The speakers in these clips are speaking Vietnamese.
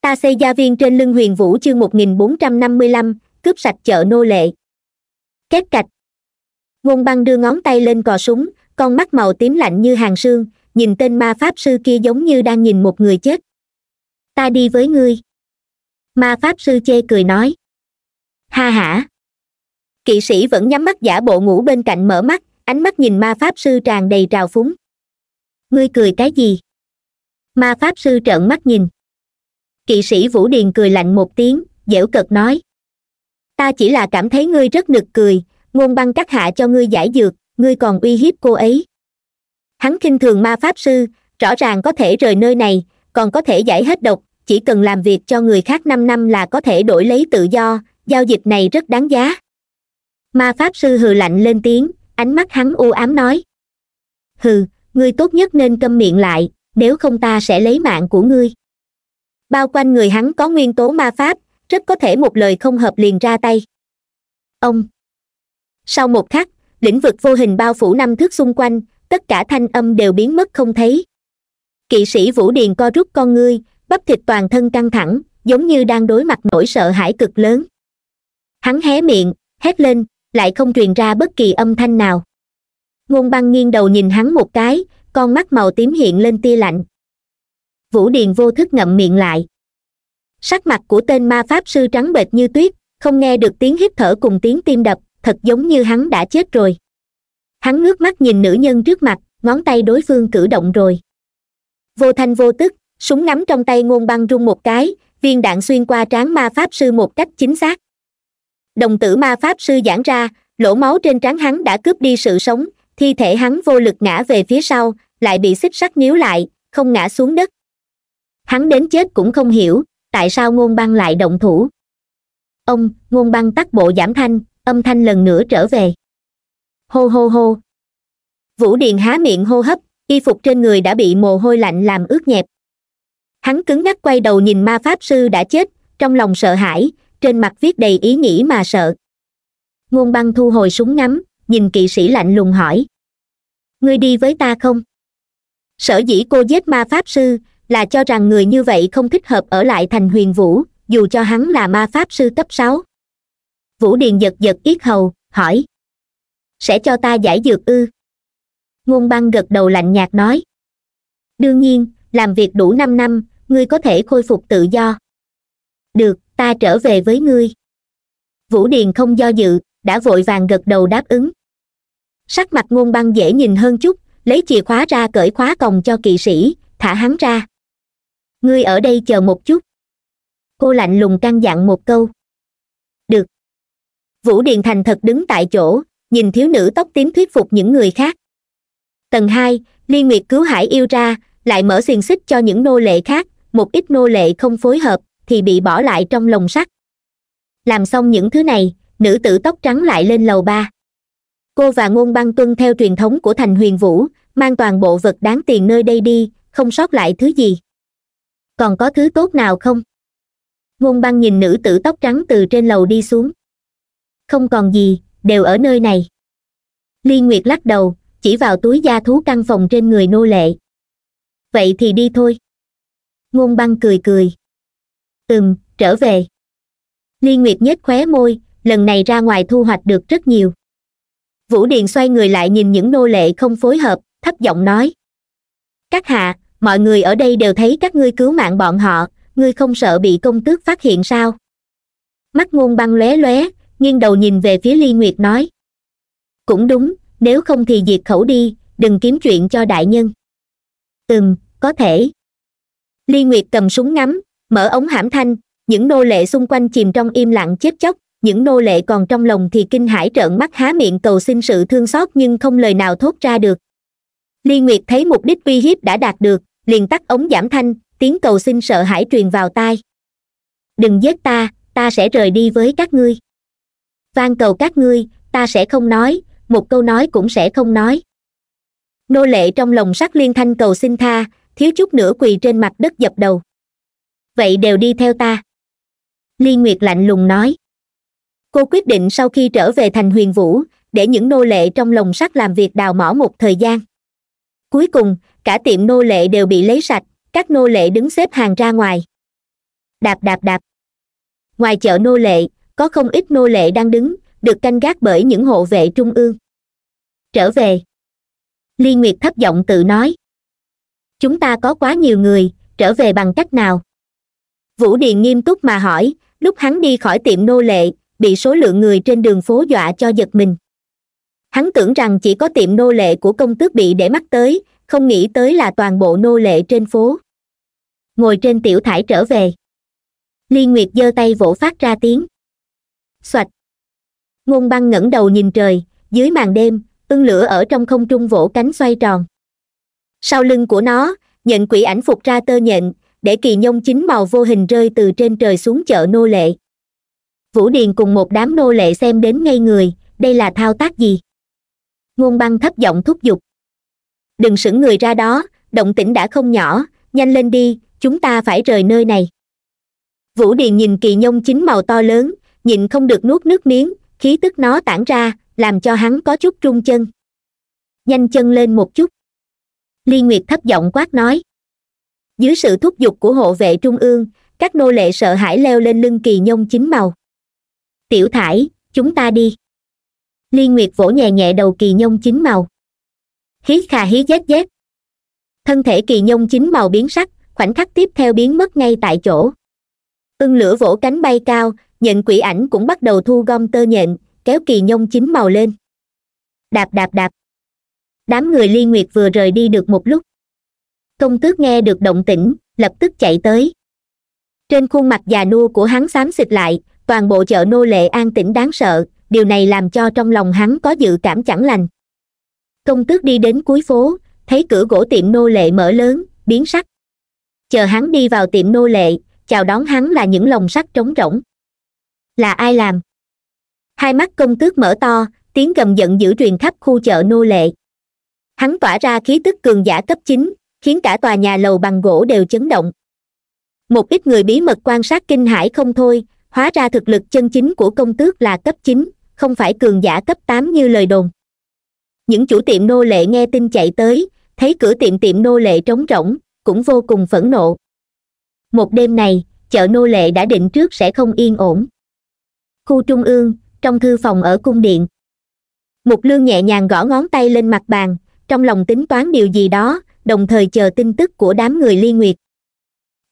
ta xây gia viên trên lưng huyền vũ chương một nghìn bốn trăm năm mươi lăm cướp sạch chợ nô lệ két cạch ngôn băng đưa ngón tay lên cò súng con mắt màu tím lạnh như hàng sương nhìn tên ma pháp sư kia giống như đang nhìn một người chết ta đi với ngươi ma pháp sư chê cười nói ha hả kỵ sĩ vẫn nhắm mắt giả bộ ngủ bên cạnh mở mắt ánh mắt nhìn ma pháp sư tràn đầy trào phúng ngươi cười cái gì ma pháp sư trợn mắt nhìn kỵ sĩ vũ điền cười lạnh một tiếng dễu cợt nói ta chỉ là cảm thấy ngươi rất nực cười ngôn băng cắt hạ cho ngươi giải dược ngươi còn uy hiếp cô ấy hắn khinh thường ma pháp sư rõ ràng có thể rời nơi này còn có thể giải hết độc chỉ cần làm việc cho người khác năm năm là có thể đổi lấy tự do giao dịch này rất đáng giá ma pháp sư hừ lạnh lên tiếng ánh mắt hắn u ám nói hừ ngươi tốt nhất nên câm miệng lại nếu không ta sẽ lấy mạng của ngươi bao quanh người hắn có nguyên tố ma pháp rất có thể một lời không hợp liền ra tay ông sau một khắc lĩnh vực vô hình bao phủ năm thước xung quanh tất cả thanh âm đều biến mất không thấy kỵ sĩ vũ điền co rút con ngươi bắp thịt toàn thân căng thẳng giống như đang đối mặt nỗi sợ hãi cực lớn hắn hé miệng hét lên lại không truyền ra bất kỳ âm thanh nào ngôn băng nghiêng đầu nhìn hắn một cái con mắt màu tím hiện lên tia lạnh vũ điền vô thức ngậm miệng lại sắc mặt của tên ma pháp sư trắng bệch như tuyết không nghe được tiếng hít thở cùng tiếng tim đập thật giống như hắn đã chết rồi hắn ngước mắt nhìn nữ nhân trước mặt ngón tay đối phương cử động rồi vô thanh vô tức súng ngắm trong tay ngôn băng rung một cái viên đạn xuyên qua trán ma pháp sư một cách chính xác đồng tử ma pháp sư giãn ra lỗ máu trên trán hắn đã cướp đi sự sống thi thể hắn vô lực ngã về phía sau lại bị xích sắt níu lại không ngã xuống đất hắn đến chết cũng không hiểu tại sao ngôn băng lại động thủ ông ngôn băng tắt bộ giảm thanh âm thanh lần nữa trở về hô hô hô vũ điền há miệng hô hấp y phục trên người đã bị mồ hôi lạnh làm ướt nhẹp hắn cứng ngắc quay đầu nhìn ma pháp sư đã chết trong lòng sợ hãi trên mặt viết đầy ý nghĩ mà sợ ngôn băng thu hồi súng ngắm nhìn kỵ sĩ lạnh lùng hỏi ngươi đi với ta không sở dĩ cô giết ma pháp sư là cho rằng người như vậy không thích hợp ở lại thành huyền vũ dù cho hắn là ma pháp sư cấp sáu vũ điền giật giật yết hầu hỏi sẽ cho ta giải dược ư ngôn băng gật đầu lạnh nhạt nói đương nhiên làm việc đủ năm năm ngươi có thể khôi phục tự do được ta trở về với ngươi vũ điền không do dự đã vội vàng gật đầu đáp ứng sắc mặt ngôn băng dễ nhìn hơn chút lấy chìa khóa ra cởi khóa còng cho kỵ sĩ thả hắn ra ngươi ở đây chờ một chút cô lạnh lùng căn dặn một câu được vũ điền thành thật đứng tại chỗ nhìn thiếu nữ tóc tím thuyết phục những người khác tầng hai liên nguyệt cứu hải yêu ra lại mở xiềng xích cho những nô lệ khác một ít nô lệ không phối hợp thì bị bỏ lại trong lồng sắt làm xong những thứ này nữ tử tóc trắng lại lên lầu ba cô và ngôn băng tuân theo truyền thống của thành huyền vũ mang toàn bộ vật đáng tiền nơi đây đi không sót lại thứ gì còn có thứ tốt nào không ngôn băng nhìn nữ tử tóc trắng từ trên lầu đi xuống không còn gì đều ở nơi này ly nguyệt lắc đầu chỉ vào túi da thú căn phòng trên người nô lệ vậy thì đi thôi ngôn băng cười cười ừm trở về ly nguyệt nhếch khóe môi lần này ra ngoài thu hoạch được rất nhiều vũ điền xoay người lại nhìn những nô lệ không phối hợp thấp giọng nói các hạ mọi người ở đây đều thấy các ngươi cứu mạng bọn họ ngươi không sợ bị công tước phát hiện sao mắt ngôn băng lóe lóe nghiêng đầu nhìn về phía ly nguyệt nói cũng đúng nếu không thì diệt khẩu đi đừng kiếm chuyện cho đại nhân ừm có thể ly nguyệt cầm súng ngắm mở ống hãm thanh những nô lệ xung quanh chìm trong im lặng chết chóc những nô lệ còn trong lòng thì kinh hãi trợn mắt há miệng cầu xin sự thương xót nhưng không lời nào thốt ra được ly nguyệt thấy mục đích uy hiếp đã đạt được liền tắt ống giảm thanh tiếng cầu xin sợ hãi truyền vào tai đừng giết ta ta sẽ rời đi với các ngươi van cầu các ngươi ta sẽ không nói một câu nói cũng sẽ không nói nô lệ trong lồng sắt liên thanh cầu xin tha thiếu chút nữa quỳ trên mặt đất dập đầu vậy đều đi theo ta liên nguyệt lạnh lùng nói cô quyết định sau khi trở về thành huyền vũ để những nô lệ trong lồng sắt làm việc đào mỏ một thời gian cuối cùng cả tiệm nô lệ đều bị lấy sạch các nô lệ đứng xếp hàng ra ngoài đạp đạp đạp ngoài chợ nô lệ có không ít nô lệ đang đứng được canh gác bởi những hộ vệ trung ương trở về liên nguyệt thấp giọng tự nói chúng ta có quá nhiều người trở về bằng cách nào vũ điền nghiêm túc mà hỏi lúc hắn đi khỏi tiệm nô lệ bị số lượng người trên đường phố dọa cho giật mình hắn tưởng rằng chỉ có tiệm nô lệ của công tước bị để mắt tới không nghĩ tới là toàn bộ nô lệ trên phố ngồi trên tiểu thải trở về liên nguyệt giơ tay vỗ phát ra tiếng xoạch ngôn băng ngẩng đầu nhìn trời dưới màn đêm ưng lửa ở trong không trung vỗ cánh xoay tròn sau lưng của nó nhận quỷ ảnh phục ra tơ nhện để kỳ nhông chính màu vô hình rơi từ trên trời xuống chợ nô lệ vũ điền cùng một đám nô lệ xem đến ngay người đây là thao tác gì ngôn băng thấp giọng thúc giục đừng sững người ra đó động tĩnh đã không nhỏ nhanh lên đi chúng ta phải rời nơi này vũ điền nhìn kỳ nhông chính màu to lớn nhịn không được nuốt nước miếng khí tức nó tản ra làm cho hắn có chút run chân nhanh chân lên một chút ly nguyệt thấp giọng quát nói dưới sự thúc giục của hộ vệ trung ương các nô lệ sợ hãi leo lên lưng kỳ nhông chính màu tiểu thải chúng ta đi ly nguyệt vỗ nhẹ nhẹ đầu kỳ nhông chính màu hí khà hí dét dét thân thể kỳ nhông chín màu biến sắc khoảnh khắc tiếp theo biến mất ngay tại chỗ ưng lửa vỗ cánh bay cao nhận quỷ ảnh cũng bắt đầu thu gom tơ nhện kéo kỳ nhông chín màu lên đạp đạp đạp đám người ly nguyệt vừa rời đi được một lúc công tước nghe được động tĩnh lập tức chạy tới trên khuôn mặt già nua của hắn xám xịt lại toàn bộ chợ nô lệ an tĩnh đáng sợ điều này làm cho trong lòng hắn có dự cảm chẳng lành công tước đi đến cuối phố thấy cửa gỗ tiệm nô lệ mở lớn biến sắc chờ hắn đi vào tiệm nô lệ chào đón hắn là những lồng sắt trống rỗng là ai làm hai mắt công tước mở to tiếng gầm giận dữ truyền khắp khu chợ nô lệ hắn tỏa ra khí tức cường giả cấp chín khiến cả tòa nhà lầu bằng gỗ đều chấn động một ít người bí mật quan sát kinh hãi không thôi hóa ra thực lực chân chính của công tước là cấp chín không phải cường giả cấp tám như lời đồn những chủ tiệm nô lệ nghe tin chạy tới thấy cửa tiệm tiệm nô lệ trống rỗng cũng vô cùng phẫn nộ một đêm này chợ nô lệ đã định trước sẽ không yên ổn khu trung ương trong thư phòng ở cung điện mục lương nhẹ nhàng gõ ngón tay lên mặt bàn trong lòng tính toán điều gì đó đồng thời chờ tin tức của đám người ly nguyệt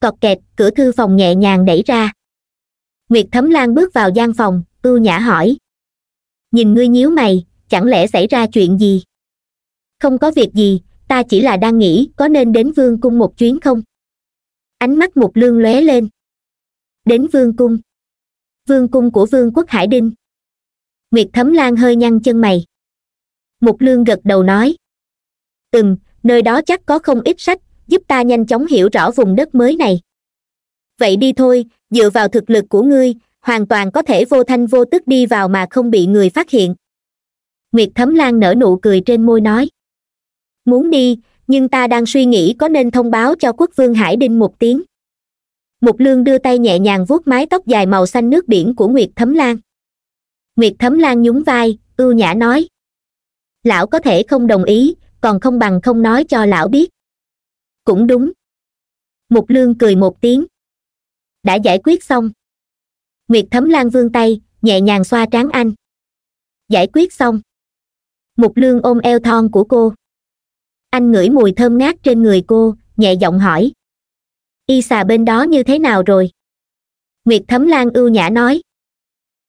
cọt kẹt cửa thư phòng nhẹ nhàng đẩy ra nguyệt thấm lan bước vào gian phòng ưu nhã hỏi nhìn ngươi nhíu mày chẳng lẽ xảy ra chuyện gì không có việc gì ta chỉ là đang nghĩ có nên đến vương cung một chuyến không ánh mắt mục lương lóe lên đến vương cung vương cung của vương quốc hải đinh nguyệt thấm lan hơi nhăn chân mày mục lương gật đầu nói ừm nơi đó chắc có không ít sách giúp ta nhanh chóng hiểu rõ vùng đất mới này vậy đi thôi dựa vào thực lực của ngươi hoàn toàn có thể vô thanh vô tức đi vào mà không bị người phát hiện nguyệt thấm lan nở nụ cười trên môi nói muốn đi nhưng ta đang suy nghĩ có nên thông báo cho quốc vương hải đinh một tiếng mục lương đưa tay nhẹ nhàng vuốt mái tóc dài màu xanh nước biển của nguyệt thấm lan nguyệt thấm lan nhún vai ưu nhã nói lão có thể không đồng ý còn không bằng không nói cho lão biết cũng đúng mục lương cười một tiếng đã giải quyết xong nguyệt thấm lan vươn tay nhẹ nhàng xoa trán anh giải quyết xong mục lương ôm eo thon của cô anh ngửi mùi thơm ngát trên người cô nhẹ giọng hỏi y xà bên đó như thế nào rồi nguyệt thấm lan ưu nhã nói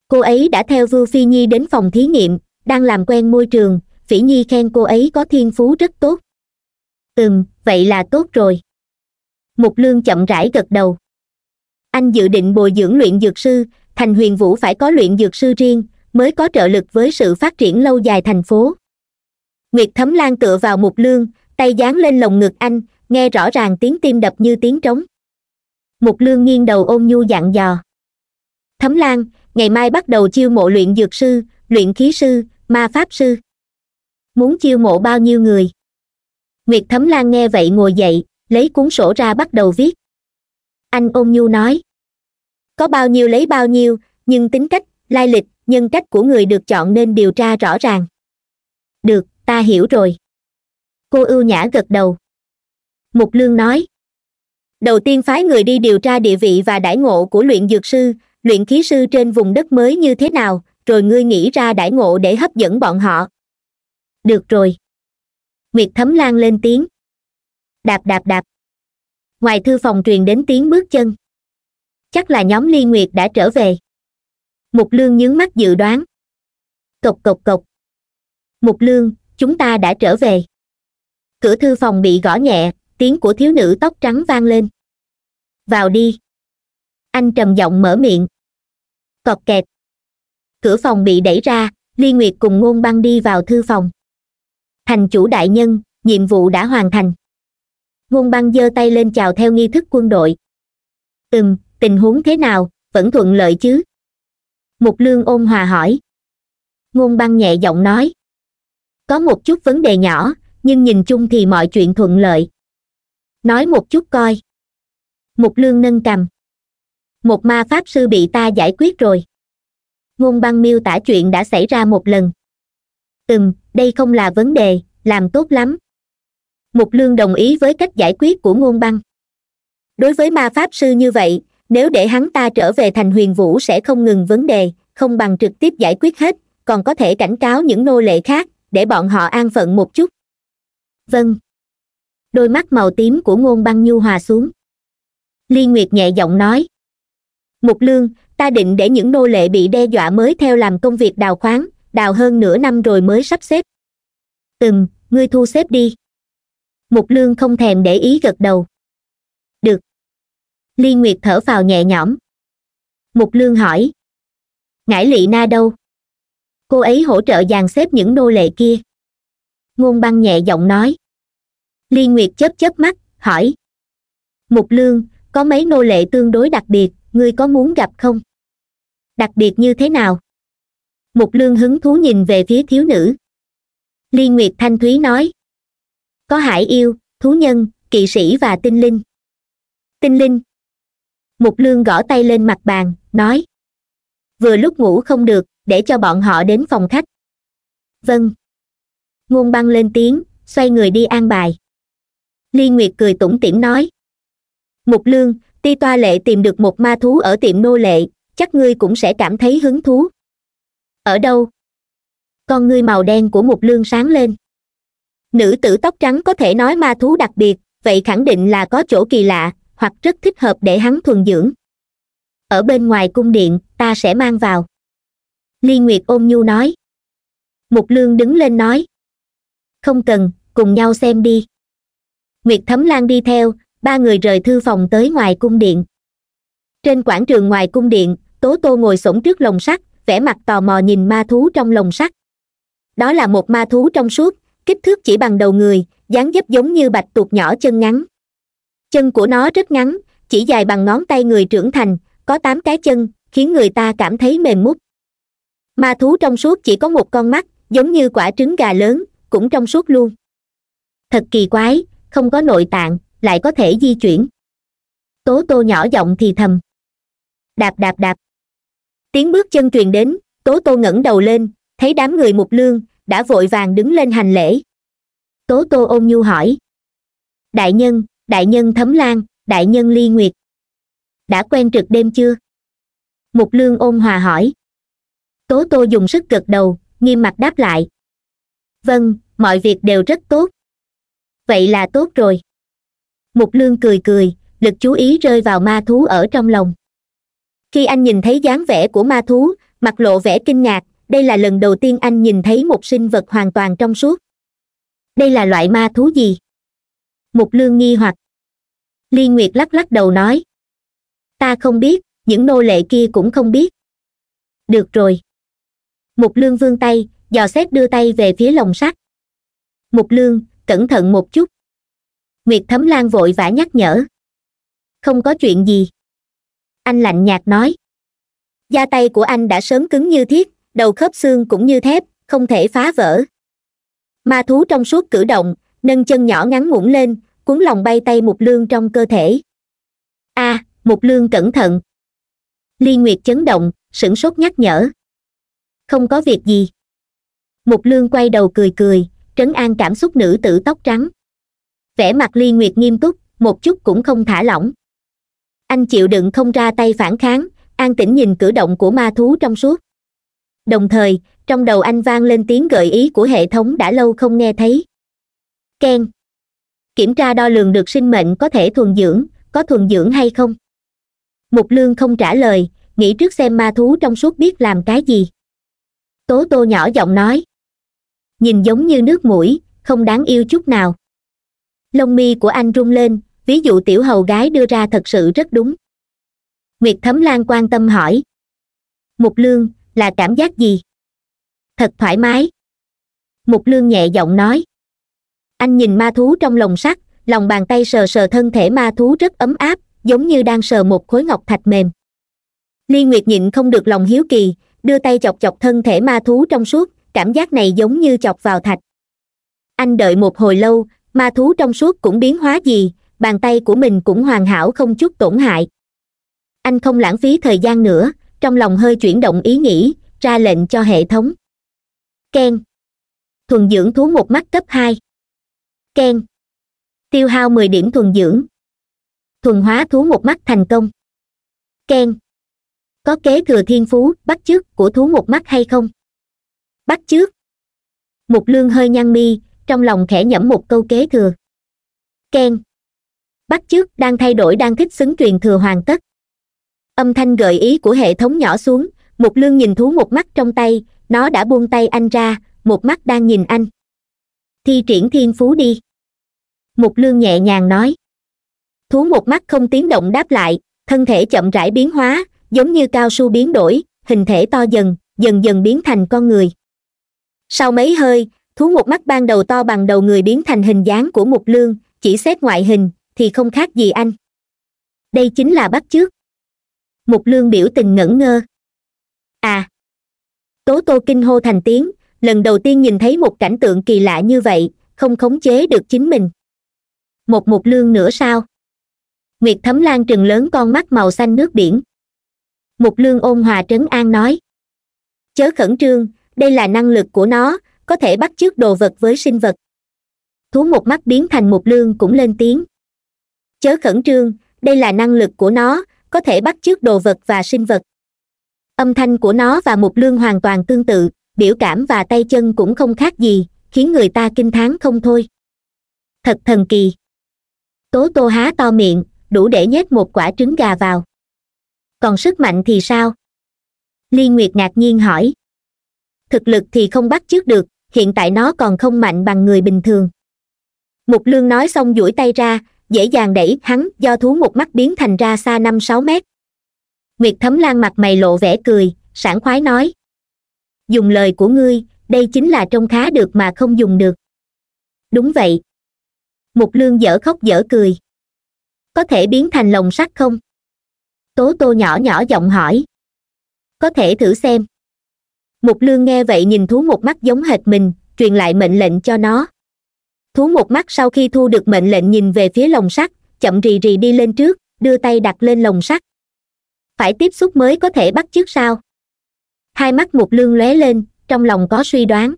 cô ấy đã theo vưu phi nhi đến phòng thí nghiệm đang làm quen môi trường phỉ nhi khen cô ấy có thiên phú rất tốt ừm vậy là tốt rồi mục lương chậm rãi gật đầu anh dự định bồi dưỡng luyện dược sư thành huyền vũ phải có luyện dược sư riêng mới có trợ lực với sự phát triển lâu dài thành phố nguyệt thấm lan tựa vào một lương tay dán lên lồng ngực anh nghe rõ ràng tiếng tim đập như tiếng trống Một lương nghiêng đầu ôn nhu dặn dò thấm lan ngày mai bắt đầu chiêu mộ luyện dược sư luyện khí sư ma pháp sư muốn chiêu mộ bao nhiêu người nguyệt thấm lan nghe vậy ngồi dậy lấy cuốn sổ ra bắt đầu viết anh ôn nhu nói có bao nhiêu lấy bao nhiêu nhưng tính cách lai lịch nhân cách của người được chọn nên điều tra rõ ràng được ta hiểu rồi cô ưu nhã gật đầu mục lương nói đầu tiên phái người đi điều tra địa vị và đãi ngộ của luyện dược sư luyện khí sư trên vùng đất mới như thế nào rồi ngươi nghĩ ra đãi ngộ để hấp dẫn bọn họ được rồi nguyệt thấm lan lên tiếng đạp đạp đạp ngoài thư phòng truyền đến tiếng bước chân chắc là nhóm ly nguyệt đã trở về mục lương nhướng mắt dự đoán cộc cộc cộc mục lương chúng ta đã trở về cửa thư phòng bị gõ nhẹ tiếng của thiếu nữ tóc trắng vang lên vào đi anh trầm giọng mở miệng cọt kẹt cửa phòng bị đẩy ra ly nguyệt cùng ngôn băng đi vào thư phòng thành chủ đại nhân nhiệm vụ đã hoàn thành ngôn băng giơ tay lên chào theo nghi thức quân đội ừm tình huống thế nào vẫn thuận lợi chứ mục lương ôn hòa hỏi ngôn băng nhẹ giọng nói có một chút vấn đề nhỏ nhưng nhìn chung thì mọi chuyện thuận lợi nói một chút coi mục lương nâng cầm một ma pháp sư bị ta giải quyết rồi ngôn băng miêu tả chuyện đã xảy ra một lần ừm đây không là vấn đề làm tốt lắm mục lương đồng ý với cách giải quyết của ngôn băng đối với ma pháp sư như vậy nếu để hắn ta trở về thành huyền vũ sẽ không ngừng vấn đề không bằng trực tiếp giải quyết hết còn có thể cảnh cáo những nô lệ khác để bọn họ an phận một chút vâng đôi mắt màu tím của ngôn băng nhu hòa xuống liên nguyệt nhẹ giọng nói mục lương ta định để những nô lệ bị đe dọa mới theo làm công việc đào khoáng đào hơn nửa năm rồi mới sắp xếp từng ngươi thu xếp đi mục lương không thèm để ý gật đầu ly nguyệt thở vào nhẹ nhõm mục lương hỏi ngải lị na đâu cô ấy hỗ trợ dàn xếp những nô lệ kia ngôn băng nhẹ giọng nói ly nguyệt chớp chớp mắt hỏi mục lương có mấy nô lệ tương đối đặc biệt ngươi có muốn gặp không đặc biệt như thế nào mục lương hứng thú nhìn về phía thiếu nữ ly nguyệt thanh thúy nói có hải yêu thú nhân kỵ sĩ và tinh linh tinh linh mục lương gõ tay lên mặt bàn nói vừa lúc ngủ không được để cho bọn họ đến phòng khách vâng ngôn băng lên tiếng xoay người đi an bài ly nguyệt cười tủm tỉm nói mục lương ti toa lệ tìm được một ma thú ở tiệm nô lệ chắc ngươi cũng sẽ cảm thấy hứng thú ở đâu con ngươi màu đen của mục lương sáng lên nữ tử tóc trắng có thể nói ma thú đặc biệt vậy khẳng định là có chỗ kỳ lạ hoặc rất thích hợp để hắn thuần dưỡng ở bên ngoài cung điện ta sẽ mang vào ly nguyệt ôn nhu nói mục lương đứng lên nói không cần cùng nhau xem đi nguyệt thấm lan đi theo ba người rời thư phòng tới ngoài cung điện trên quảng trường ngoài cung điện tố tô ngồi sổng trước lồng sắt vẻ mặt tò mò nhìn ma thú trong lồng sắt đó là một ma thú trong suốt kích thước chỉ bằng đầu người dáng dấp giống như bạch tuộc nhỏ chân ngắn chân của nó rất ngắn chỉ dài bằng ngón tay người trưởng thành có tám cái chân khiến người ta cảm thấy mềm mút ma thú trong suốt chỉ có một con mắt giống như quả trứng gà lớn cũng trong suốt luôn thật kỳ quái không có nội tạng lại có thể di chuyển tố tô nhỏ giọng thì thầm đạp đạp đạp tiếng bước chân truyền đến tố tô ngẩng đầu lên thấy đám người mục lương đã vội vàng đứng lên hành lễ tố tô ôn nhu hỏi đại nhân đại nhân thấm lan đại nhân ly nguyệt đã quen trực đêm chưa mục lương ôn hòa hỏi tố tô dùng sức gật đầu nghiêm mặt đáp lại vâng mọi việc đều rất tốt vậy là tốt rồi mục lương cười cười lực chú ý rơi vào ma thú ở trong lòng khi anh nhìn thấy dáng vẻ của ma thú mặt lộ vẻ kinh ngạc đây là lần đầu tiên anh nhìn thấy một sinh vật hoàn toàn trong suốt đây là loại ma thú gì Mục lương nghi hoặc ly nguyệt lắc lắc đầu nói ta không biết những nô lệ kia cũng không biết được rồi mục lương vươn tay dò xét đưa tay về phía lồng sắt mục lương cẩn thận một chút nguyệt thấm lan vội vã nhắc nhở không có chuyện gì anh lạnh nhạt nói da tay của anh đã sớm cứng như thiết đầu khớp xương cũng như thép không thể phá vỡ ma thú trong suốt cử động nâng chân nhỏ ngắn ngủn lên cuốn lòng bay tay mục lương trong cơ thể a à, mục lương cẩn thận ly nguyệt chấn động sửng sốt nhắc nhở không có việc gì mục lương quay đầu cười cười trấn an cảm xúc nữ tử tóc trắng vẻ mặt ly nguyệt nghiêm túc một chút cũng không thả lỏng anh chịu đựng không ra tay phản kháng an tĩnh nhìn cử động của ma thú trong suốt đồng thời trong đầu anh vang lên tiếng gợi ý của hệ thống đã lâu không nghe thấy keng kiểm tra đo lường được sinh mệnh có thể thuần dưỡng có thuần dưỡng hay không mục lương không trả lời nghĩ trước xem ma thú trong suốt biết làm cái gì tố tô nhỏ giọng nói nhìn giống như nước mũi không đáng yêu chút nào lông mi của anh rung lên ví dụ tiểu hầu gái đưa ra thật sự rất đúng nguyệt thấm lan quan tâm hỏi mục lương là cảm giác gì thật thoải mái mục lương nhẹ giọng nói anh nhìn ma thú trong lồng sắt lòng bàn tay sờ sờ thân thể ma thú rất ấm áp giống như đang sờ một khối ngọc thạch mềm ly nguyệt nhịn không được lòng hiếu kỳ đưa tay chọc chọc thân thể ma thú trong suốt cảm giác này giống như chọc vào thạch anh đợi một hồi lâu ma thú trong suốt cũng biến hóa gì bàn tay của mình cũng hoàn hảo không chút tổn hại anh không lãng phí thời gian nữa trong lòng hơi chuyển động ý nghĩ ra lệnh cho hệ thống keng thuần dưỡng thú một mắt cấp hai keng tiêu hao mười điểm thuần dưỡng thuần hóa thú một mắt thành công keng có kế thừa thiên phú bắt chước của thú một mắt hay không bắt chước mục lương hơi nhăn mi trong lòng khẽ nhẩm một câu kế thừa keng bắt chước đang thay đổi đang thích xứng truyền thừa hoàn tất âm thanh gợi ý của hệ thống nhỏ xuống mục lương nhìn thú một mắt trong tay nó đã buông tay anh ra một mắt đang nhìn anh thi triển thiên phú đi mục lương nhẹ nhàng nói thú một mắt không tiếng động đáp lại thân thể chậm rãi biến hóa giống như cao su biến đổi hình thể to dần dần dần biến thành con người sau mấy hơi thú một mắt ban đầu to bằng đầu người biến thành hình dáng của mục lương chỉ xét ngoại hình thì không khác gì anh đây chính là bắt chước mục lương biểu tình ngẩn ngơ à tố tô kinh hô thành tiếng lần đầu tiên nhìn thấy một cảnh tượng kỳ lạ như vậy không khống chế được chính mình một một lương nữa sao nguyệt thấm lan trừng lớn con mắt màu xanh nước biển một lương ôn hòa trấn an nói chớ khẩn trương đây là năng lực của nó có thể bắt chước đồ vật với sinh vật thú một mắt biến thành một lương cũng lên tiếng chớ khẩn trương đây là năng lực của nó có thể bắt chước đồ vật và sinh vật âm thanh của nó và một lương hoàn toàn tương tự biểu cảm và tay chân cũng không khác gì khiến người ta kinh thán không thôi thật thần kỳ tố tô há to miệng đủ để nhét một quả trứng gà vào còn sức mạnh thì sao ly nguyệt ngạc nhiên hỏi thực lực thì không bắt chước được hiện tại nó còn không mạnh bằng người bình thường mục lương nói xong duỗi tay ra dễ dàng đẩy hắn do thú một mắt biến thành ra xa năm sáu mét nguyệt thấm lan mặt mày lộ vẻ cười sảng khoái nói dùng lời của ngươi đây chính là trông khá được mà không dùng được đúng vậy mục lương dở khóc dở cười có thể biến thành lồng sắt không tố tô nhỏ nhỏ giọng hỏi có thể thử xem mục lương nghe vậy nhìn thú một mắt giống hệt mình truyền lại mệnh lệnh cho nó thú một mắt sau khi thu được mệnh lệnh nhìn về phía lồng sắt chậm rì rì đi lên trước đưa tay đặt lên lồng sắt phải tiếp xúc mới có thể bắt chước sao hai mắt mục lương lóe lên trong lòng có suy đoán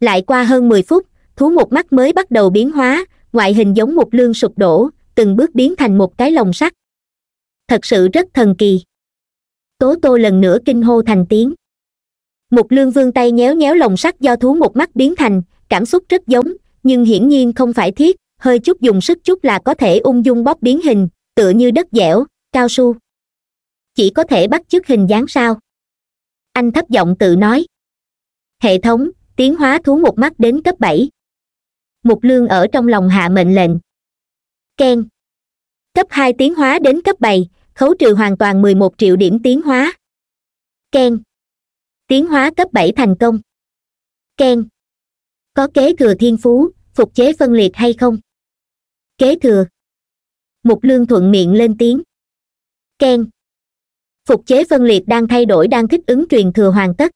lại qua hơn mười phút thú một mắt mới bắt đầu biến hóa ngoại hình giống một lương sụp đổ từng bước biến thành một cái lồng sắt thật sự rất thần kỳ tố tô lần nữa kinh hô thành tiếng một lương vương tay nhéo nhéo lồng sắt do thú một mắt biến thành cảm xúc rất giống nhưng hiển nhiên không phải thiết hơi chút dùng sức chút là có thể ung dung bóp biến hình tựa như đất dẻo cao su chỉ có thể bắt chước hình dáng sao anh thấp giọng tự nói hệ thống tiến hóa thú một mắt đến cấp bảy mục lương ở trong lòng hạ mệnh lệnh ken cấp hai tiến hóa đến cấp bảy khấu trừ hoàn toàn mười một triệu điểm tiến hóa ken tiến hóa cấp bảy thành công ken có kế thừa thiên phú phục chế phân liệt hay không kế thừa mục lương thuận miệng lên tiếng ken phục chế phân liệt đang thay đổi đang thích ứng truyền thừa hoàn tất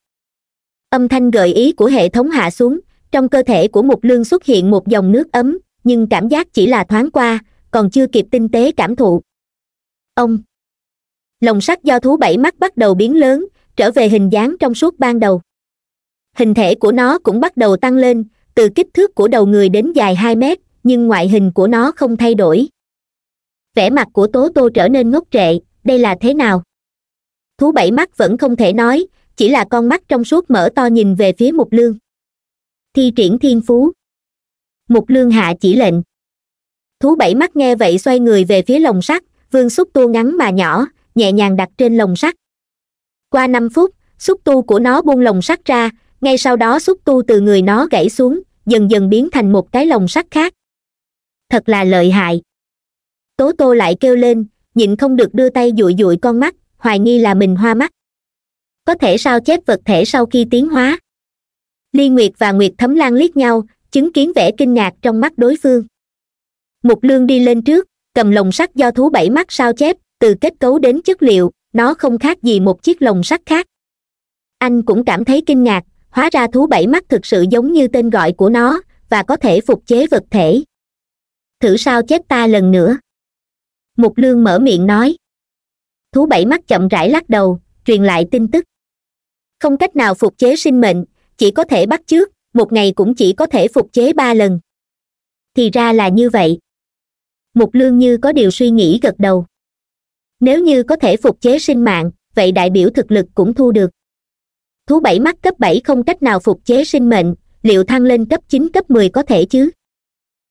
âm thanh gợi ý của hệ thống hạ xuống trong cơ thể của mục lương xuất hiện một dòng nước ấm nhưng cảm giác chỉ là thoáng qua còn chưa kịp tinh tế cảm thụ ông lồng sắt do thú bảy mắt bắt đầu biến lớn trở về hình dáng trong suốt ban đầu hình thể của nó cũng bắt đầu tăng lên từ kích thước của đầu người đến dài hai mét nhưng ngoại hình của nó không thay đổi vẻ mặt của tố tô trở nên ngốc trệ đây là thế nào thú bảy mắt vẫn không thể nói chỉ là con mắt trong suốt mở to nhìn về phía mục lương thi triển thiên phú mục lương hạ chỉ lệnh thú bảy mắt nghe vậy xoay người về phía lồng sắt vương xúc tu ngắn mà nhỏ nhẹ nhàng đặt trên lồng sắt qua năm phút xúc tu của nó buông lồng sắt ra ngay sau đó xúc tu từ người nó gãy xuống dần dần biến thành một cái lồng sắt khác thật là lợi hại tố tô lại kêu lên nhịn không được đưa tay dụi dụi con mắt hoài nghi là mình hoa mắt có thể sao chép vật thể sau khi tiến hóa ly nguyệt và nguyệt thấm lan liếc nhau chứng kiến vẻ kinh ngạc trong mắt đối phương mục lương đi lên trước cầm lồng sắt do thú bảy mắt sao chép từ kết cấu đến chất liệu nó không khác gì một chiếc lồng sắt khác anh cũng cảm thấy kinh ngạc hóa ra thú bảy mắt thực sự giống như tên gọi của nó và có thể phục chế vật thể thử sao chép ta lần nữa mục lương mở miệng nói thú bảy mắt chậm rãi lắc đầu truyền lại tin tức không cách nào phục chế sinh mệnh chỉ có thể bắt trước một ngày cũng chỉ có thể phục chế ba lần thì ra là như vậy mục lương như có điều suy nghĩ gật đầu nếu như có thể phục chế sinh mạng vậy đại biểu thực lực cũng thu được thú bảy mắt cấp bảy không cách nào phục chế sinh mệnh liệu thăng lên cấp chín cấp mười có thể chứ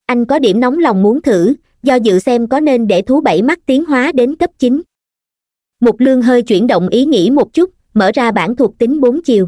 anh có điểm nóng lòng muốn thử do dự xem có nên để thú bảy mắt tiến hóa đến cấp chín mục lương hơi chuyển động ý nghĩ một chút mở ra bản thuộc tính bốn chiều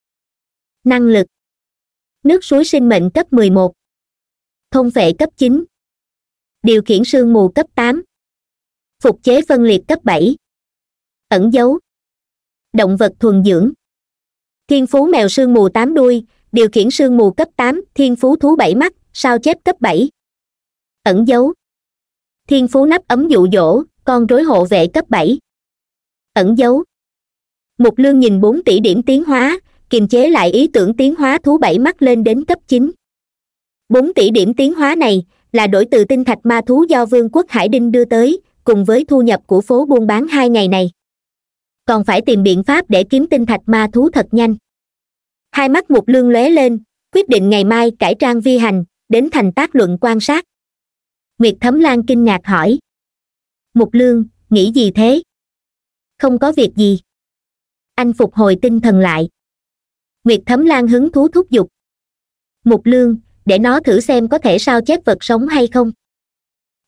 năng lực nước suối sinh mệnh cấp 11. thông vệ cấp 9. điều khiển sương mù cấp 8. phục chế phân liệt cấp 7. ẩn dấu động vật thuần dưỡng thiên phú mèo sương mù 8 đuôi điều khiển sương mù cấp 8, thiên phú thú 7 mắt sao chép cấp 7. ẩn dấu thiên phú nắp ấm dụ dỗ con rối hộ vệ cấp 7. ẩn dấu mục lương nhìn 4 tỷ điểm tiến hóa kiềm chế lại ý tưởng tiến hóa thú bảy mắt lên đến cấp chín bốn tỷ điểm tiến hóa này là đổi từ tinh thạch ma thú do vương quốc hải đinh đưa tới cùng với thu nhập của phố buôn bán hai ngày này còn phải tìm biện pháp để kiếm tinh thạch ma thú thật nhanh hai mắt mục lương lóe lên quyết định ngày mai cải trang vi hành đến thành tác luận quan sát nguyệt thấm lan kinh ngạc hỏi mục lương nghĩ gì thế không có việc gì anh phục hồi tinh thần lại nguyệt thấm lan hứng thú thúc giục mục lương để nó thử xem có thể sao chép vật sống hay không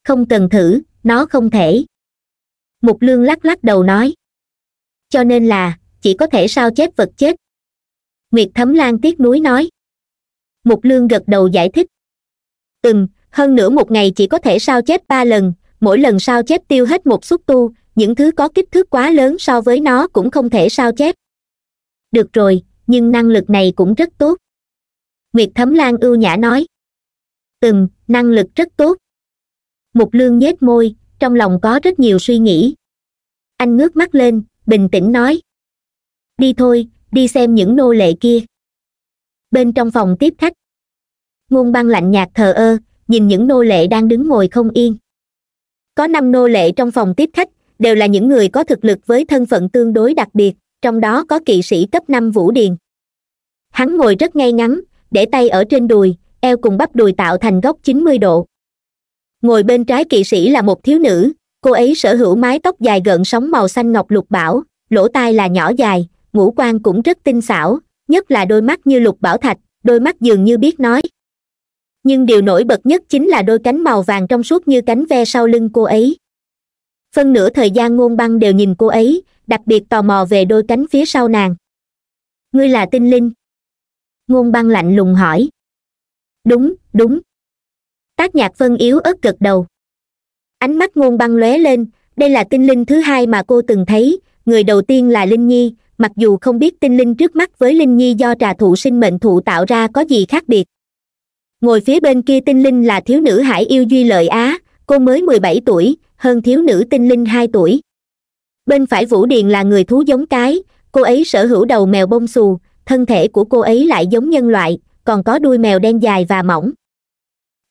không cần thử nó không thể mục lương lắc lắc đầu nói cho nên là chỉ có thể sao chép vật chết nguyệt thấm lan tiếc nuối nói mục lương gật đầu giải thích ừm hơn nữa một ngày chỉ có thể sao chép ba lần mỗi lần sao chép tiêu hết một xúc tu những thứ có kích thước quá lớn so với nó cũng không thể sao chép được rồi nhưng năng lực này cũng rất tốt nguyệt thấm lan ưu nhã nói từng năng lực rất tốt mục lương nhếch môi trong lòng có rất nhiều suy nghĩ anh ngước mắt lên bình tĩnh nói đi thôi đi xem những nô lệ kia bên trong phòng tiếp khách ngôn băng lạnh nhạt thờ ơ nhìn những nô lệ đang đứng ngồi không yên có năm nô lệ trong phòng tiếp khách đều là những người có thực lực với thân phận tương đối đặc biệt trong đó có kỵ sĩ cấp năm vũ điền hắn ngồi rất ngay ngắn để tay ở trên đùi eo cùng bắp đùi tạo thành góc chín mươi độ ngồi bên trái kỵ sĩ là một thiếu nữ cô ấy sở hữu mái tóc dài gợn sóng màu xanh ngọc lục bảo lỗ tai là nhỏ dài ngũ quan cũng rất tinh xảo nhất là đôi mắt như lục bảo thạch đôi mắt dường như biết nói nhưng điều nổi bật nhất chính là đôi cánh màu vàng trong suốt như cánh ve sau lưng cô ấy phân nửa thời gian ngôn băng đều nhìn cô ấy đặc biệt tò mò về đôi cánh phía sau nàng ngươi là tinh linh ngôn băng lạnh lùng hỏi đúng đúng tác nhạc phân yếu ớt gật đầu ánh mắt ngôn băng lóe lên đây là tinh linh thứ hai mà cô từng thấy người đầu tiên là linh nhi mặc dù không biết tinh linh trước mắt với linh nhi do trà thụ sinh mệnh thụ tạo ra có gì khác biệt ngồi phía bên kia tinh linh là thiếu nữ hải yêu duy lợi á cô mới mười bảy tuổi hơn thiếu nữ tinh linh hai tuổi bên phải vũ điền là người thú giống cái cô ấy sở hữu đầu mèo bông xù thân thể của cô ấy lại giống nhân loại còn có đuôi mèo đen dài và mỏng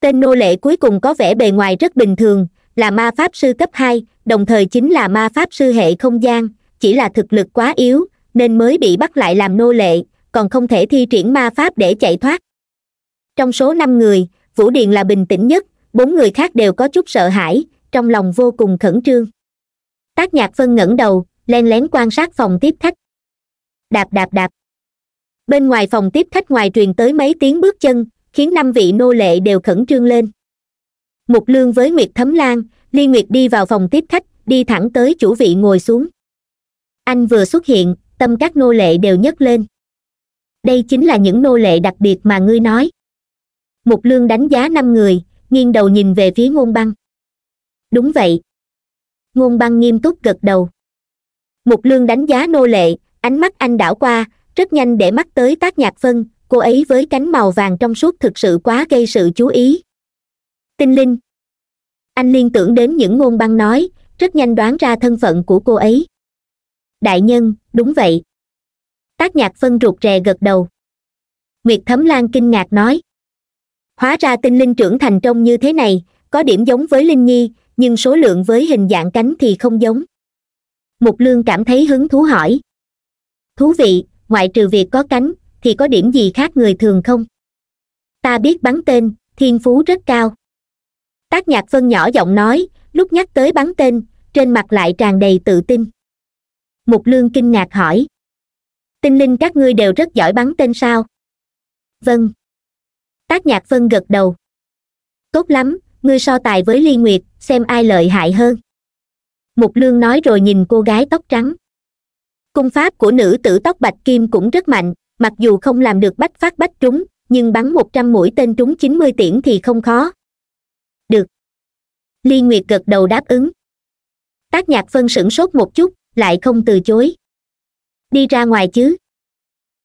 tên nô lệ cuối cùng có vẻ bề ngoài rất bình thường là ma pháp sư cấp hai đồng thời chính là ma pháp sư hệ không gian chỉ là thực lực quá yếu nên mới bị bắt lại làm nô lệ còn không thể thi triển ma pháp để chạy thoát trong số năm người vũ điền là bình tĩnh nhất bốn người khác đều có chút sợ hãi trong lòng vô cùng khẩn trương tác nhạc phân ngẩng đầu len lén quan sát phòng tiếp khách đạp đạp đạp bên ngoài phòng tiếp khách ngoài truyền tới mấy tiếng bước chân khiến năm vị nô lệ đều khẩn trương lên mục lương với nguyệt thấm lan liên nguyệt đi vào phòng tiếp khách đi thẳng tới chủ vị ngồi xuống anh vừa xuất hiện tâm các nô lệ đều nhấc lên đây chính là những nô lệ đặc biệt mà ngươi nói mục lương đánh giá năm người nghiêng đầu nhìn về phía ngôn băng đúng vậy ngôn băng nghiêm túc gật đầu mục lương đánh giá nô lệ ánh mắt anh đảo qua rất nhanh để mắt tới tác nhạc phân cô ấy với cánh màu vàng trong suốt thực sự quá gây sự chú ý tinh linh anh liên tưởng đến những ngôn băng nói rất nhanh đoán ra thân phận của cô ấy đại nhân đúng vậy tác nhạc phân ruột rè gật đầu nguyệt thấm lan kinh ngạc nói hóa ra tinh linh trưởng thành trông như thế này có điểm giống với linh nhi nhưng số lượng với hình dạng cánh thì không giống mục lương cảm thấy hứng thú hỏi thú vị ngoại trừ việc có cánh thì có điểm gì khác người thường không ta biết bắn tên thiên phú rất cao tác nhạc phân nhỏ giọng nói lúc nhắc tới bắn tên trên mặt lại tràn đầy tự tin mục lương kinh ngạc hỏi tinh linh các ngươi đều rất giỏi bắn tên sao vâng tác nhạc phân gật đầu tốt lắm ngươi so tài với ly nguyệt xem ai lợi hại hơn mục lương nói rồi nhìn cô gái tóc trắng cung pháp của nữ tử tóc bạch kim cũng rất mạnh mặc dù không làm được bách phát bách trúng nhưng bắn một trăm mũi tên trúng chín mươi tiễn thì không khó được ly nguyệt gật đầu đáp ứng tác nhạc phân sửng sốt một chút lại không từ chối đi ra ngoài chứ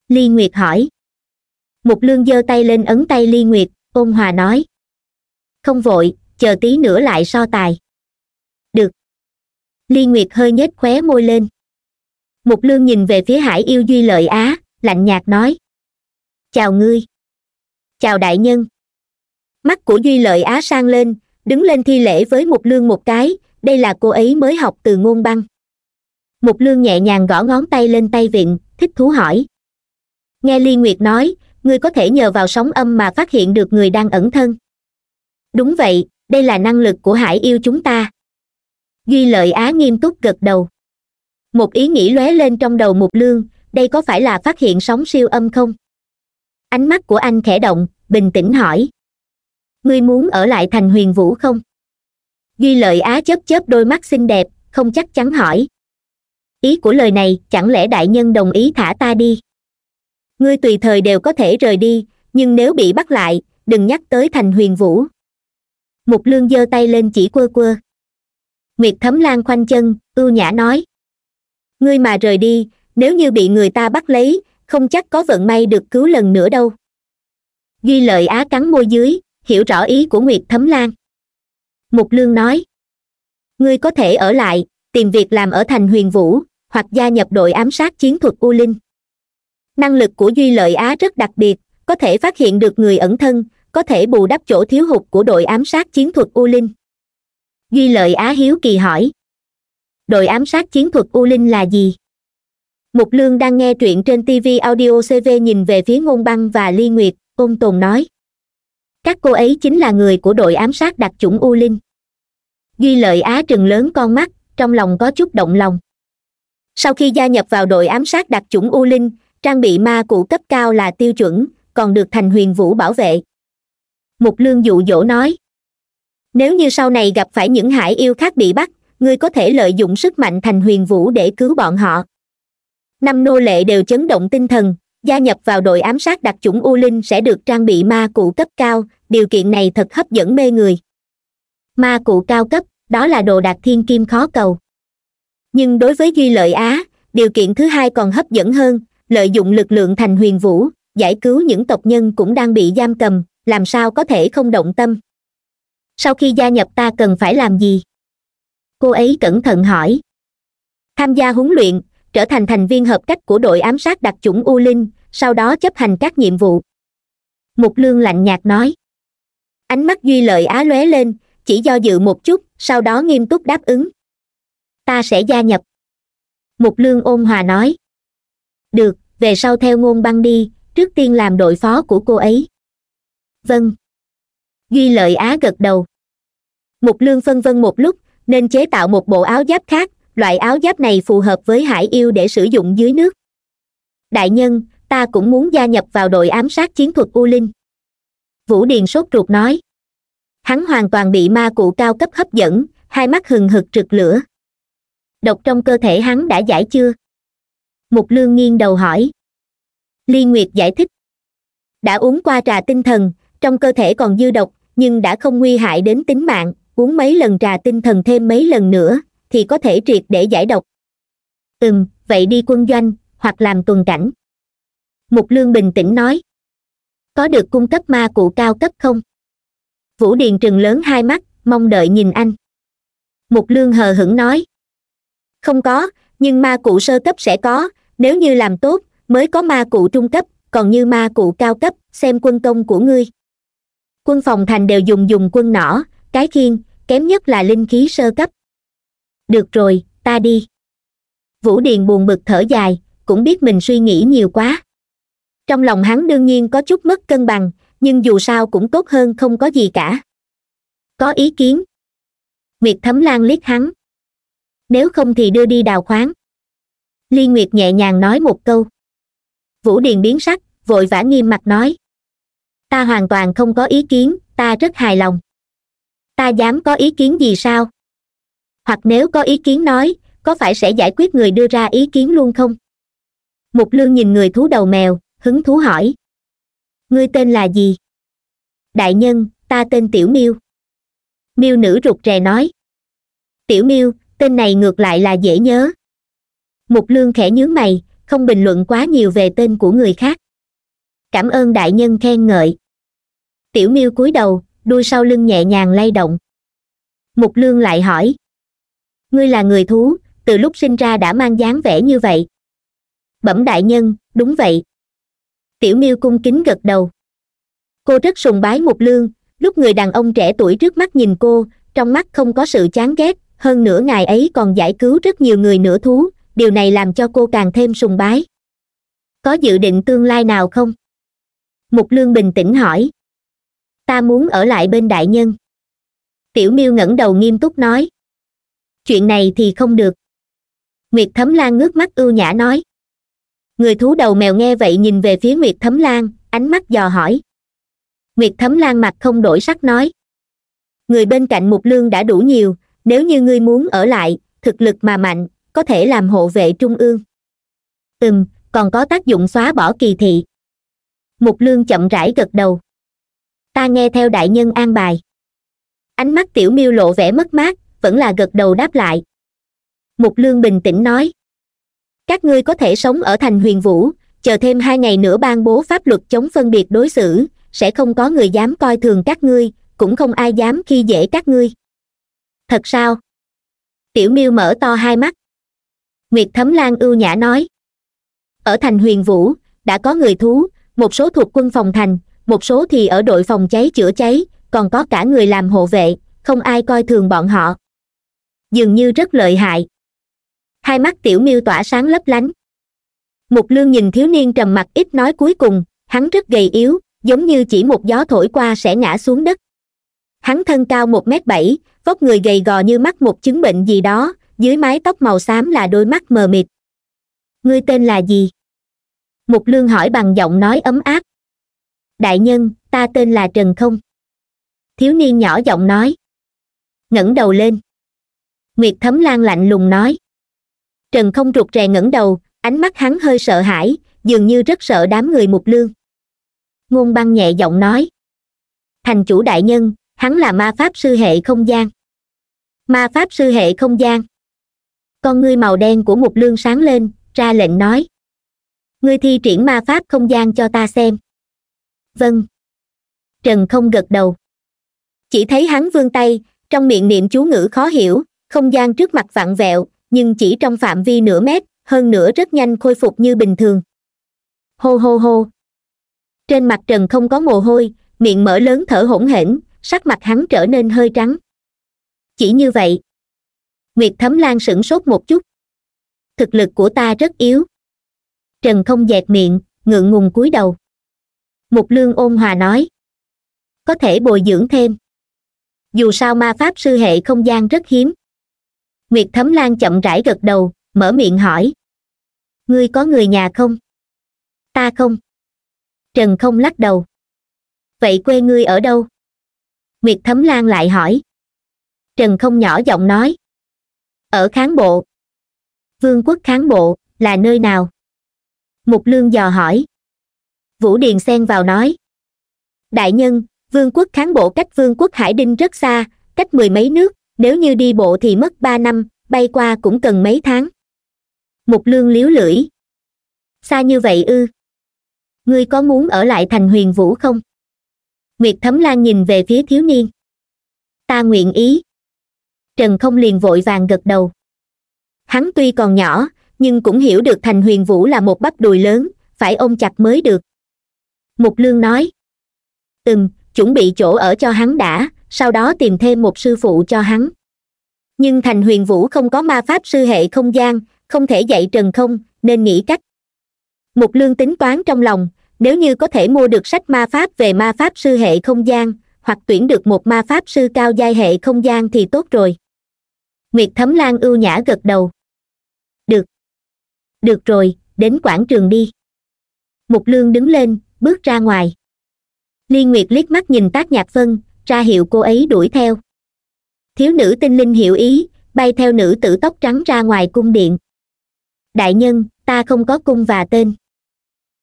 ly nguyệt hỏi mục lương giơ tay lên ấn tay ly nguyệt ôn hòa nói không vội chờ tí nữa lại so tài được ly nguyệt hơi nhếch khóe môi lên mục lương nhìn về phía hải yêu duy lợi á lạnh nhạt nói chào ngươi chào đại nhân mắt của duy lợi á sang lên đứng lên thi lễ với mục lương một cái đây là cô ấy mới học từ ngôn băng mục lương nhẹ nhàng gõ ngón tay lên tay vịn thích thú hỏi nghe ly nguyệt nói ngươi có thể nhờ vào sóng âm mà phát hiện được người đang ẩn thân đúng vậy đây là năng lực của hải yêu chúng ta duy lợi á nghiêm túc gật đầu một ý nghĩ lóe lên trong đầu mục lương đây có phải là phát hiện sóng siêu âm không ánh mắt của anh khẽ động bình tĩnh hỏi ngươi muốn ở lại thành huyền vũ không duy lợi á chớp chớp đôi mắt xinh đẹp không chắc chắn hỏi ý của lời này chẳng lẽ đại nhân đồng ý thả ta đi ngươi tùy thời đều có thể rời đi nhưng nếu bị bắt lại đừng nhắc tới thành huyền vũ mục lương giơ tay lên chỉ quơ quơ nguyệt thấm lan khoanh chân ưu nhã nói ngươi mà rời đi nếu như bị người ta bắt lấy không chắc có vận may được cứu lần nữa đâu duy lợi á cắn môi dưới hiểu rõ ý của nguyệt thấm lan mục lương nói ngươi có thể ở lại tìm việc làm ở thành huyền vũ hoặc gia nhập đội ám sát chiến thuật u linh năng lực của duy lợi á rất đặc biệt có thể phát hiện được người ẩn thân có thể bù đắp chỗ thiếu hụt của đội ám sát chiến thuật u linh duy lợi á hiếu kỳ hỏi đội ám sát chiến thuật u linh là gì mục lương đang nghe truyện trên tv audio cv nhìn về phía ngôn băng và ly nguyệt ôn tồn nói các cô ấy chính là người của đội ám sát đặc chủng u linh duy lợi á trừng lớn con mắt trong lòng có chút động lòng sau khi gia nhập vào đội ám sát đặc chủng u linh trang bị ma cụ cấp cao là tiêu chuẩn còn được thành huyền vũ bảo vệ mục lương dụ dỗ nói nếu như sau này gặp phải những hải yêu khác bị bắt ngươi có thể lợi dụng sức mạnh thành huyền vũ để cứu bọn họ năm nô lệ đều chấn động tinh thần gia nhập vào đội ám sát đặc chủng u linh sẽ được trang bị ma cụ cấp cao điều kiện này thật hấp dẫn mê người ma cụ cao cấp đó là đồ đạc thiên kim khó cầu nhưng đối với duy lợi á điều kiện thứ hai còn hấp dẫn hơn lợi dụng lực lượng thành huyền vũ giải cứu những tộc nhân cũng đang bị giam cầm làm sao có thể không động tâm sau khi gia nhập ta cần phải làm gì cô ấy cẩn thận hỏi tham gia huấn luyện trở thành thành viên hợp cách của đội ám sát đặc chủng u linh sau đó chấp hành các nhiệm vụ mục lương lạnh nhạt nói ánh mắt duy lợi á lóe lên chỉ do dự một chút sau đó nghiêm túc đáp ứng ta sẽ gia nhập mục lương ôn hòa nói được về sau theo ngôn băng đi trước tiên làm đội phó của cô ấy vâng duy lợi á gật đầu mục lương phân vân một lúc nên chế tạo một bộ áo giáp khác loại áo giáp này phù hợp với hải yêu để sử dụng dưới nước đại nhân ta cũng muốn gia nhập vào đội ám sát chiến thuật u linh vũ điền sốt ruột nói hắn hoàn toàn bị ma cụ cao cấp hấp dẫn hai mắt hừng hực rực lửa độc trong cơ thể hắn đã giải chưa mục lương nghiêng đầu hỏi ly nguyệt giải thích đã uống qua trà tinh thần trong cơ thể còn dư độc nhưng đã không nguy hại đến tính mạng uống mấy lần trà tinh thần thêm mấy lần nữa thì có thể triệt để giải độc ừm vậy đi quân doanh hoặc làm tuần cảnh mục lương bình tĩnh nói có được cung cấp ma cụ cao cấp không vũ điền trừng lớn hai mắt mong đợi nhìn anh mục lương hờ hững nói không có nhưng ma cụ sơ cấp sẽ có nếu như làm tốt mới có ma cụ trung cấp còn như ma cụ cao cấp xem quân công của ngươi quân phòng thành đều dùng dùng quân nỏ cái khiên kém nhất là linh khí sơ cấp được rồi ta đi vũ điền buồn bực thở dài cũng biết mình suy nghĩ nhiều quá trong lòng hắn đương nhiên có chút mất cân bằng nhưng dù sao cũng tốt hơn không có gì cả có ý kiến nguyệt thấm lan liếc hắn nếu không thì đưa đi đào khoáng ly nguyệt nhẹ nhàng nói một câu vũ điền biến sắc vội vã nghiêm mặt nói ta hoàn toàn không có ý kiến ta rất hài lòng ta dám có ý kiến gì sao hoặc nếu có ý kiến nói có phải sẽ giải quyết người đưa ra ý kiến luôn không mục lương nhìn người thú đầu mèo hứng thú hỏi ngươi tên là gì đại nhân ta tên tiểu miêu miêu nữ rụt rè nói tiểu miêu tên này ngược lại là dễ nhớ mục lương khẽ nhướng mày không bình luận quá nhiều về tên của người khác cảm ơn đại nhân khen ngợi tiểu miêu cúi đầu đuôi sau lưng nhẹ nhàng lay động mục lương lại hỏi ngươi là người thú từ lúc sinh ra đã mang dáng vẻ như vậy bẩm đại nhân đúng vậy tiểu miêu cung kính gật đầu cô rất sùng bái mục lương lúc người đàn ông trẻ tuổi trước mắt nhìn cô trong mắt không có sự chán ghét hơn nữa ngài ấy còn giải cứu rất nhiều người nửa thú điều này làm cho cô càng thêm sùng bái có dự định tương lai nào không mục lương bình tĩnh hỏi ta muốn ở lại bên đại nhân tiểu miêu ngẩng đầu nghiêm túc nói chuyện này thì không được nguyệt thấm lan ngước mắt ưu nhã nói người thú đầu mèo nghe vậy nhìn về phía nguyệt thấm lan ánh mắt dò hỏi nguyệt thấm lan mặt không đổi sắc nói người bên cạnh mục lương đã đủ nhiều nếu như ngươi muốn ở lại thực lực mà mạnh có thể làm hộ vệ trung ương ừm còn có tác dụng xóa bỏ kỳ thị mục lương chậm rãi gật đầu ta nghe theo đại nhân an bài ánh mắt tiểu miêu lộ vẻ mất mát vẫn là gật đầu đáp lại mục lương bình tĩnh nói các ngươi có thể sống ở thành huyền vũ chờ thêm hai ngày nữa ban bố pháp luật chống phân biệt đối xử sẽ không có người dám coi thường các ngươi cũng không ai dám khi dễ các ngươi thật sao tiểu miêu mở to hai mắt nguyệt thấm lan ưu nhã nói ở thành huyền vũ đã có người thú một số thuộc quân phòng thành một số thì ở đội phòng cháy chữa cháy còn có cả người làm hộ vệ không ai coi thường bọn họ dường như rất lợi hại hai mắt tiểu miêu tỏa sáng lấp lánh mục lương nhìn thiếu niên trầm mặc ít nói cuối cùng hắn rất gầy yếu giống như chỉ một gió thổi qua sẽ ngã xuống đất hắn thân cao một m bảy vóc người gầy gò như mắc một chứng bệnh gì đó dưới mái tóc màu xám là đôi mắt mờ mịt ngươi tên là gì mục lương hỏi bằng giọng nói ấm áp đại nhân ta tên là trần không thiếu niên nhỏ giọng nói ngẩng đầu lên nguyệt thấm lan lạnh lùng nói trần không rụt rè ngẩng đầu ánh mắt hắn hơi sợ hãi dường như rất sợ đám người mục lương ngôn băng nhẹ giọng nói thành chủ đại nhân hắn là ma pháp sư hệ không gian ma pháp sư hệ không gian con ngươi màu đen của mục lương sáng lên ra lệnh nói ngươi thi triển ma pháp không gian cho ta xem vâng trần không gật đầu chỉ thấy hắn vươn tay trong miệng niệm chú ngữ khó hiểu không gian trước mặt vặn vẹo nhưng chỉ trong phạm vi nửa mét hơn nữa rất nhanh khôi phục như bình thường hô hô hô trên mặt trần không có mồ hôi miệng mở lớn thở hổn hển sắc mặt hắn trở nên hơi trắng chỉ như vậy nguyệt thấm lan sửng sốt một chút thực lực của ta rất yếu trần không dẹt miệng ngượng ngùng cúi đầu mục lương ôn hòa nói có thể bồi dưỡng thêm dù sao ma pháp sư hệ không gian rất hiếm nguyệt thấm lan chậm rãi gật đầu mở miệng hỏi ngươi có người nhà không ta không trần không lắc đầu vậy quê ngươi ở đâu nguyệt thấm lan lại hỏi trần không nhỏ giọng nói ở kháng bộ vương quốc kháng bộ là nơi nào mục lương dò hỏi vũ điền xen vào nói đại nhân vương quốc kháng bộ cách vương quốc hải đinh rất xa cách mười mấy nước nếu như đi bộ thì mất ba năm bay qua cũng cần mấy tháng mục lương liếu lưỡi xa như vậy ư ngươi có muốn ở lại thành huyền vũ không nguyệt thấm lan nhìn về phía thiếu niên ta nguyện ý trần không liền vội vàng gật đầu hắn tuy còn nhỏ nhưng cũng hiểu được thành huyền vũ là một bắp đùi lớn phải ôm chặt mới được mục lương nói từng chuẩn bị chỗ ở cho hắn đã sau đó tìm thêm một sư phụ cho hắn nhưng thành huyền vũ không có ma pháp sư hệ không gian không thể dạy trần không nên nghĩ cách mục lương tính toán trong lòng nếu như có thể mua được sách ma pháp về ma pháp sư hệ không gian hoặc tuyển được một ma pháp sư cao giai hệ không gian thì tốt rồi nguyệt thấm lan ưu nhã gật đầu được được rồi đến quảng trường đi mục lương đứng lên bước ra ngoài liên nguyệt liếc mắt nhìn tác nhạc phân ra hiệu cô ấy đuổi theo thiếu nữ tinh linh hiểu ý bay theo nữ tử tóc trắng ra ngoài cung điện đại nhân ta không có cung và tên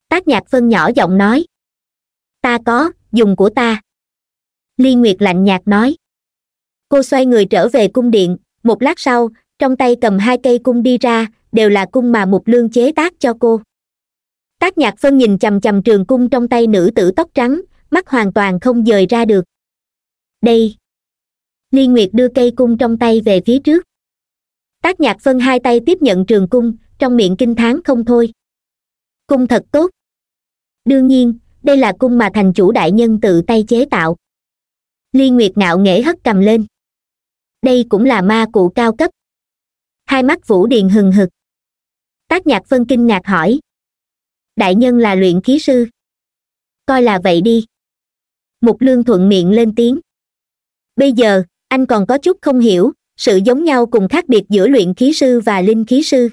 tác nhạc phân nhỏ giọng nói ta có dùng của ta ly nguyệt lạnh nhạt nói cô xoay người trở về cung điện một lát sau trong tay cầm hai cây cung đi ra đều là cung mà mục lương chế tác cho cô tác nhạc phân nhìn chầm chầm trường cung trong tay nữ tử tóc trắng mắt hoàn toàn không dời ra được đây liên nguyệt đưa cây cung trong tay về phía trước tác nhạc phân hai tay tiếp nhận trường cung trong miệng kinh thán không thôi cung thật tốt đương nhiên đây là cung mà thành chủ đại nhân tự tay chế tạo liên nguyệt ngạo nghễ hất cầm lên đây cũng là ma cụ cao cấp hai mắt vũ điền hừng hực tác nhạc phân kinh ngạc hỏi đại nhân là luyện khí sư coi là vậy đi mục lương thuận miệng lên tiếng bây giờ anh còn có chút không hiểu sự giống nhau cùng khác biệt giữa luyện khí sư và linh khí sư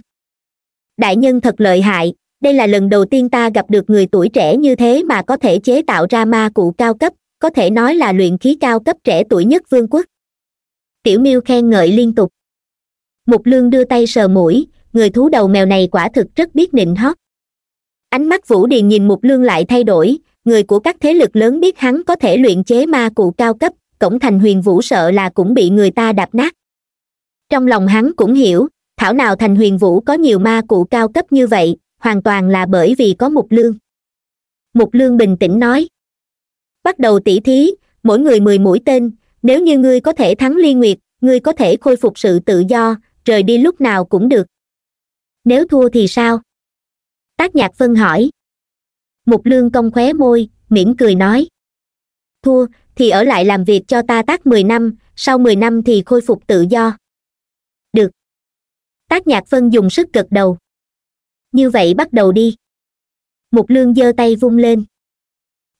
đại nhân thật lợi hại đây là lần đầu tiên ta gặp được người tuổi trẻ như thế mà có thể chế tạo ra ma cụ cao cấp có thể nói là luyện khí cao cấp trẻ tuổi nhất vương quốc tiểu miêu khen ngợi liên tục mục lương đưa tay sờ mũi người thú đầu mèo này quả thực rất biết nịnh hót ánh mắt vũ điền nhìn mục lương lại thay đổi người của các thế lực lớn biết hắn có thể luyện chế ma cụ cao cấp cổng thành huyền vũ sợ là cũng bị người ta đạp nát trong lòng hắn cũng hiểu thảo nào thành huyền vũ có nhiều ma cụ cao cấp như vậy hoàn toàn là bởi vì có mục lương mục lương bình tĩnh nói bắt đầu tỉ thí mỗi người mười mũi tên nếu như ngươi có thể thắng ly nguyệt ngươi có thể khôi phục sự tự do rời đi lúc nào cũng được nếu thua thì sao tác nhạc phân hỏi mục lương công khóe môi mỉm cười nói thua thì ở lại làm việc cho ta tác mười năm sau mười năm thì khôi phục tự do được tác nhạc phân dùng sức gật đầu như vậy bắt đầu đi mục lương giơ tay vung lên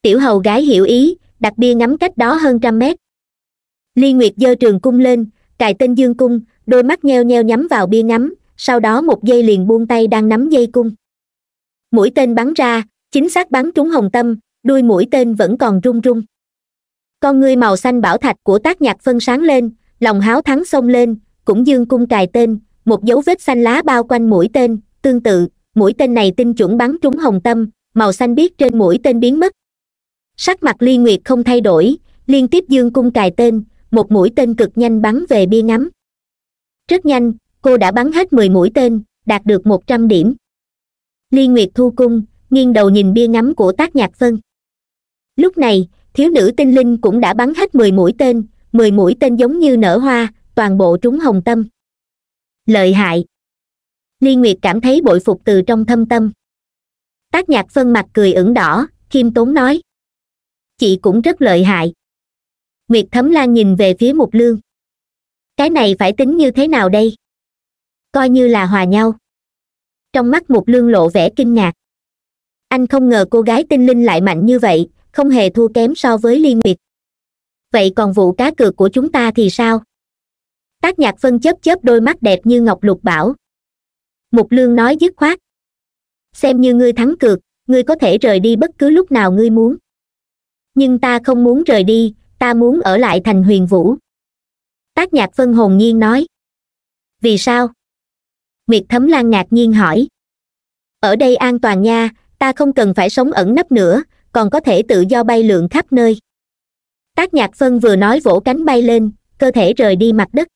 tiểu hầu gái hiểu ý đặt bia ngắm cách đó hơn trăm mét ly nguyệt giơ trường cung lên cài tên dương cung đôi mắt nheo nheo nhắm vào bia ngắm sau đó một giây liền buông tay đang nắm dây cung mũi tên bắn ra chính xác bắn trúng hồng tâm đuôi mũi tên vẫn còn rung rung con ngươi màu xanh bảo thạch của tác nhạc phân sáng lên lòng háo thắng sông lên cũng dương cung cài tên một dấu vết xanh lá bao quanh mũi tên tương tự mũi tên này tinh chuẩn bắn trúng hồng tâm màu xanh biết trên mũi tên biến mất sắc mặt ly nguyệt không thay đổi liên tiếp dương cung cài tên một mũi tên cực nhanh bắn về bia ngắm rất nhanh cô đã bắn hết mười mũi tên đạt được một trăm điểm liên nguyệt thu cung nghiêng đầu nhìn bia ngắm của tác nhạc phân lúc này thiếu nữ tinh linh cũng đã bắn hết mười mũi tên mười mũi tên giống như nở hoa toàn bộ trúng hồng tâm lợi hại liên nguyệt cảm thấy bội phục từ trong thâm tâm tác nhạc phân mặt cười ửng đỏ khiêm tốn nói chị cũng rất lợi hại nguyệt thấm lan nhìn về phía mục lương cái này phải tính như thế nào đây coi như là hòa nhau trong mắt một lương lộ vẻ kinh ngạc anh không ngờ cô gái tinh linh lại mạnh như vậy không hề thua kém so với liên nguyệt vậy còn vụ cá cược của chúng ta thì sao tác nhạc phân chớp chớp đôi mắt đẹp như ngọc lục bảo mục lương nói dứt khoát xem như ngươi thắng cược ngươi có thể rời đi bất cứ lúc nào ngươi muốn nhưng ta không muốn rời đi ta muốn ở lại thành huyền vũ tác nhạc Phân hồn nhiên nói vì sao Nguyệt thấm lan ngạc nhiên hỏi ở đây an toàn nha ta không cần phải sống ẩn nấp nữa còn có thể tự do bay lượn khắp nơi tác nhạc Phân vừa nói vỗ cánh bay lên cơ thể rời đi mặt đất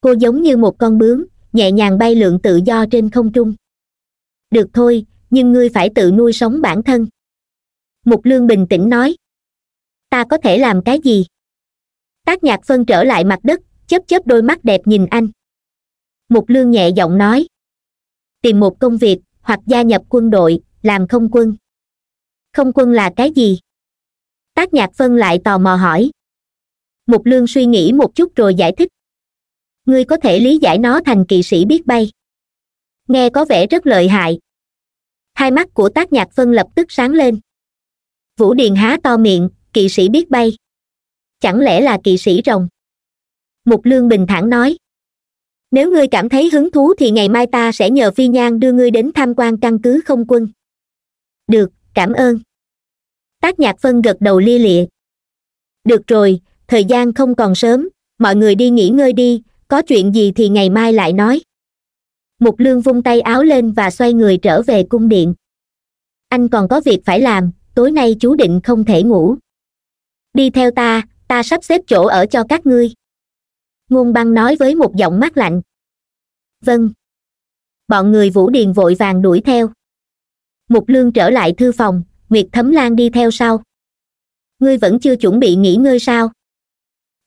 cô giống như một con bướm nhẹ nhàng bay lượn tự do trên không trung được thôi nhưng ngươi phải tự nuôi sống bản thân mục lương bình tĩnh nói ta có thể làm cái gì tác nhạc phân trở lại mặt đất chớp chớp đôi mắt đẹp nhìn anh mục lương nhẹ giọng nói tìm một công việc hoặc gia nhập quân đội làm không quân không quân là cái gì tác nhạc phân lại tò mò hỏi mục lương suy nghĩ một chút rồi giải thích ngươi có thể lý giải nó thành kỵ sĩ biết bay nghe có vẻ rất lợi hại hai mắt của tác nhạc phân lập tức sáng lên vũ điền há to miệng kỵ sĩ biết bay chẳng lẽ là kỵ sĩ rồng mục lương bình thản nói nếu ngươi cảm thấy hứng thú thì ngày mai ta sẽ nhờ phi nhan đưa ngươi đến tham quan căn cứ không quân được cảm ơn tác nhạc phân gật đầu lia lịa được rồi thời gian không còn sớm mọi người đi nghỉ ngơi đi có chuyện gì thì ngày mai lại nói mục lương vung tay áo lên và xoay người trở về cung điện anh còn có việc phải làm tối nay chú định không thể ngủ đi theo ta ta sắp xếp chỗ ở cho các ngươi ngôn băng nói với một giọng mát lạnh vâng bọn người vũ điền vội vàng đuổi theo mục lương trở lại thư phòng nguyệt thấm lan đi theo sau ngươi vẫn chưa chuẩn bị nghỉ ngơi sao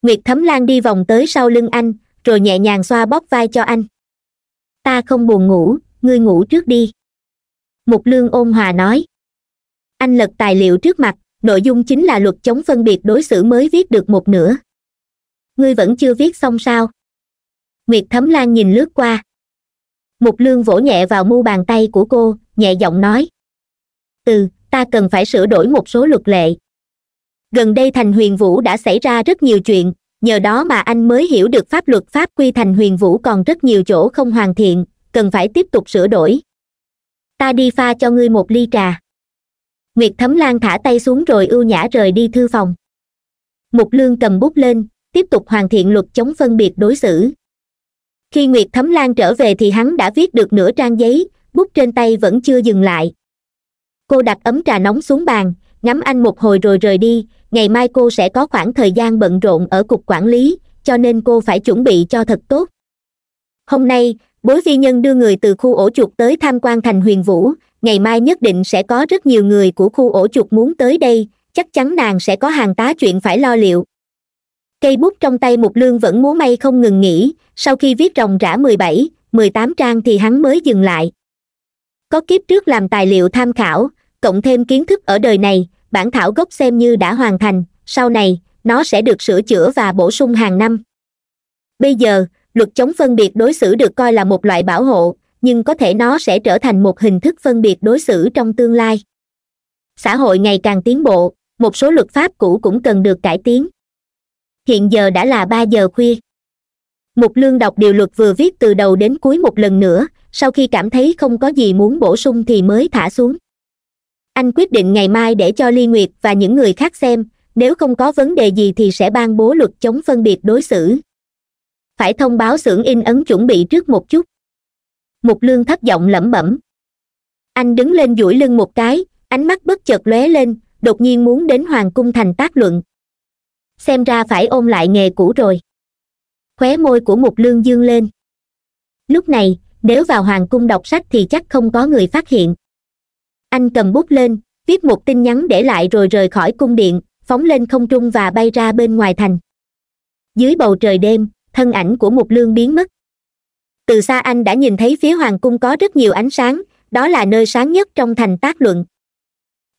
nguyệt thấm lan đi vòng tới sau lưng anh rồi nhẹ nhàng xoa bóp vai cho anh ta không buồn ngủ ngươi ngủ trước đi mục lương ôn hòa nói anh lật tài liệu trước mặt nội dung chính là luật chống phân biệt đối xử mới viết được một nửa ngươi vẫn chưa viết xong sao nguyệt thấm lan nhìn lướt qua mục lương vỗ nhẹ vào mu bàn tay của cô nhẹ giọng nói ừ ta cần phải sửa đổi một số luật lệ gần đây thành huyền vũ đã xảy ra rất nhiều chuyện nhờ đó mà anh mới hiểu được pháp luật pháp quy thành huyền vũ còn rất nhiều chỗ không hoàn thiện cần phải tiếp tục sửa đổi ta đi pha cho ngươi một ly trà nguyệt thấm lan thả tay xuống rồi ưu nhã rời đi thư phòng mục lương cầm bút lên tiếp tục hoàn thiện luật chống phân biệt đối xử khi nguyệt thấm lan trở về thì hắn đã viết được nửa trang giấy bút trên tay vẫn chưa dừng lại cô đặt ấm trà nóng xuống bàn ngắm anh một hồi rồi rời đi ngày mai cô sẽ có khoảng thời gian bận rộn ở cục quản lý cho nên cô phải chuẩn bị cho thật tốt hôm nay bối vi nhân đưa người từ khu ổ chuột tới tham quan thành huyền vũ ngày mai nhất định sẽ có rất nhiều người của khu ổ chuột muốn tới đây chắc chắn nàng sẽ có hàng tá chuyện phải lo liệu cây bút trong tay mục lương vẫn múa may không ngừng nghỉ sau khi viết ròng rã mười bảy mười tám trang thì hắn mới dừng lại có kiếp trước làm tài liệu tham khảo cộng thêm kiến thức ở đời này bản thảo gốc xem như đã hoàn thành sau này nó sẽ được sửa chữa và bổ sung hàng năm bây giờ luật chống phân biệt đối xử được coi là một loại bảo hộ nhưng có thể nó sẽ trở thành một hình thức phân biệt đối xử trong tương lai xã hội ngày càng tiến bộ một số luật pháp cũ cũng cần được cải tiến hiện giờ đã là ba giờ khuya mục lương đọc điều luật vừa viết từ đầu đến cuối một lần nữa sau khi cảm thấy không có gì muốn bổ sung thì mới thả xuống anh quyết định ngày mai để cho ly nguyệt và những người khác xem nếu không có vấn đề gì thì sẽ ban bố luật chống phân biệt đối xử phải thông báo xưởng in ấn chuẩn bị trước một chút mục lương thất vọng lẩm bẩm anh đứng lên duỗi lưng một cái ánh mắt bất chợt lóe lên đột nhiên muốn đến hoàng cung thành tác luận xem ra phải ôm lại nghề cũ rồi khóe môi của mục lương dương lên lúc này nếu vào hoàng cung đọc sách thì chắc không có người phát hiện anh cầm bút lên viết một tin nhắn để lại rồi rời khỏi cung điện phóng lên không trung và bay ra bên ngoài thành dưới bầu trời đêm thân ảnh của mục lương biến mất từ xa anh đã nhìn thấy phía hoàng cung có rất nhiều ánh sáng đó là nơi sáng nhất trong thành tác luận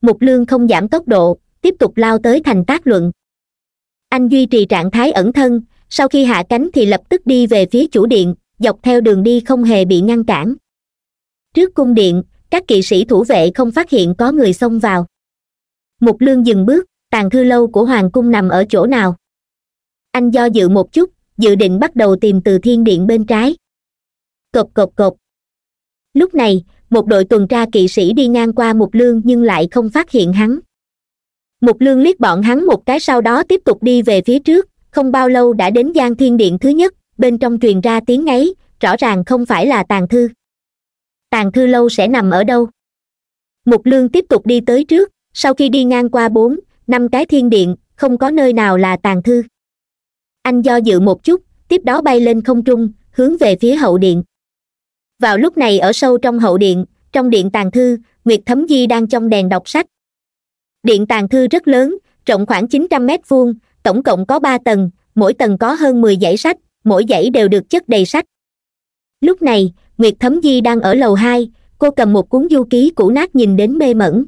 mục lương không giảm tốc độ tiếp tục lao tới thành tác luận anh duy trì trạng thái ẩn thân sau khi hạ cánh thì lập tức đi về phía chủ điện dọc theo đường đi không hề bị ngăn cản trước cung điện các kỵ sĩ thủ vệ không phát hiện có người xông vào mục lương dừng bước tàn thư lâu của hoàng cung nằm ở chỗ nào anh do dự một chút dự định bắt đầu tìm từ thiên điện bên trái cộp cộp cộp lúc này một đội tuần tra kỵ sĩ đi ngang qua mục lương nhưng lại không phát hiện hắn mục lương liếc bọn hắn một cái sau đó tiếp tục đi về phía trước không bao lâu đã đến gian thiên điện thứ nhất bên trong truyền ra tiếng ấy rõ ràng không phải là tàn thư tàn thư lâu sẽ nằm ở đâu mục lương tiếp tục đi tới trước sau khi đi ngang qua bốn năm cái thiên điện không có nơi nào là tàn thư anh do dự một chút tiếp đó bay lên không trung hướng về phía hậu điện vào lúc này ở sâu trong hậu điện trong điện tàng thư nguyệt thấm di đang trong đèn đọc sách điện tàng thư rất lớn rộng khoảng chín trăm mét vuông tổng cộng có ba tầng mỗi tầng có hơn mười dãy sách mỗi dãy đều được chất đầy sách lúc này nguyệt thấm di đang ở lầu hai cô cầm một cuốn du ký cũ nát nhìn đến mê mẩn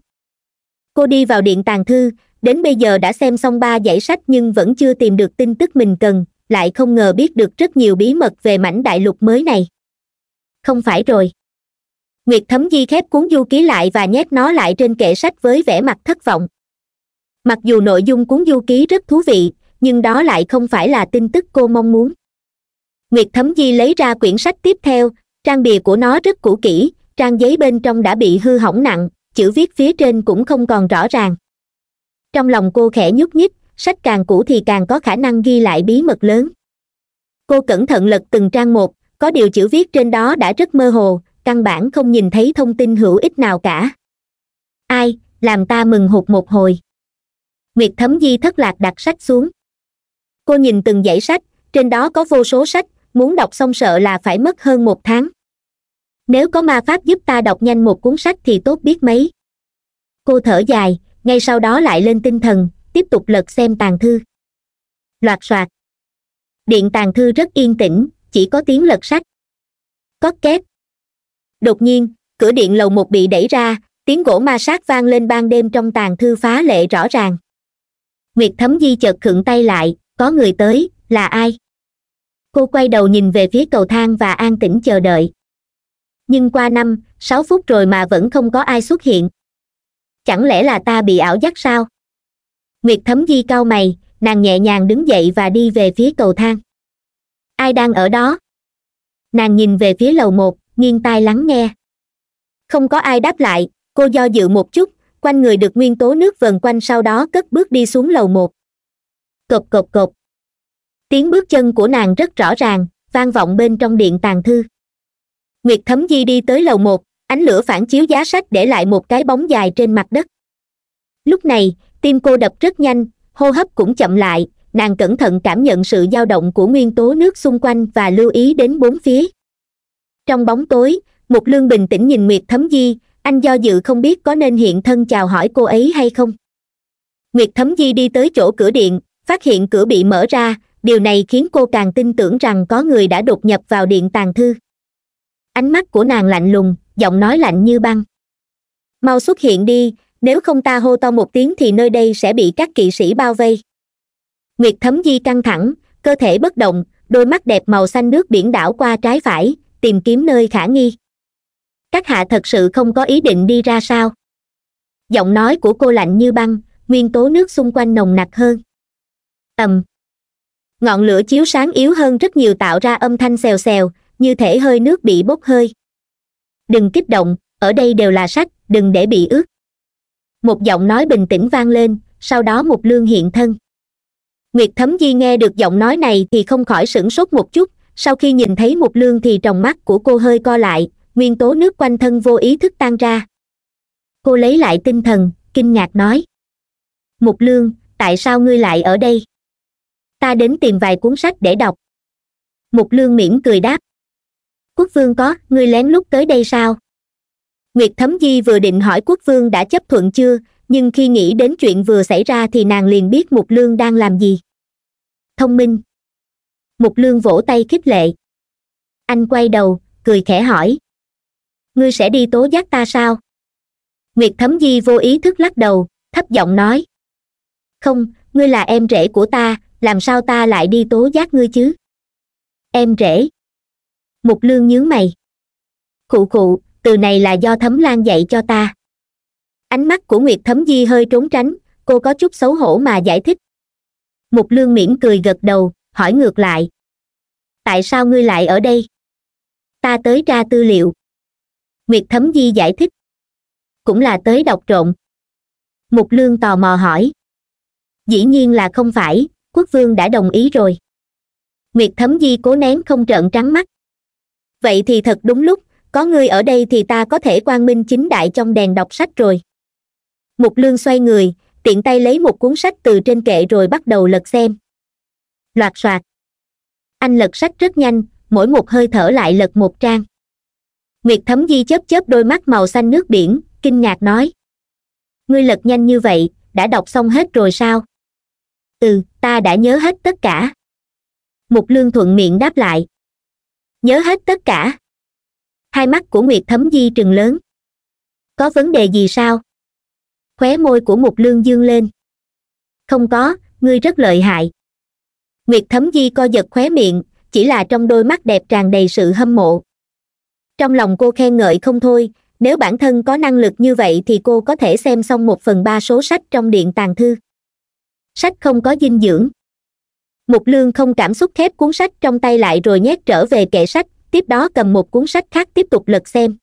cô đi vào điện tàng thư đến bây giờ đã xem xong ba dãy sách nhưng vẫn chưa tìm được tin tức mình cần lại không ngờ biết được rất nhiều bí mật về mảnh đại lục mới này không phải rồi nguyệt thấm di khép cuốn du ký lại và nhét nó lại trên kệ sách với vẻ mặt thất vọng mặc dù nội dung cuốn du ký rất thú vị nhưng đó lại không phải là tin tức cô mong muốn nguyệt thấm di lấy ra quyển sách tiếp theo trang bìa của nó rất cũ kỹ trang giấy bên trong đã bị hư hỏng nặng chữ viết phía trên cũng không còn rõ ràng trong lòng cô khẽ nhúc nhích sách càng cũ thì càng có khả năng ghi lại bí mật lớn cô cẩn thận lật từng trang một có điều chữ viết trên đó đã rất mơ hồ căn bản không nhìn thấy thông tin hữu ích nào cả ai làm ta mừng hụt một hồi nguyệt thấm di thất lạc đặt sách xuống cô nhìn từng dãy sách trên đó có vô số sách muốn đọc xong sợ là phải mất hơn một tháng nếu có ma pháp giúp ta đọc nhanh một cuốn sách thì tốt biết mấy cô thở dài ngay sau đó lại lên tinh thần tiếp tục lật xem tàn thư loạt soạt điện tàn thư rất yên tĩnh chỉ có tiếng lật sách cót két đột nhiên cửa điện lầu một bị đẩy ra tiếng gỗ ma sát vang lên ban đêm trong tàn thư phá lệ rõ ràng nguyệt thấm di chợt khựng tay lại có người tới là ai cô quay đầu nhìn về phía cầu thang và an tĩnh chờ đợi nhưng qua năm sáu phút rồi mà vẫn không có ai xuất hiện chẳng lẽ là ta bị ảo giác sao nguyệt thấm di cau mày nàng nhẹ nhàng đứng dậy và đi về phía cầu thang ai đang ở đó nàng nhìn về phía lầu một nghiêng tai lắng nghe không có ai đáp lại cô do dự một chút quanh người được nguyên tố nước vần quanh sau đó cất bước đi xuống lầu một cộp cộp cộp tiếng bước chân của nàng rất rõ ràng vang vọng bên trong điện tàng thư nguyệt thấm di đi tới lầu một ánh lửa phản chiếu giá sách để lại một cái bóng dài trên mặt đất lúc này tim cô đập rất nhanh hô hấp cũng chậm lại nàng cẩn thận cảm nhận sự dao động của nguyên tố nước xung quanh và lưu ý đến bốn phía trong bóng tối một lương bình tĩnh nhìn nguyệt thấm di anh do dự không biết có nên hiện thân chào hỏi cô ấy hay không nguyệt thấm di đi tới chỗ cửa điện phát hiện cửa bị mở ra điều này khiến cô càng tin tưởng rằng có người đã đột nhập vào điện tàng thư ánh mắt của nàng lạnh lùng giọng nói lạnh như băng mau xuất hiện đi nếu không ta hô to một tiếng thì nơi đây sẽ bị các kỵ sĩ bao vây nguyệt thấm di căng thẳng cơ thể bất động đôi mắt đẹp màu xanh nước biển đảo qua trái phải tìm kiếm nơi khả nghi các hạ thật sự không có ý định đi ra sao giọng nói của cô lạnh như băng nguyên tố nước xung quanh nồng nặc hơn ầm ngọn lửa chiếu sáng yếu hơn rất nhiều tạo ra âm thanh xèo xèo như thể hơi nước bị bốc hơi đừng kích động ở đây đều là sách đừng để bị ướt một giọng nói bình tĩnh vang lên sau đó một lương hiện thân nguyệt thấm di nghe được giọng nói này thì không khỏi sửng sốt một chút sau khi nhìn thấy mục lương thì tròng mắt của cô hơi co lại nguyên tố nước quanh thân vô ý thức tan ra cô lấy lại tinh thần kinh ngạc nói mục lương tại sao ngươi lại ở đây ta đến tìm vài cuốn sách để đọc mục lương mỉm cười đáp quốc vương có ngươi lén lút tới đây sao nguyệt thấm di vừa định hỏi quốc vương đã chấp thuận chưa nhưng khi nghĩ đến chuyện vừa xảy ra thì nàng liền biết mục lương đang làm gì thông minh mục lương vỗ tay khích lệ anh quay đầu cười khẽ hỏi ngươi sẽ đi tố giác ta sao nguyệt thấm di vô ý thức lắc đầu thấp giọng nói không ngươi là em rể của ta làm sao ta lại đi tố giác ngươi chứ em rể mục lương nhướng mày khụ khụ từ này là do thấm lan dạy cho ta ánh mắt của nguyệt thấm di hơi trốn tránh cô có chút xấu hổ mà giải thích mục lương mỉm cười gật đầu hỏi ngược lại tại sao ngươi lại ở đây ta tới tra tư liệu nguyệt thấm di giải thích cũng là tới đọc trộn mục lương tò mò hỏi dĩ nhiên là không phải quốc vương đã đồng ý rồi nguyệt thấm di cố nén không trợn trắng mắt vậy thì thật đúng lúc có ngươi ở đây thì ta có thể quang minh chính đại trong đèn đọc sách rồi mục lương xoay người tiện tay lấy một cuốn sách từ trên kệ rồi bắt đầu lật xem loạt soạt anh lật sách rất nhanh mỗi một hơi thở lại lật một trang nguyệt thấm di chớp chớp đôi mắt màu xanh nước biển kinh ngạc nói ngươi lật nhanh như vậy đã đọc xong hết rồi sao ừ ta đã nhớ hết tất cả mục lương thuận miệng đáp lại nhớ hết tất cả hai mắt của nguyệt thấm di trừng lớn có vấn đề gì sao khóe môi của mục lương dương lên không có ngươi rất lợi hại nguyệt thấm di co giật khóe miệng chỉ là trong đôi mắt đẹp tràn đầy sự hâm mộ trong lòng cô khen ngợi không thôi nếu bản thân có năng lực như vậy thì cô có thể xem xong một phần ba số sách trong điện tàng thư sách không có dinh dưỡng mục lương không cảm xúc khép cuốn sách trong tay lại rồi nhét trở về kệ sách tiếp đó cầm một cuốn sách khác tiếp tục lật xem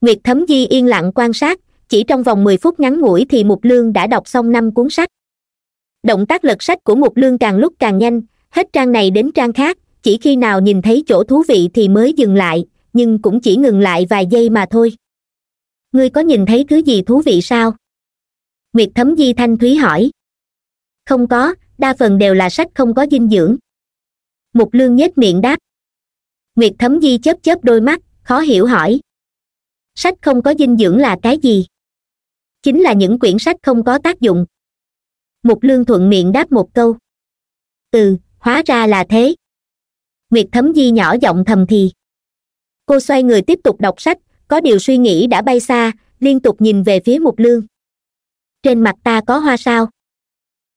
nguyệt thấm di yên lặng quan sát chỉ trong vòng mười phút ngắn ngủi thì mục lương đã đọc xong năm cuốn sách động tác lật sách của mục lương càng lúc càng nhanh hết trang này đến trang khác chỉ khi nào nhìn thấy chỗ thú vị thì mới dừng lại nhưng cũng chỉ ngừng lại vài giây mà thôi ngươi có nhìn thấy thứ gì thú vị sao nguyệt thấm di thanh thúy hỏi không có đa phần đều là sách không có dinh dưỡng mục lương nhếch miệng đáp nguyệt thấm di chớp chớp đôi mắt khó hiểu hỏi sách không có dinh dưỡng là cái gì chính là những quyển sách không có tác dụng mục lương thuận miệng đáp một câu ừ hóa ra là thế nguyệt thấm di nhỏ giọng thầm thì cô xoay người tiếp tục đọc sách có điều suy nghĩ đã bay xa liên tục nhìn về phía mục lương trên mặt ta có hoa sao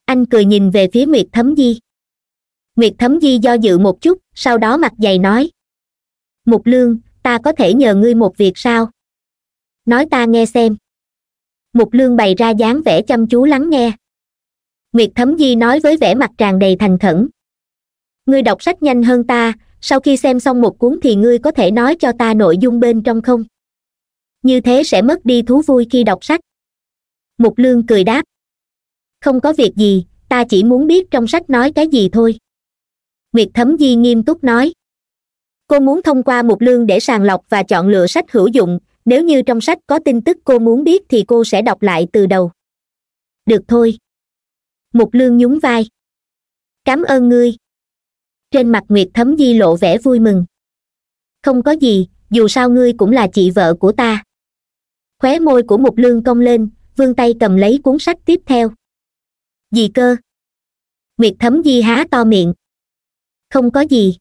anh cười nhìn về phía nguyệt thấm di nguyệt thấm di do dự một chút sau đó mặt dày nói mục lương ta có thể nhờ ngươi một việc sao nói ta nghe xem mục lương bày ra dáng vẻ chăm chú lắng nghe nguyệt thấm di nói với vẻ mặt tràn đầy thành khẩn ngươi đọc sách nhanh hơn ta sau khi xem xong một cuốn thì ngươi có thể nói cho ta nội dung bên trong không như thế sẽ mất đi thú vui khi đọc sách mục lương cười đáp không có việc gì ta chỉ muốn biết trong sách nói cái gì thôi nguyệt thấm di nghiêm túc nói cô muốn thông qua mục lương để sàng lọc và chọn lựa sách hữu dụng nếu như trong sách có tin tức cô muốn biết thì cô sẽ đọc lại từ đầu được thôi mục lương nhún vai cám ơn ngươi trên mặt nguyệt thấm di lộ vẻ vui mừng không có gì dù sao ngươi cũng là chị vợ của ta khóe môi của mục lương cong lên vươn tay cầm lấy cuốn sách tiếp theo gì cơ nguyệt thấm di há to miệng không có gì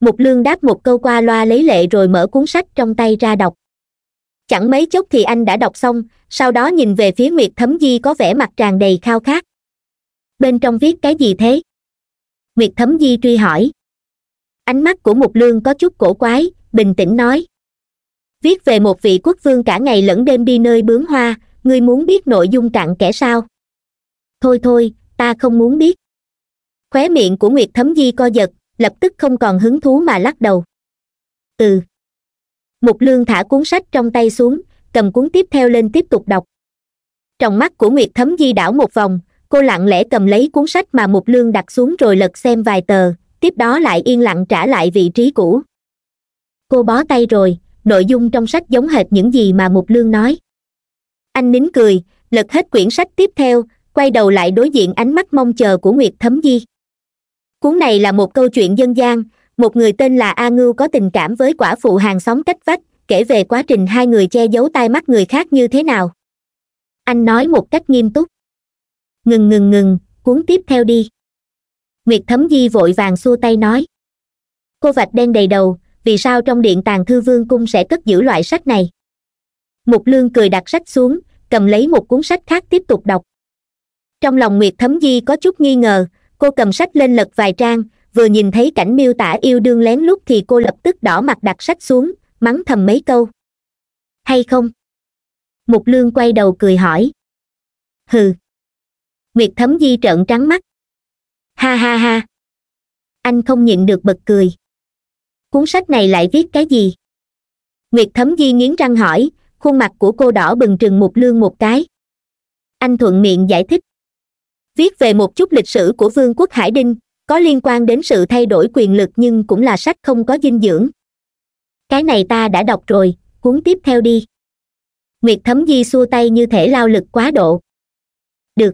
mục lương đáp một câu qua loa lấy lệ rồi mở cuốn sách trong tay ra đọc chẳng mấy chốc thì anh đã đọc xong sau đó nhìn về phía nguyệt thấm di có vẻ mặt tràn đầy khao khát bên trong viết cái gì thế nguyệt thấm di truy hỏi ánh mắt của mục lương có chút cổ quái bình tĩnh nói viết về một vị quốc vương cả ngày lẫn đêm đi nơi bướm hoa ngươi muốn biết nội dung cặn kẽ sao thôi thôi ta không muốn biết khóe miệng của nguyệt thấm di co giật lập tức không còn hứng thú mà lắc đầu ừ mục lương thả cuốn sách trong tay xuống cầm cuốn tiếp theo lên tiếp tục đọc trong mắt của nguyệt thấm di đảo một vòng cô lặng lẽ cầm lấy cuốn sách mà mục lương đặt xuống rồi lật xem vài tờ tiếp đó lại yên lặng trả lại vị trí cũ cô bó tay rồi nội dung trong sách giống hệt những gì mà mục lương nói anh nín cười lật hết quyển sách tiếp theo quay đầu lại đối diện ánh mắt mong chờ của nguyệt thấm di cuốn này là một câu chuyện dân gian một người tên là a ngưu có tình cảm với quả phụ hàng xóm cách vách kể về quá trình hai người che giấu tai mắt người khác như thế nào anh nói một cách nghiêm túc ngừng ngừng ngừng cuốn tiếp theo đi nguyệt thấm di vội vàng xua tay nói cô vạch đen đầy đầu vì sao trong điện tàng thư vương cung sẽ cất giữ loại sách này mục lương cười đặt sách xuống cầm lấy một cuốn sách khác tiếp tục đọc trong lòng nguyệt thấm di có chút nghi ngờ cô cầm sách lên lật vài trang vừa nhìn thấy cảnh miêu tả yêu đương lén lút thì cô lập tức đỏ mặt đặt sách xuống mắng thầm mấy câu hay không mục lương quay đầu cười hỏi hừ nguyệt thấm di trợn trắng mắt ha ha ha anh không nhịn được bật cười cuốn sách này lại viết cái gì nguyệt thấm di nghiến răng hỏi khuôn mặt của cô đỏ bừng trừng mục lương một cái anh thuận miệng giải thích viết về một chút lịch sử của vương quốc hải đinh có liên quan đến sự thay đổi quyền lực nhưng cũng là sách không có dinh dưỡng cái này ta đã đọc rồi cuốn tiếp theo đi nguyệt thấm di xua tay như thể lao lực quá độ được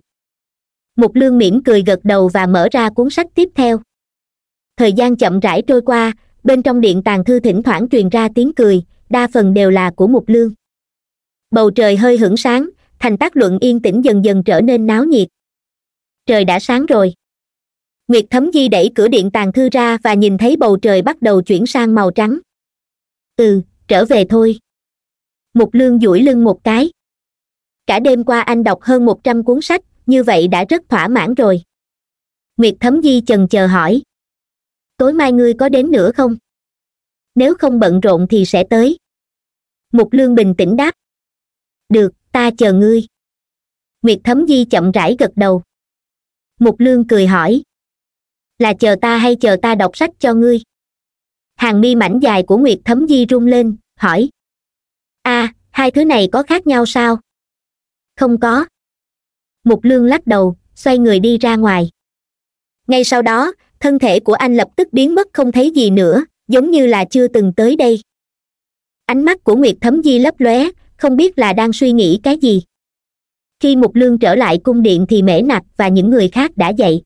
mục lương mỉm cười gật đầu và mở ra cuốn sách tiếp theo thời gian chậm rãi trôi qua bên trong điện tàng thư thỉnh thoảng truyền ra tiếng cười đa phần đều là của mục lương bầu trời hơi hửng sáng thành tác luận yên tĩnh dần dần trở nên náo nhiệt trời đã sáng rồi nguyệt thấm di đẩy cửa điện tàng thư ra và nhìn thấy bầu trời bắt đầu chuyển sang màu trắng ừ trở về thôi mục lương duỗi lưng một cái cả đêm qua anh đọc hơn một trăm cuốn sách như vậy đã rất thỏa mãn rồi nguyệt thấm di chần chờ hỏi tối mai ngươi có đến nữa không nếu không bận rộn thì sẽ tới mục lương bình tĩnh đáp được ta chờ ngươi nguyệt thấm di chậm rãi gật đầu mục lương cười hỏi là chờ ta hay chờ ta đọc sách cho ngươi hàng mi mảnh dài của nguyệt thấm di rung lên hỏi a à, hai thứ này có khác nhau sao không có mục lương lắc đầu xoay người đi ra ngoài ngay sau đó thân thể của anh lập tức biến mất không thấy gì nữa giống như là chưa từng tới đây ánh mắt của nguyệt thấm di lấp lóe không biết là đang suy nghĩ cái gì khi mục lương trở lại cung điện thì mễ nạp và những người khác đã dậy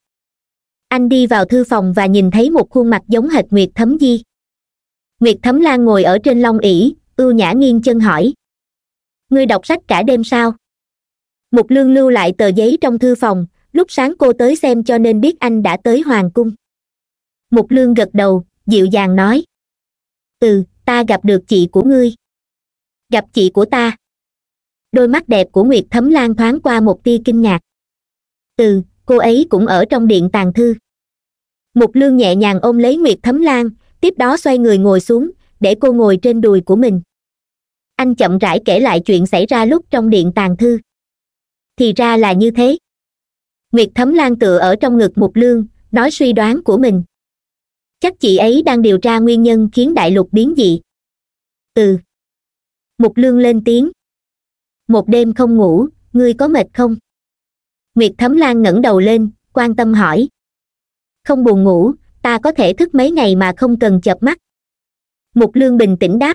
anh đi vào thư phòng và nhìn thấy một khuôn mặt giống hệt nguyệt thấm di nguyệt thấm lan ngồi ở trên long ỷ ưu nhã nghiêng chân hỏi ngươi đọc sách cả đêm sao mục lương lưu lại tờ giấy trong thư phòng lúc sáng cô tới xem cho nên biết anh đã tới hoàng cung mục lương gật đầu dịu dàng nói ừ ta gặp được chị của ngươi gặp chị của ta đôi mắt đẹp của nguyệt thấm lan thoáng qua một tia kinh ngạc ừ cô ấy cũng ở trong điện tàn thư mục lương nhẹ nhàng ôm lấy nguyệt thấm lan tiếp đó xoay người ngồi xuống để cô ngồi trên đùi của mình anh chậm rãi kể lại chuyện xảy ra lúc trong điện tàn thư thì ra là như thế nguyệt thấm lan tựa ở trong ngực mục lương nói suy đoán của mình chắc chị ấy đang điều tra nguyên nhân khiến đại lục biến dị ừ mục lương lên tiếng một đêm không ngủ ngươi có mệt không nguyệt thấm lan ngẩng đầu lên quan tâm hỏi không buồn ngủ ta có thể thức mấy ngày mà không cần chập mắt mục lương bình tĩnh đáp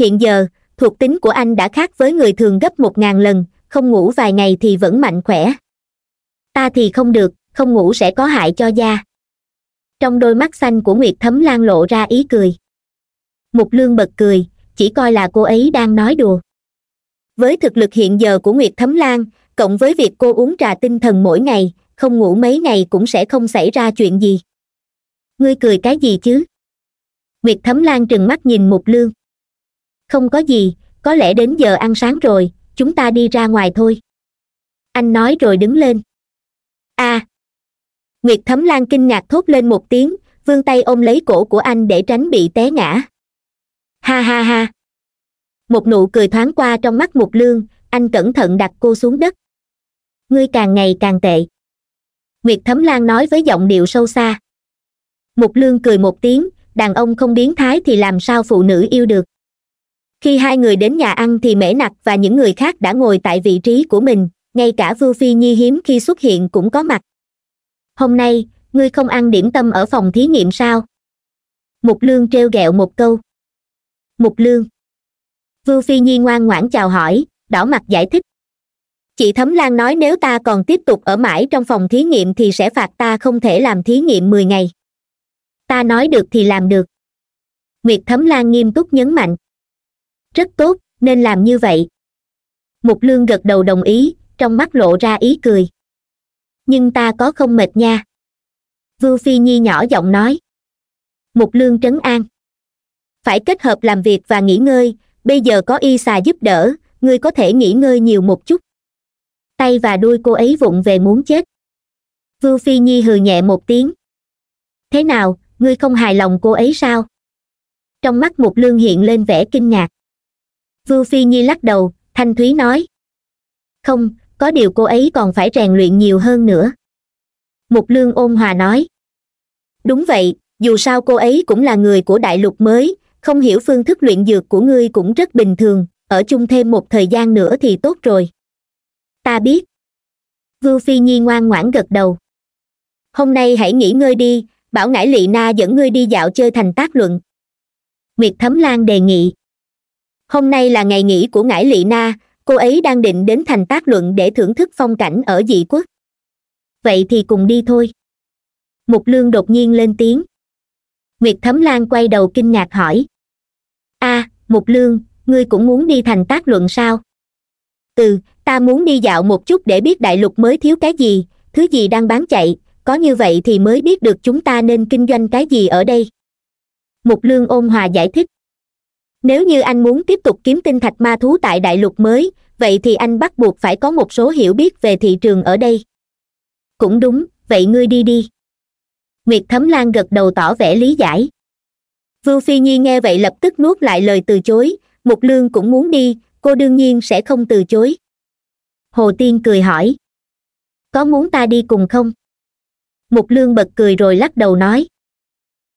hiện giờ thuộc tính của anh đã khác với người thường gấp một ngàn lần không ngủ vài ngày thì vẫn mạnh khỏe ta thì không được không ngủ sẽ có hại cho da trong đôi mắt xanh của nguyệt thấm lan lộ ra ý cười mục lương bật cười chỉ coi là cô ấy đang nói đùa với thực lực hiện giờ của nguyệt thấm lan cộng với việc cô uống trà tinh thần mỗi ngày không ngủ mấy ngày cũng sẽ không xảy ra chuyện gì ngươi cười cái gì chứ nguyệt thấm lan trừng mắt nhìn mục lương không có gì có lẽ đến giờ ăn sáng rồi chúng ta đi ra ngoài thôi anh nói rồi đứng lên a à. nguyệt thấm lan kinh ngạc thốt lên một tiếng vươn tay ôm lấy cổ của anh để tránh bị té ngã ha ha ha một nụ cười thoáng qua trong mắt mục lương anh cẩn thận đặt cô xuống đất ngươi càng ngày càng tệ nguyệt thấm lan nói với giọng điệu sâu xa mục lương cười một tiếng đàn ông không biến thái thì làm sao phụ nữ yêu được khi hai người đến nhà ăn thì mễ nặc và những người khác đã ngồi tại vị trí của mình ngay cả vưu phi nhi hiếm khi xuất hiện cũng có mặt hôm nay ngươi không ăn điểm tâm ở phòng thí nghiệm sao mục lương t r một câu mục lương vưu phi nhi ngoan ngoãn chào hỏi đỏ mặt giải thích chị thấm lan nói nếu ta còn tiếp tục ở mãi trong phòng thí nghiệm thì sẽ phạt ta không thể làm thí nghiệm mười ngày ta nói được thì làm được nguyệt thấm lan nghiêm túc nhấn mạnh rất tốt nên làm như vậy mục lương gật đầu đồng ý trong mắt lộ ra ý cười nhưng ta có không mệt nha vưu phi nhi nhỏ giọng nói mục lương trấn an phải kết hợp làm việc và nghỉ ngơi bây giờ có y xà giúp đỡ ngươi có thể nghỉ ngơi nhiều một chút tay và đuôi cô ấy vụng về muốn chết vưu phi nhi hừ nhẹ một tiếng thế nào ngươi không hài lòng cô ấy sao trong mắt mục lương hiện lên vẻ kinh ngạc vưu phi nhi lắc đầu thanh thúy nói không có điều cô ấy còn phải rèn luyện nhiều hơn nữa mục lương ôn hòa nói đúng vậy dù sao cô ấy cũng là người của đại lục mới không hiểu phương thức luyện dược của ngươi cũng rất bình thường ở chung thêm một thời gian nữa thì tốt rồi ta biết vưu phi nhi ngoan ngoãn gật đầu hôm nay hãy nghỉ ngơi đi bảo ngải lị na dẫn ngươi đi dạo chơi thành tác luận nguyệt thấm lan đề nghị hôm nay là ngày nghỉ của ngải lị na cô ấy đang định đến thành tác luận để thưởng thức phong cảnh ở dị quốc vậy thì cùng đi thôi mục lương đột nhiên lên tiếng nguyệt thấm lan quay đầu kinh ngạc hỏi a à, mục lương ngươi cũng muốn đi thành tác luận sao ừ ta muốn đi dạo một chút để biết đại lục mới thiếu cái gì thứ gì đang bán chạy có như vậy thì mới biết được chúng ta nên kinh doanh cái gì ở đây mục lương ôn hòa giải thích nếu như anh muốn tiếp tục kiếm tinh thạch ma thú tại đại lục mới vậy thì anh bắt buộc phải có một số hiểu biết về thị trường ở đây cũng đúng vậy ngươi đi đi nguyệt thấm lan gật đầu tỏ vẻ lý giải vưu phi nhi nghe vậy lập tức nuốt lại lời từ chối mục lương cũng muốn đi cô đương nhiên sẽ không từ chối hồ tiên cười hỏi có muốn ta đi cùng không mục lương bật cười rồi lắc đầu nói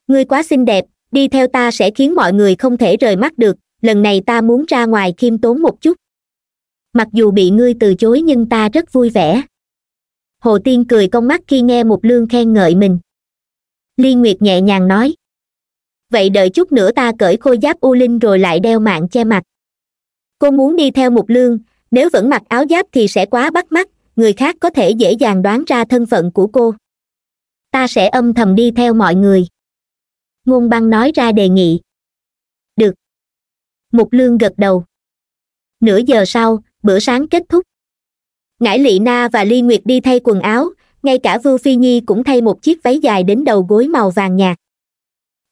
ngươi quá xinh đẹp đi theo ta sẽ khiến mọi người không thể rời mắt được lần này ta muốn ra ngoài khiêm tốn một chút mặc dù bị ngươi từ chối nhưng ta rất vui vẻ hồ tiên cười cong mắt khi nghe mục lương khen ngợi mình liên nguyệt nhẹ nhàng nói vậy đợi chút nữa ta cởi khôi giáp u linh rồi lại đeo mạng che mặt cô muốn đi theo mục lương nếu vẫn mặc áo giáp thì sẽ quá bắt mắt người khác có thể dễ dàng đoán ra thân phận của cô ta sẽ âm thầm đi theo mọi người ngôn băng nói ra đề nghị được mục lương gật đầu nửa giờ sau bữa sáng kết thúc ngải lị na và ly nguyệt đi thay quần áo ngay cả vưu phi nhi cũng thay một chiếc váy dài đến đầu gối màu vàng nhạt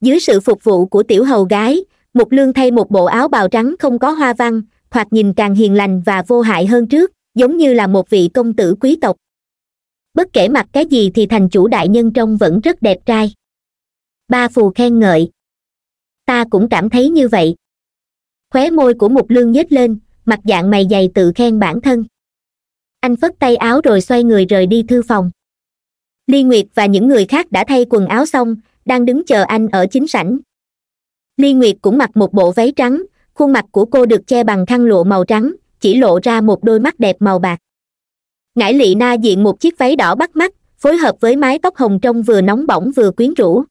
dưới sự phục vụ của tiểu hầu gái mục lương thay một bộ áo bào trắng không có hoa văn thoạt nhìn càng hiền lành và vô hại hơn trước giống như là một vị công tử quý tộc bất kể mặc cái gì thì thành chủ đại nhân trông vẫn rất đẹp trai ba phù khen ngợi ta cũng cảm thấy như vậy khóe môi của mục lương nhếch lên mặt dạng mày dày tự khen bản thân anh phất tay áo rồi xoay người rời đi thư phòng ly nguyệt và những người khác đã thay quần áo xong đang đứng chờ anh ở chính sảnh ly nguyệt cũng mặc một bộ váy trắng khuôn mặt của cô được che bằng khăn lụa màu trắng chỉ lộ ra một đôi mắt đẹp màu bạc ngải lị na diện một chiếc váy đỏ bắt mắt phối hợp với mái tóc hồng trong vừa nóng bỏng vừa quyến rũ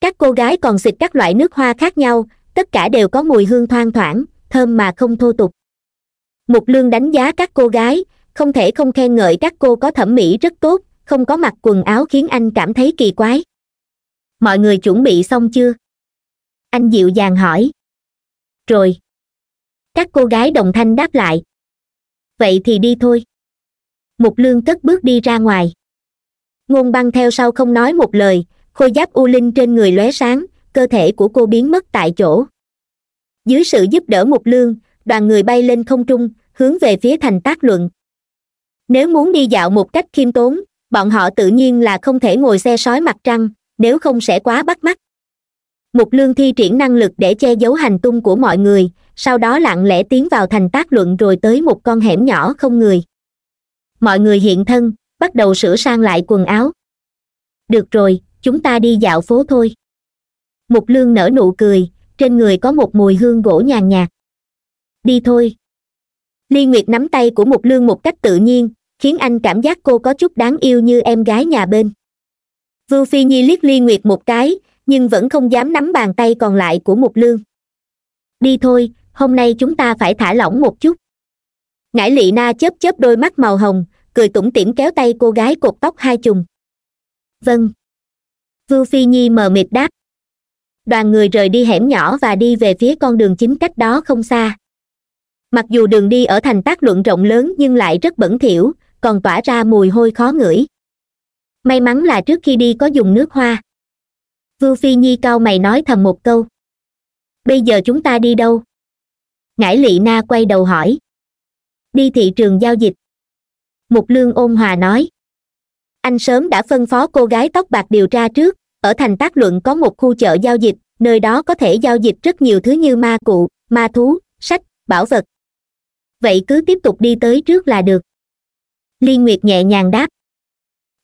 các cô gái còn xịt các loại nước hoa khác nhau tất cả đều có mùi hương thoang thoảng thơm mà không thô tục mục lương đánh giá các cô gái không thể không khen ngợi các cô có thẩm mỹ rất tốt không có mặc quần áo khiến anh cảm thấy kỳ quái mọi người chuẩn bị xong chưa anh dịu dàng hỏi rồi các cô gái đồng thanh đáp lại vậy thì đi thôi mục lương cất bước đi ra ngoài ngôn băng theo sau không nói một lời khôi giáp u linh trên người lóe sáng cơ thể của cô biến mất tại chỗ dưới sự giúp đỡ mục lương đoàn người bay lên không trung hướng về phía thành tác luận nếu muốn đi dạo một cách khiêm tốn bọn họ tự nhiên là không thể ngồi xe sói mặt trăng nếu không sẽ quá bắt mắt mục lương thi triển năng lực để che giấu hành tung của mọi người sau đó lặng lẽ tiến vào thành tác luận rồi tới một con hẻm nhỏ không người mọi người hiện thân bắt đầu sửa sang lại quần áo được rồi chúng ta đi dạo phố thôi mục lương nở nụ cười trên người có một mùi hương gỗ nhàn nhạt đi thôi ly nguyệt nắm tay của mục lương một cách tự nhiên khiến anh cảm giác cô có chút đáng yêu như em gái nhà bên vưu phi nhi liếc ly nguyệt một cái nhưng vẫn không dám nắm bàn tay còn lại của mục lương đi thôi hôm nay chúng ta phải thả lỏng một chút ngải lị na chớp chớp đôi mắt màu hồng cười tủm tỉm kéo tay cô gái cột tóc hai chùm vâng vưu phi nhi mờ mịt đáp đoàn người rời đi hẻm nhỏ và đi về phía con đường chính cách đó không xa mặc dù đường đi ở thành tác luận rộng lớn nhưng lại rất bẩn thỉu còn tỏa ra mùi hôi khó ngửi may mắn là trước khi đi có dùng nước hoa vương phi nhi cao mày nói thầm một câu bây giờ chúng ta đi đâu ngải lị na quay đầu hỏi đi thị trường giao dịch mục lương ôn hòa nói anh sớm đã phân phó cô gái tóc bạc điều tra trước ở thành tác luận có một khu chợ giao dịch nơi đó có thể giao dịch rất nhiều thứ như ma cụ ma thú sách bảo vật vậy cứ tiếp tục đi tới trước là được liên nguyệt nhẹ nhàng đáp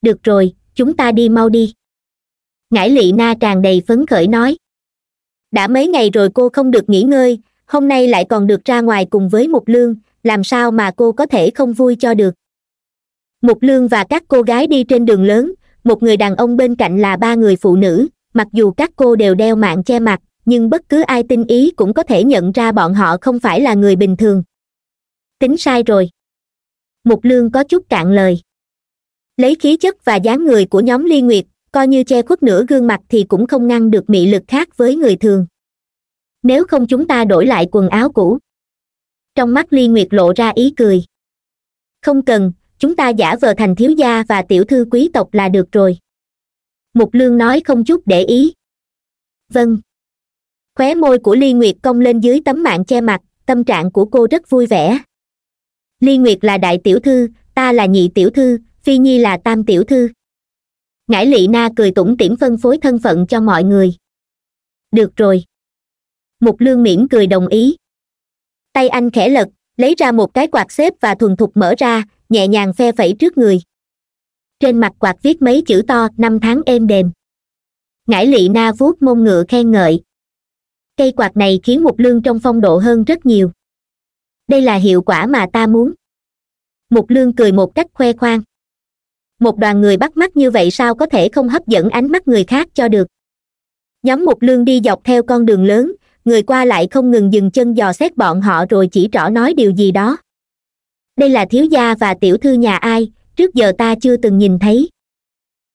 được rồi chúng ta đi mau đi ngải lị na tràn đầy phấn khởi nói đã mấy ngày rồi cô không được nghỉ ngơi hôm nay lại còn được ra ngoài cùng với mục lương làm sao mà cô có thể không vui cho được mục lương và các cô gái đi trên đường lớn một người đàn ông bên cạnh là ba người phụ nữ mặc dù các cô đều đeo mạng che mặt nhưng bất cứ ai tin ý cũng có thể nhận ra bọn họ không phải là người bình thường tính sai rồi mục lương có chút cạn lời lấy khí chất và dáng người của nhóm ly nguyệt coi như che khuất nửa gương mặt thì cũng không ngăn được mị lực khác với người thường nếu không chúng ta đổi lại quần áo cũ trong mắt ly nguyệt lộ ra ý cười không cần chúng ta giả vờ thành thiếu gia và tiểu thư quý tộc là được rồi mục lương nói không chút để ý vâng khóe môi của ly nguyệt cong lên dưới tấm mạng che mặt tâm trạng của cô rất vui vẻ ly nguyệt là đại tiểu thư ta là nhị tiểu thư phi nhi là tam tiểu thư ngải lị na cười tủm tỉm phân phối thân phận cho mọi người được rồi mục lương miễn cười đồng ý tay anh khẽ lật lấy ra một cái quạt xếp và thuần thục mở ra nhẹ nhàng phe phẩy trước người trên mặt quạt viết mấy chữ to năm tháng êm đềm ngải lị na vuốt mông ngựa khen ngợi cây quạt này khiến mục lương trong phong độ hơn rất nhiều đây là hiệu quả mà ta muốn mục lương cười một cách khoe khoang một đoàn người bắt mắt như vậy sao có thể không hấp dẫn ánh mắt người khác cho được nhóm một lương đi dọc theo con đường lớn người qua lại không ngừng dừng chân dò xét bọn họ rồi chỉ rõ nói điều gì đó đây là thiếu gia và tiểu thư nhà ai trước giờ ta chưa từng nhìn thấy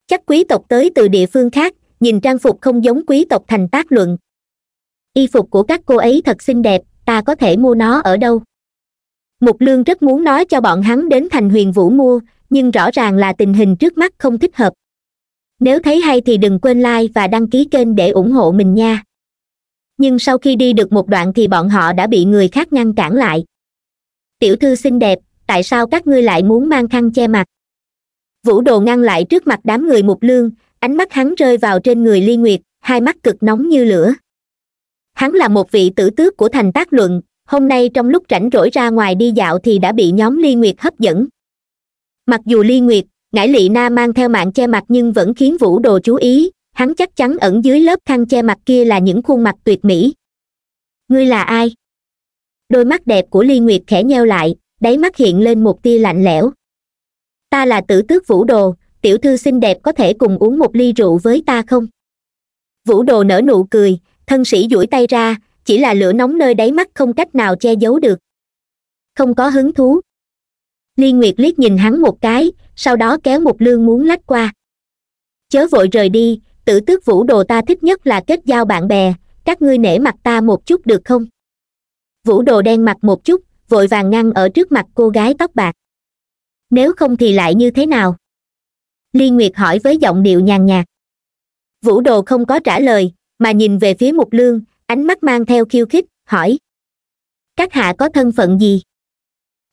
chắc quý tộc tới từ địa phương khác nhìn trang phục không giống quý tộc thành tác luận y phục của các cô ấy thật xinh đẹp ta có thể mua nó ở đâu mục lương rất muốn nói cho bọn hắn đến thành huyền vũ mua nhưng rõ ràng là tình hình trước mắt không thích hợp nếu thấy hay thì đừng quên like và đăng ký kênh để ủng hộ mình nha nhưng sau khi đi được một đoạn thì bọn họ đã bị người khác ngăn cản lại tiểu thư xinh đẹp tại sao các ngươi lại muốn mang khăn che mặt vũ đồ ngăn lại trước mặt đám người mục lương ánh mắt hắn rơi vào trên người ly nguyệt hai mắt cực nóng như lửa hắn là một vị tử tước của thành tác luận hôm nay trong lúc rảnh rỗi ra ngoài đi dạo thì đã bị nhóm ly nguyệt hấp dẫn mặc dù ly nguyệt ngải lị na mang theo mạng che mặt nhưng vẫn khiến vũ đồ chú ý hắn chắc chắn ẩn dưới lớp khăn che mặt kia là những khuôn mặt tuyệt mỹ ngươi là ai đôi mắt đẹp của ly nguyệt khẽ nheo lại đáy mắt hiện lên một tia lạnh lẽo ta là tử tước vũ đồ tiểu thư xinh đẹp có thể cùng uống một ly rượu với ta không vũ đồ nở nụ cười thân sĩ duỗi tay ra chỉ là lửa nóng nơi đáy mắt không cách nào che giấu được không có hứng thú liên nguyệt liếc nhìn hắn một cái sau đó kéo một lương muốn lách qua chớ vội rời đi tử tước vũ đồ ta thích nhất là kết giao bạn bè các ngươi nể mặt ta một chút được không vũ đồ đen mặt một chút vội vàng ngăn ở trước mặt cô gái tóc bạc nếu không thì lại như thế nào liên nguyệt hỏi với giọng điệu nhàn nhạt vũ đồ không có trả lời mà nhìn về phía mục lương ánh mắt mang theo khiêu khích hỏi các hạ có thân phận gì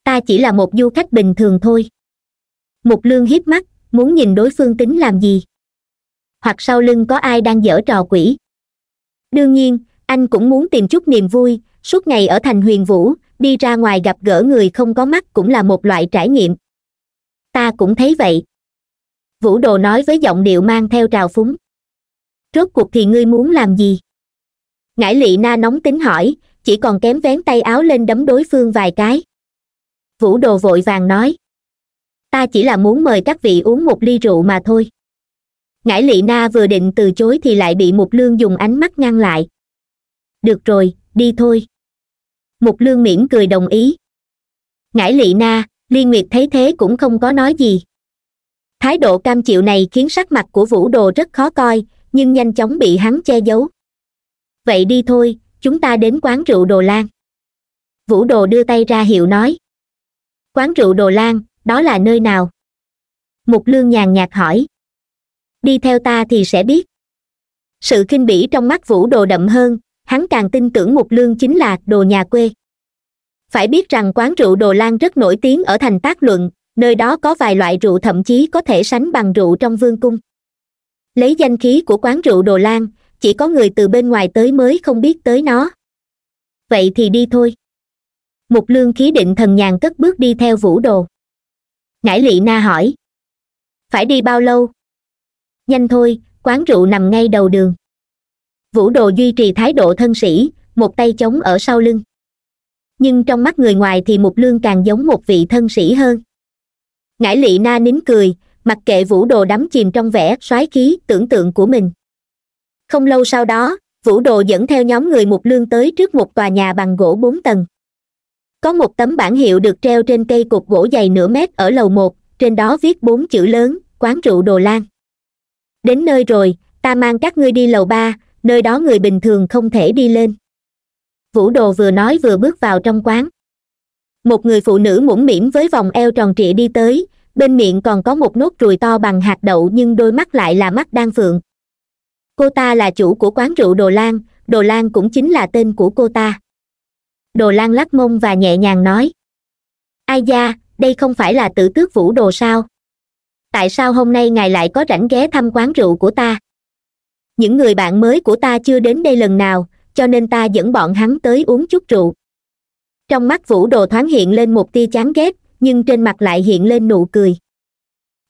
ta chỉ là một du khách bình thường thôi mục lương hiếp mắt muốn nhìn đối phương tính làm gì hoặc sau lưng có ai đang dở trò quỷ đương nhiên anh cũng muốn tìm chút niềm vui suốt ngày ở thành huyền vũ đi ra ngoài gặp gỡ người không có mắt cũng là một loại trải nghiệm ta cũng thấy vậy vũ đồ nói với giọng điệu mang theo trào phúng rốt cuộc thì ngươi muốn làm gì ngải lị na nóng tính hỏi chỉ còn kém vén tay áo lên đấm đối phương vài cái vũ đồ vội vàng nói ta chỉ là muốn mời các vị uống một ly rượu mà thôi ngải lị na vừa định từ chối thì lại bị mục lương dùng ánh mắt ngăn lại được rồi đi thôi mục lương miễn cười đồng ý ngải lị na liên nguyệt thấy thế cũng không có nói gì thái độ cam chịu này khiến sắc mặt của vũ đồ rất khó coi nhưng nhanh chóng bị hắn che giấu vậy đi thôi chúng ta đến quán rượu đồ lan vũ đồ đưa tay ra hiệu nói quán rượu đồ lan đó là nơi nào mục lương nhàn nhạt hỏi đi theo ta thì sẽ biết sự khinh bỉ trong mắt vũ đồ đậm hơn hắn càng tin tưởng mục lương chính là đồ nhà quê phải biết rằng quán rượu đồ lan rất nổi tiếng ở thành tác luận nơi đó có vài loại rượu thậm chí có thể sánh bằng rượu trong vương cung lấy danh khí của quán rượu đồ lan chỉ có người từ bên ngoài tới mới không biết tới nó vậy thì đi thôi một lương khí định thần nhàn cất bước đi theo vũ đồ ngải lị na hỏi phải đi bao lâu nhanh thôi quán rượu nằm ngay đầu đường vũ đồ duy trì thái độ thân sĩ một tay chống ở sau lưng nhưng trong mắt người ngoài thì mục lương càng giống một vị thân sĩ hơn ngải lị na nín cười mặc kệ vũ đồ đắm chìm trong vẻ soái khí tưởng tượng của mình không lâu sau đó vũ đồ dẫn theo nhóm người mục lương tới trước một tòa nhà bằng gỗ bốn tầng có một tấm bảng hiệu được treo trên cây cột gỗ dày nửa mét ở lầu một trên đó viết bốn chữ lớn quán rượu đồ lan đến nơi rồi ta mang các ngươi đi lầu ba nơi đó người bình thường không thể đi lên vũ đồ vừa nói vừa bước vào trong quán một người phụ nữ mũm mĩm với vòng eo tròn trịa đi tới bên miệng còn có một nốt ruồi to bằng hạt đậu nhưng đôi mắt lại là mắt đang phượng cô ta là chủ của quán rượu đồ lan đồ lan cũng chính là tên của cô ta đồ lan lắc mông và nhẹ nhàng nói ai da đây không phải là tử tước vũ đồ sao tại sao hôm nay ngài lại có rảnh ghé thăm quán rượu của ta những người bạn mới của ta chưa đến đây lần nào cho nên ta dẫn bọn hắn tới uống chút rượu trong mắt vũ đồ thoáng hiện lên một tia chán ghét nhưng trên mặt lại hiện lên nụ cười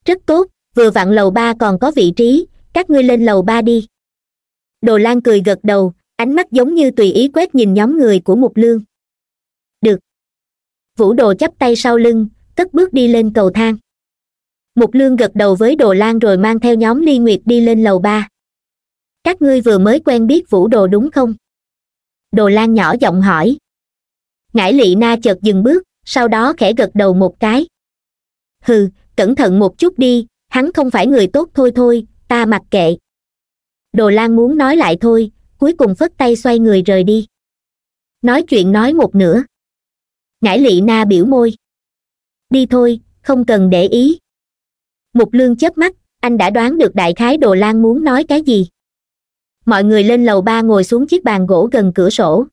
rất tốt vừa vặn lầu ba còn có vị trí các ngươi lên lầu ba đi đồ lan cười gật đầu ánh mắt giống như tùy ý quét nhìn nhóm người của mục lương vũ đồ chắp tay sau lưng cất bước đi lên cầu thang mục lương gật đầu với đồ lan rồi mang theo nhóm ly nguyệt đi lên lầu ba các ngươi vừa mới quen biết vũ đồ đúng không đồ lan nhỏ giọng hỏi ngải lị na chợt dừng bước sau đó khẽ gật đầu một cái hừ cẩn thận một chút đi hắn không phải người tốt thôi thôi ta mặc kệ đồ lan muốn nói lại thôi cuối cùng phất tay xoay người rời đi nói chuyện nói một nửa ngải lị na biểu môi đi thôi không cần để ý mục lương chớp mắt anh đã đoán được đại khái đồ lan muốn nói cái gì mọi người lên lầu ba ngồi xuống chiếc bàn gỗ gần cửa sổ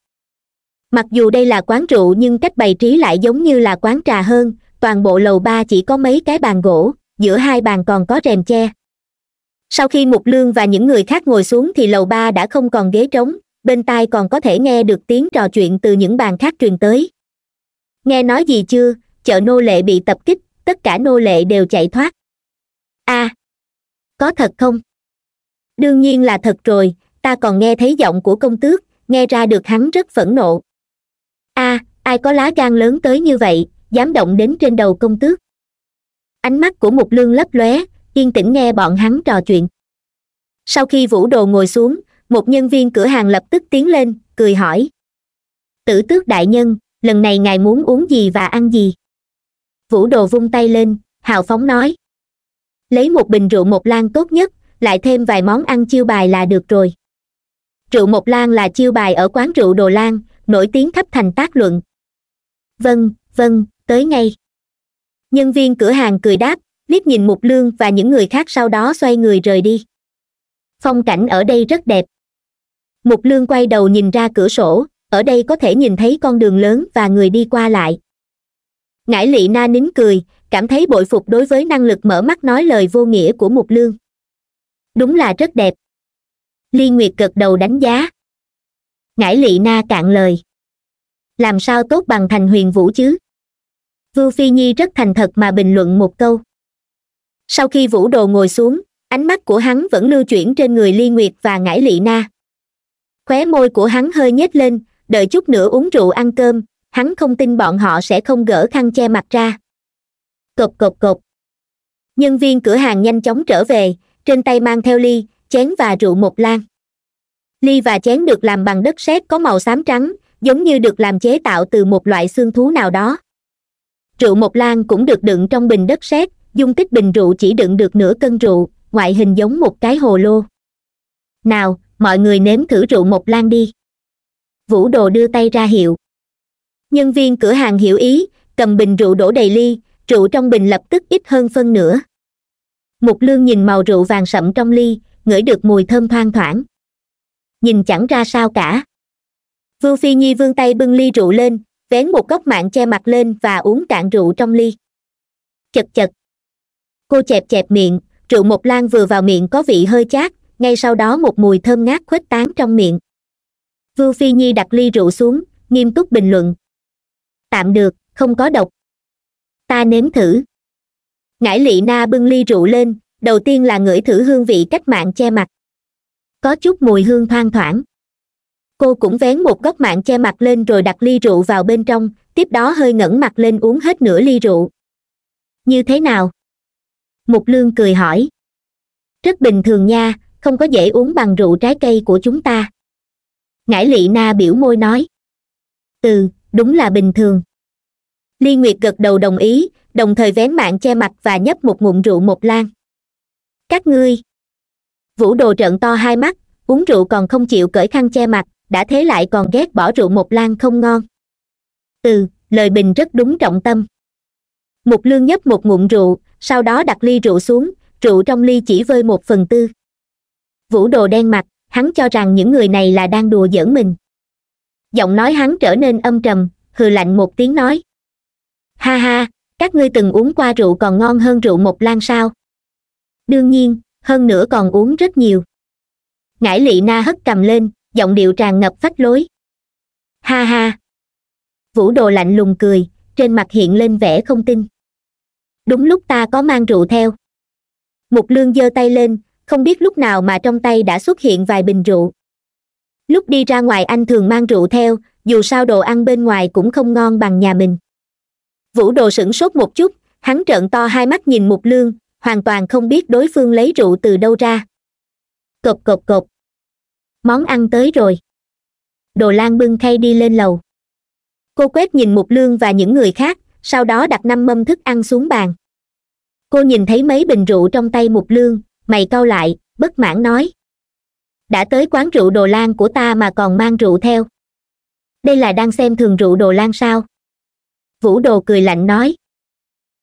mặc dù đây là quán rượu nhưng cách bày trí lại giống như là quán trà hơn toàn bộ lầu ba chỉ có mấy cái bàn gỗ giữa hai bàn còn có rèm che sau khi mục lương và những người khác ngồi xuống thì lầu ba đã không còn ghế trống bên tai còn có thể nghe được tiếng trò chuyện từ những bàn khác truyền tới nghe nói gì chưa chợ nô lệ bị tập kích tất cả nô lệ đều chạy thoát a à, có thật không đương nhiên là thật rồi ta còn nghe thấy giọng của công tước nghe ra được hắn rất phẫn nộ a à, ai có lá gan lớn tới như vậy dám động đến trên đầu công tước ánh mắt của một lương lấp lóe yên tĩnh nghe bọn hắn trò chuyện sau khi vũ đồ ngồi xuống một nhân viên cửa hàng lập tức tiến lên cười hỏi tử tước đại nhân lần này ngài muốn uống gì và ăn gì vũ đồ vung tay lên hào phóng nói lấy một bình rượu một lan tốt nhất lại thêm vài món ăn chiêu bài là được rồi rượu một lan là chiêu bài ở quán rượu đồ lan nổi tiếng khắp thành tác luận vâng vâng tới ngay nhân viên cửa hàng cười đáp liếc nhìn mục lương và những người khác sau đó xoay người rời đi phong cảnh ở đây rất đẹp mục lương quay đầu nhìn ra cửa sổ ở đây có thể nhìn thấy con đường lớn và người đi qua lại ngải lị na nín cười cảm thấy bội phục đối với năng lực mở mắt nói lời vô nghĩa của mục lương đúng là rất đẹp ly nguyệt gật đầu đánh giá ngải lị na cạn lời làm sao tốt bằng thành huyền vũ chứ vưu phi nhi rất thành thật mà bình luận một câu sau khi vũ đồ ngồi xuống ánh mắt của hắn vẫn lưu chuyển trên người ly nguyệt và ngải lị na khóe môi của hắn hơi nhếch lên đợi chút nữa uống rượu ăn cơm hắn không tin bọn họ sẽ không gỡ khăn che mặt ra cộc cộc cộc nhân viên cửa hàng nhanh chóng trở về trên tay mang theo ly chén và rượu một lan ly và chén được làm bằng đất sét có màu xám trắng giống như được làm chế tạo từ một loại xương thú nào đó rượu một lan cũng được đựng trong bình đất sét dung tích bình rượu chỉ đựng được nửa cân rượu ngoại hình giống một cái hồ lô nào mọi người nếm thử rượu một lan đi vũ đồ đưa tay ra hiệu nhân viên cửa hàng hiểu ý cầm bình rượu đổ đầy ly rượu trong bình lập tức ít hơn phân nửa mục lương nhìn màu rượu vàng sậm trong ly ngửi được mùi thơm thoang thoảng nhìn chẳng ra sao cả vương phi nhi vương tay bưng ly rượu lên vén một góc mạng che mặt lên và uống cạn rượu trong ly chật chật cô chẹp chẹp miệng rượu một lan vừa vào miệng có vị hơi chát ngay sau đó một mùi thơm ngát khuếch tán trong miệng vương phi nhi đặt ly rượu xuống nghiêm túc bình luận tạm được không có độc ta nếm thử ngải lị na bưng ly rượu lên đầu tiên là ngửi thử hương vị cách mạng che mặt có chút mùi hương thoang thoảng cô cũng vén một góc mạng che mặt lên rồi đặt ly rượu vào bên trong tiếp đó hơi ngẩng mặt lên uống hết nửa ly rượu như thế nào mục lương cười hỏi rất bình thường nha không có dễ uống bằng rượu trái cây của chúng ta ngải lị na biểu môi nói ừ đúng là bình thường liên nguyệt gật đầu đồng ý đồng thời vén mạng che mặt và nhấp một ngụm rượu một lan các ngươi vũ đồ trợn to hai mắt uống rượu còn không chịu cởi khăn che mặt đã thế lại còn ghét bỏ rượu một lan không ngon ừ lời bình rất đúng trọng tâm mục lương nhấp một ngụm rượu sau đó đặt ly rượu xuống rượu trong ly chỉ vơi một phần tư vũ đồ đen mặt hắn cho rằng những người này là đang đùa giỡn mình giọng nói hắn trở nên âm trầm hừ lạnh một tiếng nói ha ha các ngươi từng uống qua rượu còn ngon hơn rượu một lan sao đương nhiên hơn nữa còn uống rất nhiều ngải lị na hất cầm lên giọng điệu tràn ngập phách lối ha ha vũ đồ lạnh lùng cười trên mặt hiện lên vẻ không tin đúng lúc ta có mang rượu theo mục lương giơ tay lên không biết lúc nào mà trong tay đã xuất hiện vài bình rượu lúc đi ra ngoài anh thường mang rượu theo dù sao đồ ăn bên ngoài cũng không ngon bằng nhà mình vũ đồ sửng sốt một chút hắn trợn to hai mắt nhìn mục lương hoàn toàn không biết đối phương lấy rượu từ đâu ra cộp cộp cộp món ăn tới rồi đồ lan bưng khay đi lên lầu cô quét nhìn mục lương và những người khác sau đó đặt năm mâm thức ăn xuống bàn cô nhìn thấy mấy bình rượu trong tay mục lương mày cau lại bất mãn nói đã tới quán rượu đồ lan của ta mà còn mang rượu theo đây là đang xem thường rượu đồ lan sao vũ đồ cười lạnh nói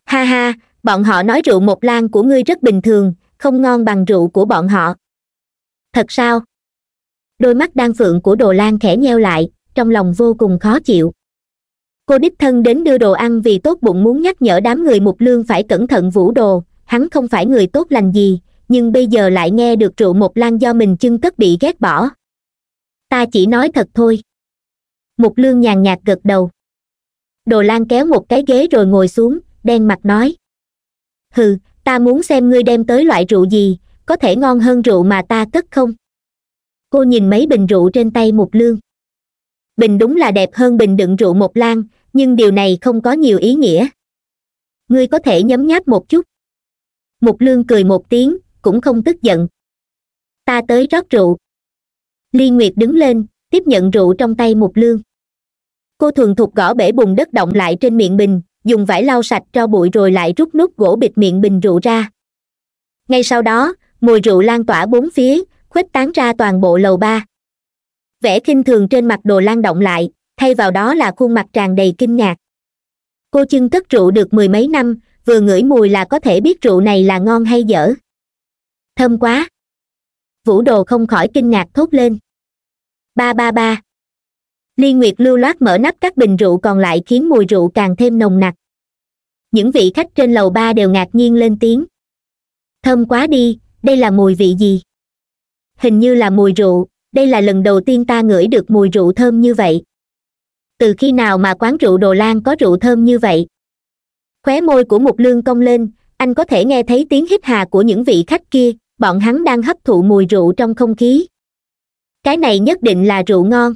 ha ha bọn họ nói rượu một lan của ngươi rất bình thường không ngon bằng rượu của bọn họ thật sao đôi mắt đan phượng của đồ lan khẽ nheo lại trong lòng vô cùng khó chịu cô đích thân đến đưa đồ ăn vì tốt bụng muốn nhắc nhở đám người mục lương phải cẩn thận vũ đồ hắn không phải người tốt lành gì nhưng bây giờ lại nghe được rượu một lan do mình chưng cất bị ghét bỏ ta chỉ nói thật thôi mục lương nhàn nhạt gật đầu đồ lan kéo một cái ghế rồi ngồi xuống đen mặt nói hừ ta muốn xem ngươi đem tới loại rượu gì có thể ngon hơn rượu mà ta cất không cô nhìn mấy bình rượu trên tay mục lương bình đúng là đẹp hơn bình đựng rượu một lan nhưng điều này không có nhiều ý nghĩa ngươi có thể nhấm nháp một chút mục lương cười một tiếng cũng không tức giận ta tới rót rượu ly nguyệt đứng lên tiếp nhận rượu trong tay mục lương cô thường thục gõ bể bùn đất động lại trên miệng bình dùng vải lau sạch cho bụi rồi lại rút nút gỗ bịt miệng bình rượu ra ngay sau đó mùi rượu lan tỏa bốn phía khuếch tán ra toàn bộ lầu ba vẻ khinh thường trên mặt đồ lan động lại thay vào đó là khuôn mặt tràn đầy kinh ngạc cô chưng cất rượu được mười mấy năm vừa ngửi mùi là có thể biết rượu này là ngon hay dở thơm quá vũ đồ không khỏi kinh ngạc thốt lên ba ba ba liên nguyệt lưu loát mở nắp các bình rượu còn lại khiến mùi rượu càng thêm nồng nặc những vị khách trên lầu ba đều ngạc nhiên lên tiếng thơm quá đi đây là mùi vị gì hình như là mùi rượu đây là lần đầu tiên ta ngửi được mùi rượu thơm như vậy từ khi nào mà quán rượu đồ lan có rượu thơm như vậy khóe môi của một lương cong lên anh có thể nghe thấy tiếng hít hà của những vị khách kia bọn hắn đang hấp thụ mùi rượu trong không khí cái này nhất định là rượu ngon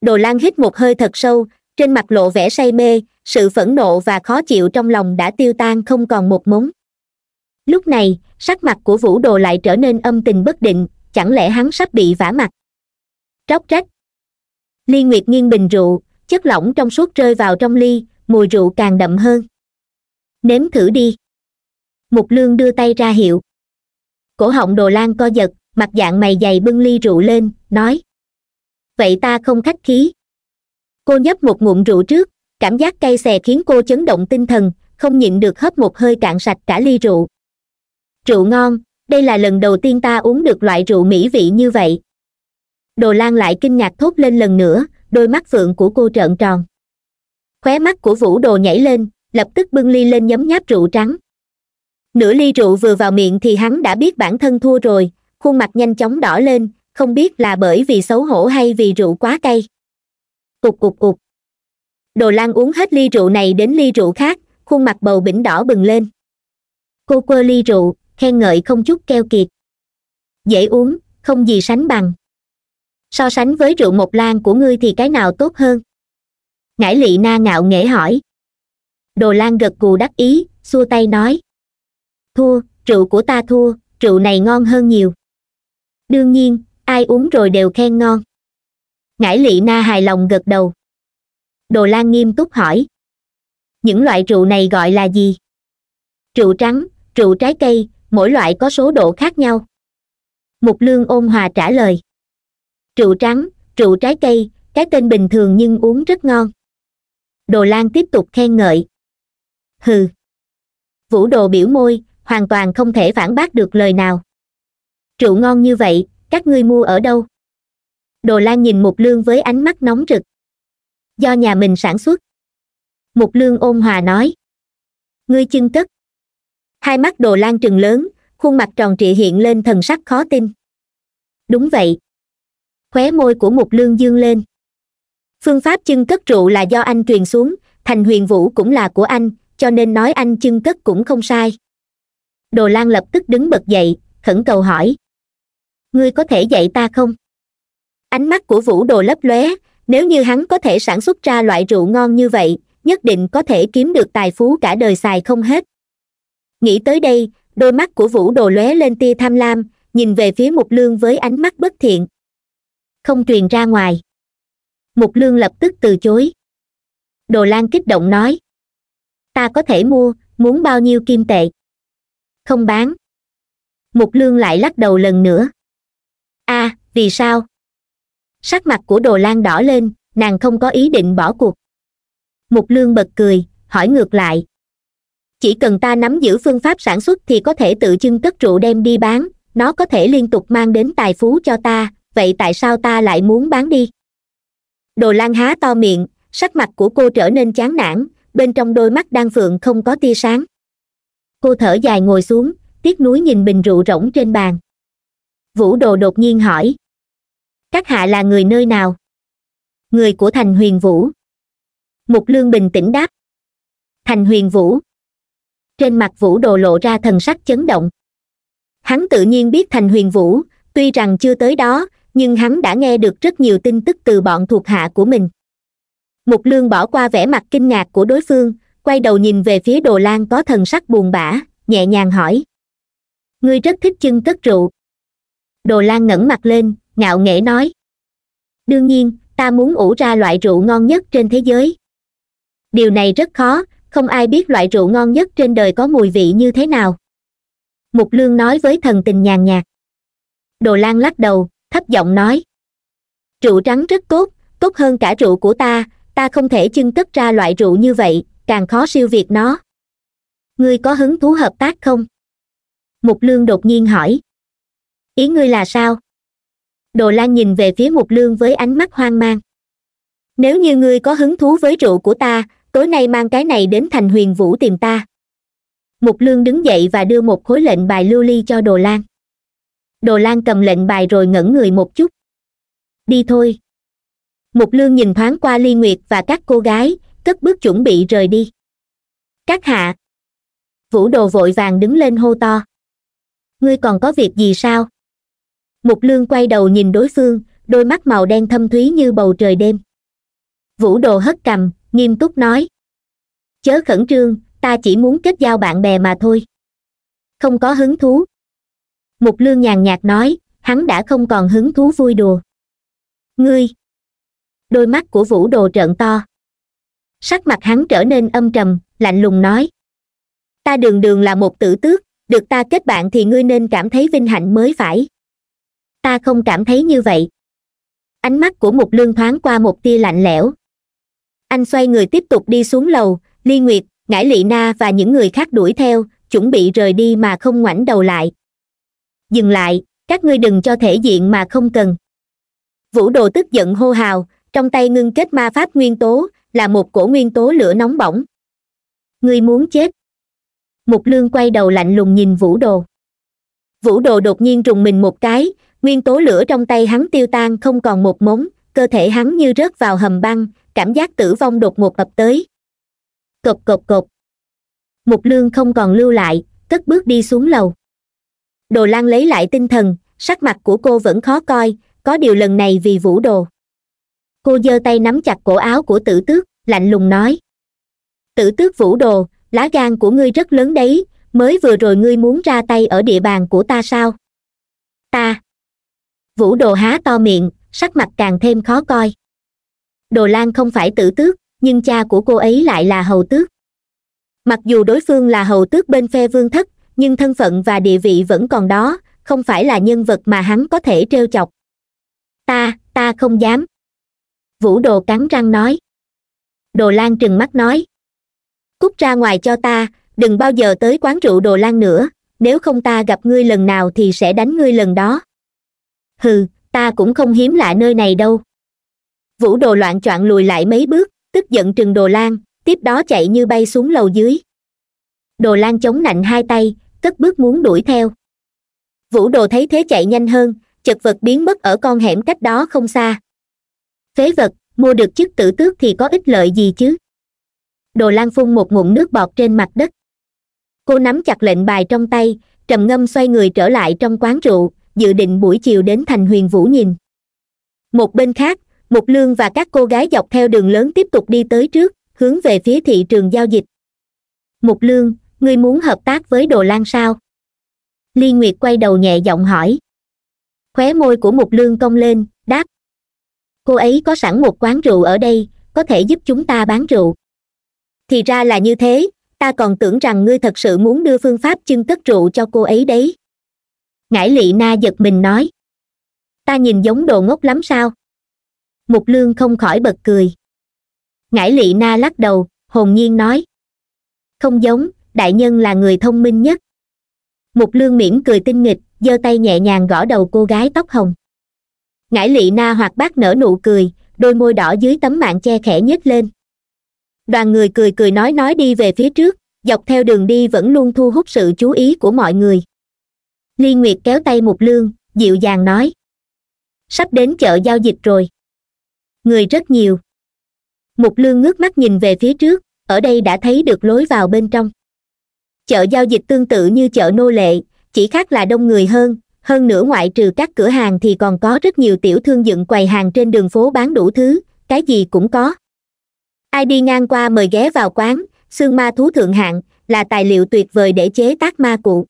đồ lan hít một hơi thật sâu trên mặt lộ vẻ say mê sự phẫn nộ và khó chịu trong lòng đã tiêu tan không còn một mống lúc này sắc mặt của vũ đồ lại trở nên âm tình bất định chẳng lẽ hắn sắp bị vả mặt tróc rách ly nguyệt nghiêng bình rượu chất lỏng trong suốt rơi vào trong ly mùi rượu càng đậm hơn nếm thử đi mục lương đưa tay ra hiệu cổ họng đồ lan co giật mặt dạng mày dày bưng ly rượu lên nói vậy ta không khách khí cô nhấp một ngụm rượu trước cảm giác cay xè khiến cô chấn động tinh thần không nhịn được hớp một hơi cạn sạch cả ly rượu rượu ngon đây là lần đầu tiên ta uống được loại rượu mỹ vị như vậy đồ lan lại kinh ngạc thốt lên lần nữa đôi mắt phượng của cô trợn tròn khóe mắt của vũ đồ nhảy lên lập tức bưng ly lên nhấm nháp rượu trắng nửa ly rượu vừa vào miệng thì hắn đã biết bản thân thua rồi khuôn mặt nhanh chóng đỏ lên không biết là bởi vì xấu hổ hay vì rượu quá cay cục cục cục đồ lan uống hết ly rượu này đến ly rượu khác khuôn mặt bầu bỉnh đỏ bừng lên cô quơ ly rượu khen ngợi không chút keo kiệt dễ uống không gì sánh bằng so sánh với rượu một lan của ngươi thì cái nào tốt hơn ngải lị na ngạo nghễ hỏi đồ lan gật cù đắc ý xua tay nói thua rượu của ta thua rượu này ngon hơn nhiều đương nhiên ai uống rồi đều khen ngon ngải lị na hài lòng gật đầu đồ lan nghiêm túc hỏi những loại rượu này gọi là gì rượu trắng rượu trái cây mỗi loại có số độ khác nhau mục lương ôn hòa trả lời rượu trắng rượu trái cây cái tên bình thường nhưng uống rất ngon đồ lan tiếp tục khen ngợi hừ vũ đồ biểu môi hoàn toàn không thể phản bác được lời nào rượu ngon như vậy các ngươi mua ở đâu đồ lan nhìn mục lương với ánh mắt nóng rực do nhà mình sản xuất mục lương ôn hòa nói ngươi chưng cất hai mắt đồ lan trừng lớn khuôn mặt tròn trịa hiện lên thần sắc khó tin đúng vậy khóe môi của mục lương dương lên phương pháp chưng cất rượu là do anh truyền xuống thành huyền vũ cũng là của anh cho nên nói anh chưng cất cũng không sai đồ lan lập tức đứng bật dậy khẩn cầu hỏi ngươi có thể dạy ta không ánh mắt của vũ đồ lấp lóe nếu như hắn có thể sản xuất ra loại rượu ngon như vậy nhất định có thể kiếm được tài phú cả đời xài không hết nghĩ tới đây đôi mắt của vũ đồ lóe lên tia tham lam nhìn về phía mục lương với ánh mắt bất thiện không truyền ra ngoài mục lương lập tức từ chối đồ lan kích động nói ta có thể mua muốn bao nhiêu kim tệ không bán mục lương lại lắc đầu lần nữa a à, vì sao sắc mặt của đồ lan đỏ lên nàng không có ý định bỏ cuộc mục lương bật cười hỏi ngược lại chỉ cần ta nắm giữ phương pháp sản xuất thì có thể tự chưng cất rượu đem đi bán nó có thể liên tục mang đến tài phú cho ta vậy tại sao ta lại muốn bán đi đồ lan há to miệng sắc mặt của cô trở nên chán nản bên trong đôi mắt đang phượng không có tia sáng cô thở dài ngồi xuống tiếc nuối nhìn bình rượu rỗng trên bàn vũ đồ đột nhiên hỏi các hạ là người nơi nào người của thành huyền vũ mục lương bình tĩnh đáp thành huyền vũ trên mặt vũ đồ lộ ra thần sắc chấn động hắn tự nhiên biết thành huyền vũ tuy rằng chưa tới đó nhưng hắn đã nghe được rất nhiều tin tức từ bọn thuộc hạ của mình mục lương bỏ qua vẻ mặt kinh ngạc của đối phương quay đầu nhìn về phía đồ lan có thần sắc buồn bã nhẹ nhàng hỏi ngươi rất thích chân cất rượu đồ lan ngẩng mặt lên ngạo nghễ nói đương nhiên ta muốn ủ ra loại rượu ngon nhất trên thế giới điều này rất khó không ai biết loại rượu ngon nhất trên đời có mùi vị như thế nào mục lương nói với thần tình nhàn nhạt đồ lan lắc đầu thấp giọng nói rượu trắng rất tốt tốt hơn cả rượu của ta ta không thể chưng cất ra loại rượu như vậy càng khó siêu việt nó ngươi có hứng thú hợp tác không mục lương đột nhiên hỏi ý ngươi là sao đồ lan nhìn về phía mục lương với ánh mắt hoang mang nếu như ngươi có hứng thú với rượu của ta tối nay mang cái này đến thành huyền vũ tìm ta mục lương đứng dậy và đưa một khối lệnh bài lưu ly cho đồ lan đồ lan cầm lệnh bài rồi ngẩn người một chút đi thôi mục lương nhìn thoáng qua ly nguyệt và các cô gái cất bước chuẩn bị rời đi các hạ vũ đồ vội vàng đứng lên hô to ngươi còn có việc gì sao mục lương quay đầu nhìn đối phương đôi mắt màu đen thâm thúy như bầu trời đêm vũ đồ hất cầm nghiêm túc nói chớ khẩn trương ta chỉ muốn kết giao bạn bè mà thôi không có hứng thú mục lương nhàn nhạt nói hắn đã không còn hứng thú vui đùa ngươi đôi mắt của vũ đồ trợn to sắc mặt hắn trở nên âm trầm lạnh lùng nói ta đường đường là một tử tước được ta kết bạn thì ngươi nên cảm thấy vinh hạnh mới phải ta không cảm thấy như vậy ánh mắt của một lương thoáng qua một tia lạnh lẽo anh xoay người tiếp tục đi xuống lầu ly nguyệt ngải lị na và những người khác đuổi theo chuẩn bị rời đi mà không ngoảnh đầu lại dừng lại các ngươi đừng cho thể diện mà không cần vũ đồ tức giận hô hào trong tay ngưng kết ma pháp nguyên tố là một cổ nguyên tố lửa nóng bỏng ngươi muốn chết mục lương quay đầu lạnh lùng nhìn vũ đồ vũ đồ đột nhiên trùng mình một cái nguyên tố lửa trong tay hắn tiêu tan không còn một mống cơ thể hắn như rớt vào hầm băng cảm giác tử vong đột ngột ập tới cộc cộc cộc mục lương không còn lưu lại cất bước đi xuống lầu đồ lan lấy lại tinh thần sắc mặt của cô vẫn khó coi có điều lần này vì vũ đồ cô giơ tay nắm chặt cổ áo của tử tước lạnh lùng nói tử tước vũ đồ lá gan của ngươi rất lớn đấy mới vừa rồi ngươi muốn ra tay ở địa bàn của ta sao ta vũ đồ há to miệng sắc mặt càng thêm khó coi đồ lan không phải tử tước nhưng cha của cô ấy lại là hầu tước mặc dù đối phương là hầu tước bên phe vương thất nhưng thân phận và địa vị vẫn còn đó không phải là nhân vật mà hắn có thể t chọc ta ta không dám vũ đồ cắn răng nói đồ lan trừng mắt nói cút ra ngoài cho ta đừng bao giờ tới quán rượu đồ lan nữa nếu không ta gặp ngươi lần nào thì sẽ đánh ngươi lần đó hừ ta cũng không hiếm lạ nơi này đâu vũ đồ loạn choạng lùi lại mấy bước tức giận trừng đồ lan tiếp đó chạy như bay xuống lầu dưới đồ lan chống nạnh hai tay cất bước muốn đuổi theo vũ đồ thấy thế chạy nhanh hơn chật vật biến mất ở con hẻm cách đó không xa phế vật mua được chức tử tước thì có ích lợi gì chứ đồ lan phun một ngụm nước bọt trên mặt đất cô nắm chặt lệnh bài trong tay trầm ngâm xoay người trở lại trong quán rượu dự định buổi chiều đến thành huyền vũ nhìn một bên khác mục lương và các cô gái dọc theo đường lớn tiếp tục đi tới trước hướng về phía thị trường giao dịch mục lương ngươi muốn hợp tác với đồ lan sao ly nguyệt quay đầu nhẹ giọng hỏi khóe môi của mục lương cong lên đáp cô ấy có sẵn một quán rượu ở đây có thể giúp chúng ta bán rượu thì ra là như thế ta còn tưởng rằng ngươi thật sự muốn đưa phương pháp chưng cất rượu cho cô ấy đấy ngải lị na giật mình nói ta nhìn giống đồ ngốc lắm sao mục lương không khỏi bật cười ngải lị na lắc đầu hồn nhiên nói không giống đại nhân là người thông minh nhất mục lương mỉm cười tinh nghịch giơ tay nhẹ nhàng gõ đầu cô gái tóc hồng ngải lị na hoặc bát nở nụ cười đôi môi đỏ dưới tấm mạng che khẽ nhếch lên đoàn người cười cười nói nói đi về phía trước dọc theo đường đi vẫn luôn thu hút sự chú ý của mọi người ly nguyệt kéo tay mục lương dịu dàng nói sắp đến chợ giao dịch rồi người rất nhiều mục lương ngước mắt nhìn về phía trước ở đây đã thấy được lối vào bên trong chợ giao dịch tương tự như chợ nô lệ chỉ khác là đông người hơn hơn nữa ngoại trừ các cửa hàng thì còn có rất nhiều tiểu thương dựng quầy hàng trên đường phố bán đủ thứ cái gì cũng có ai đi ngang qua mời ghé vào quán xương ma thú thượng hạng là tài liệu tuyệt vời để chế tác ma cụ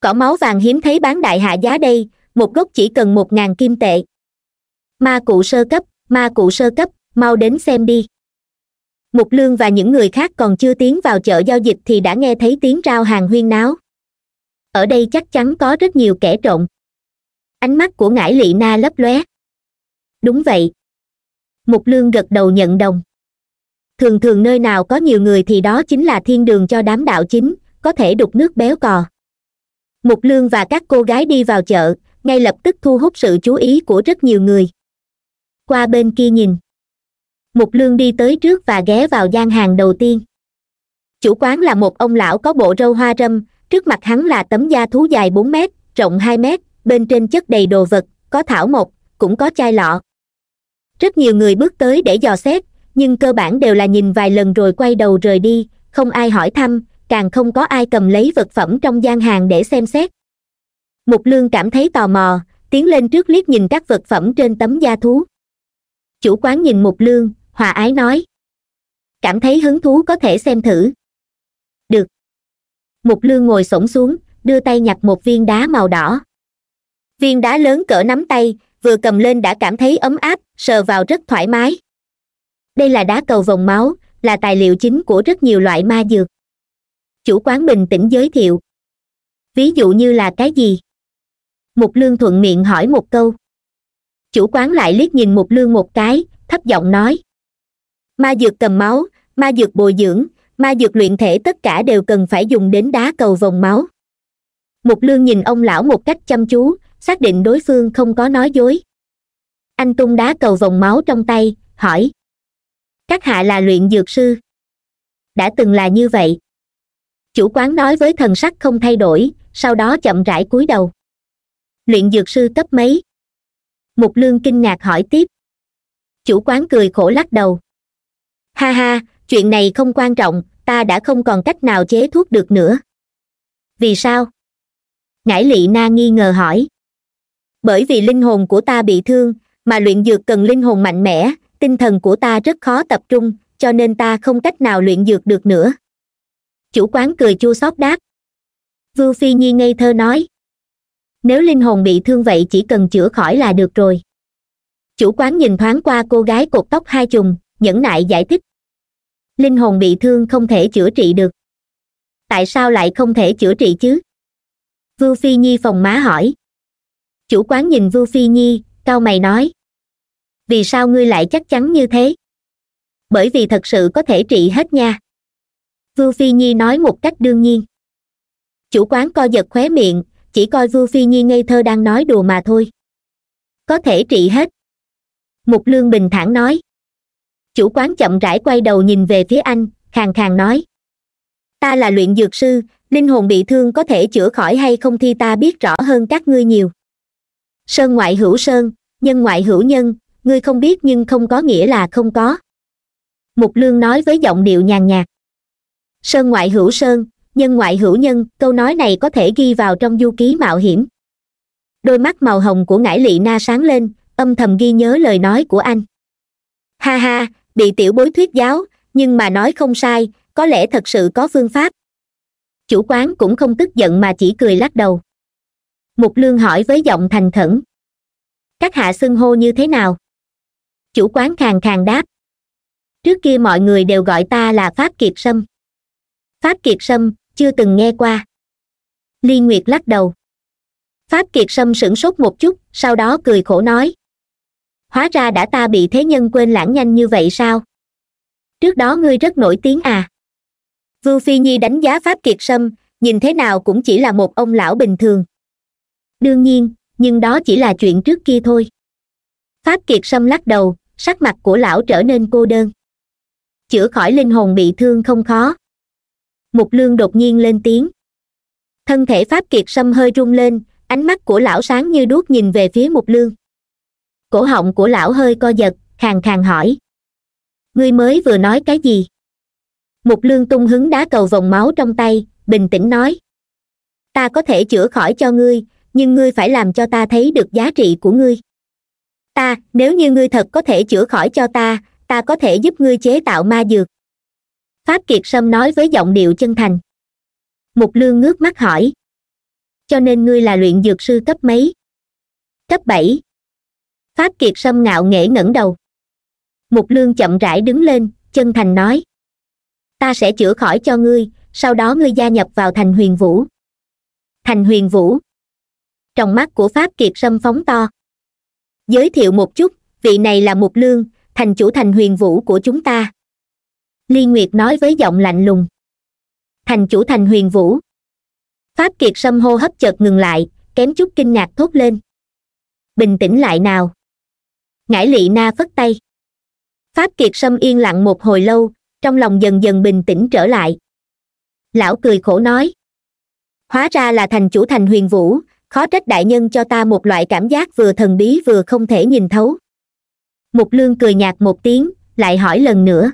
cỏ máu vàng hiếm thấy bán đại hạ giá đây một gốc chỉ cần một ngàn kim tệ ma cụ sơ cấp ma cụ sơ cấp mau đến xem đi mục lương và những người khác còn chưa tiến vào chợ giao dịch thì đã nghe thấy tiếng rao hàng huyên náo ở đây chắc chắn có rất nhiều kẻ trộm ánh mắt của ngải lị na lấp lóe đúng vậy mục lương gật đầu nhận đồng thường thường nơi nào có nhiều người thì đó chính là thiên đường cho đám đạo chính có thể đục nước béo cò mục lương và các cô gái đi vào chợ ngay lập tức thu hút sự chú ý của rất nhiều người qua bên kia nhìn mục lương đi tới trước và ghé vào gian hàng đầu tiên chủ quán là một ông lão có bộ râu hoa râm trước mặt hắn là tấm da thú dài bốn mét rộng hai mét bên trên chất đầy đồ vật có thảo mộc cũng có chai lọ rất nhiều người bước tới để dò xét nhưng cơ bản đều là nhìn vài lần rồi quay đầu rời đi không ai hỏi thăm càng không có ai cầm lấy vật phẩm trong gian hàng để xem xét mục lương cảm thấy tò mò tiến lên trước liếc nhìn các vật phẩm trên tấm da thú chủ quán nhìn mục lương hòa ái nói cảm thấy hứng thú có thể xem thử mục lương ngồi s xuống đưa tay nhặt một viên đá màu đỏ viên đá lớn cỡ nắm tay vừa cầm lên đã cảm thấy ấm áp sờ vào rất thoải mái đây là đá cầu vòng máu là tài liệu chính của rất nhiều loại ma dược chủ quán bình tĩnh giới thiệu ví dụ như là cái gì mục lương thuận miệng hỏi một câu chủ quán lại liếc nhìn mục lương một cái thấp giọng nói ma dược cầm máu ma dược bồi dưỡng ma dược luyện thể tất cả đều cần phải dùng đến đá cầu vòng máu mục lương nhìn ông lão một cách chăm chú xác định đối phương không có nói dối anh tung đá cầu vòng máu trong tay hỏi các hạ là luyện dược sư đã từng là như vậy chủ quán nói với thần sắc không thay đổi sau đó chậm rãi cúi đầu luyện dược sư cấp mấy mục lương kinh ngạc hỏi tiếp chủ quán cười khổ lắc đầu ha ha chuyện này không quan trọng ta đã không còn cách nào chế thuốc được nữa vì sao ngải lị na nghi ngờ hỏi bởi vì linh hồn của ta bị thương mà luyện dược cần linh hồn mạnh mẽ tinh thần của ta rất khó tập trung cho nên ta không cách nào luyện dược được nữa chủ quán cười chua xót đáp vưu phi nhi ngây thơ nói nếu linh hồn bị thương vậy chỉ cần chữa khỏi là được rồi chủ quán nhìn thoáng qua cô gái cột tóc hai chùm nhẫn nại giải thích linh hồn bị thương không thể chữa trị được tại sao lại không thể chữa trị chứ vưu phi nhi phòng má hỏi chủ quán nhìn vưu phi nhi cao mày nói vì sao ngươi lại chắc chắn như thế bởi vì thật sự có thể trị hết nha vưu phi nhi nói một cách đương nhiên chủ quán co giật khóe miệng chỉ coi vưu phi nhi ngây thơ đang nói đùa mà thôi có thể trị hết mục lương bình thản nói chủ quán chậm rãi quay đầu nhìn về phía anh khàn khàn nói ta là luyện dược sư linh hồn bị thương có thể chữa khỏi hay không thì ta biết rõ hơn các ngươi nhiều sơn ngoại hữu sơn nhân ngoại hữu nhân ngươi không biết nhưng không có nghĩa là không có mục lương nói với giọng điệu nhàn nhạt sơn ngoại hữu sơn nhân ngoại hữu nhân câu nói này có thể ghi vào trong du ký mạo hiểm đôi mắt màu hồng của ngải lị na sáng lên âm thầm ghi nhớ lời nói của anh ha ha bị tiểu bối thuyết giáo nhưng mà nói không sai có lẽ thật sự có phương pháp chủ quán cũng không tức giận mà chỉ cười lắc đầu mục lương hỏi với giọng thành khẩn các hạ xưng hô như thế nào chủ quán khàn khàn đáp trước kia mọi người đều gọi ta là pháp kiệt sâm pháp kiệt sâm chưa từng nghe qua ly nguyệt lắc đầu pháp kiệt sâm sửng sốt một chút sau đó cười khổ nói hóa ra đã ta bị thế nhân quên lãng nhanh như vậy sao trước đó ngươi rất nổi tiếng à vưu phi nhi đánh giá pháp kiệt sâm nhìn thế nào cũng chỉ là một ông lão bình thường đương nhiên nhưng đó chỉ là chuyện trước kia thôi pháp kiệt sâm lắc đầu sắc mặt của lão trở nên cô đơn chữa khỏi linh hồn bị thương không khó mục lương đột nhiên lên tiếng thân thể pháp kiệt sâm hơi rung lên ánh mắt của lão sáng như đuốc nhìn về phía mục lương cổ họng của lão hơi co giật khàn khàn hỏi ngươi mới vừa nói cái gì mục lương tung hứng đá cầu vòng máu trong tay bình tĩnh nói ta có thể chữa khỏi cho ngươi nhưng ngươi phải làm cho ta thấy được giá trị của ngươi ta nếu như ngươi thật có thể chữa khỏi cho ta ta có thể giúp ngươi chế tạo ma dược pháp kiệt sâm nói với giọng điệu chân thành mục lương ngước mắt hỏi cho nên ngươi là luyện dược sư cấp mấy cấp bảy pháp kiệt sâm ngạo nghễ ngẩng đầu mục lương chậm rãi đứng lên chân thành nói ta sẽ chữa khỏi cho ngươi sau đó ngươi gia nhập vào thành huyền vũ thành huyền vũ trong mắt của pháp kiệt sâm phóng to giới thiệu một chút vị này là mục lương thành chủ thành huyền vũ của chúng ta ly nguyệt nói với giọng lạnh lùng thành chủ thành huyền vũ pháp kiệt sâm hô hấp chợt ngừng lại kém chút kinh ngạc thốt lên bình tĩnh lại nào ngải lị na phất tay pháp kiệt sâm yên lặng một hồi lâu trong lòng dần dần bình tĩnh trở lại lão cười khổ nói hóa ra là thành chủ thành huyền vũ khó trách đại nhân cho ta một loại cảm giác vừa thần bí vừa không thể nhìn thấu mục lương cười nhạt một tiếng lại hỏi lần nữa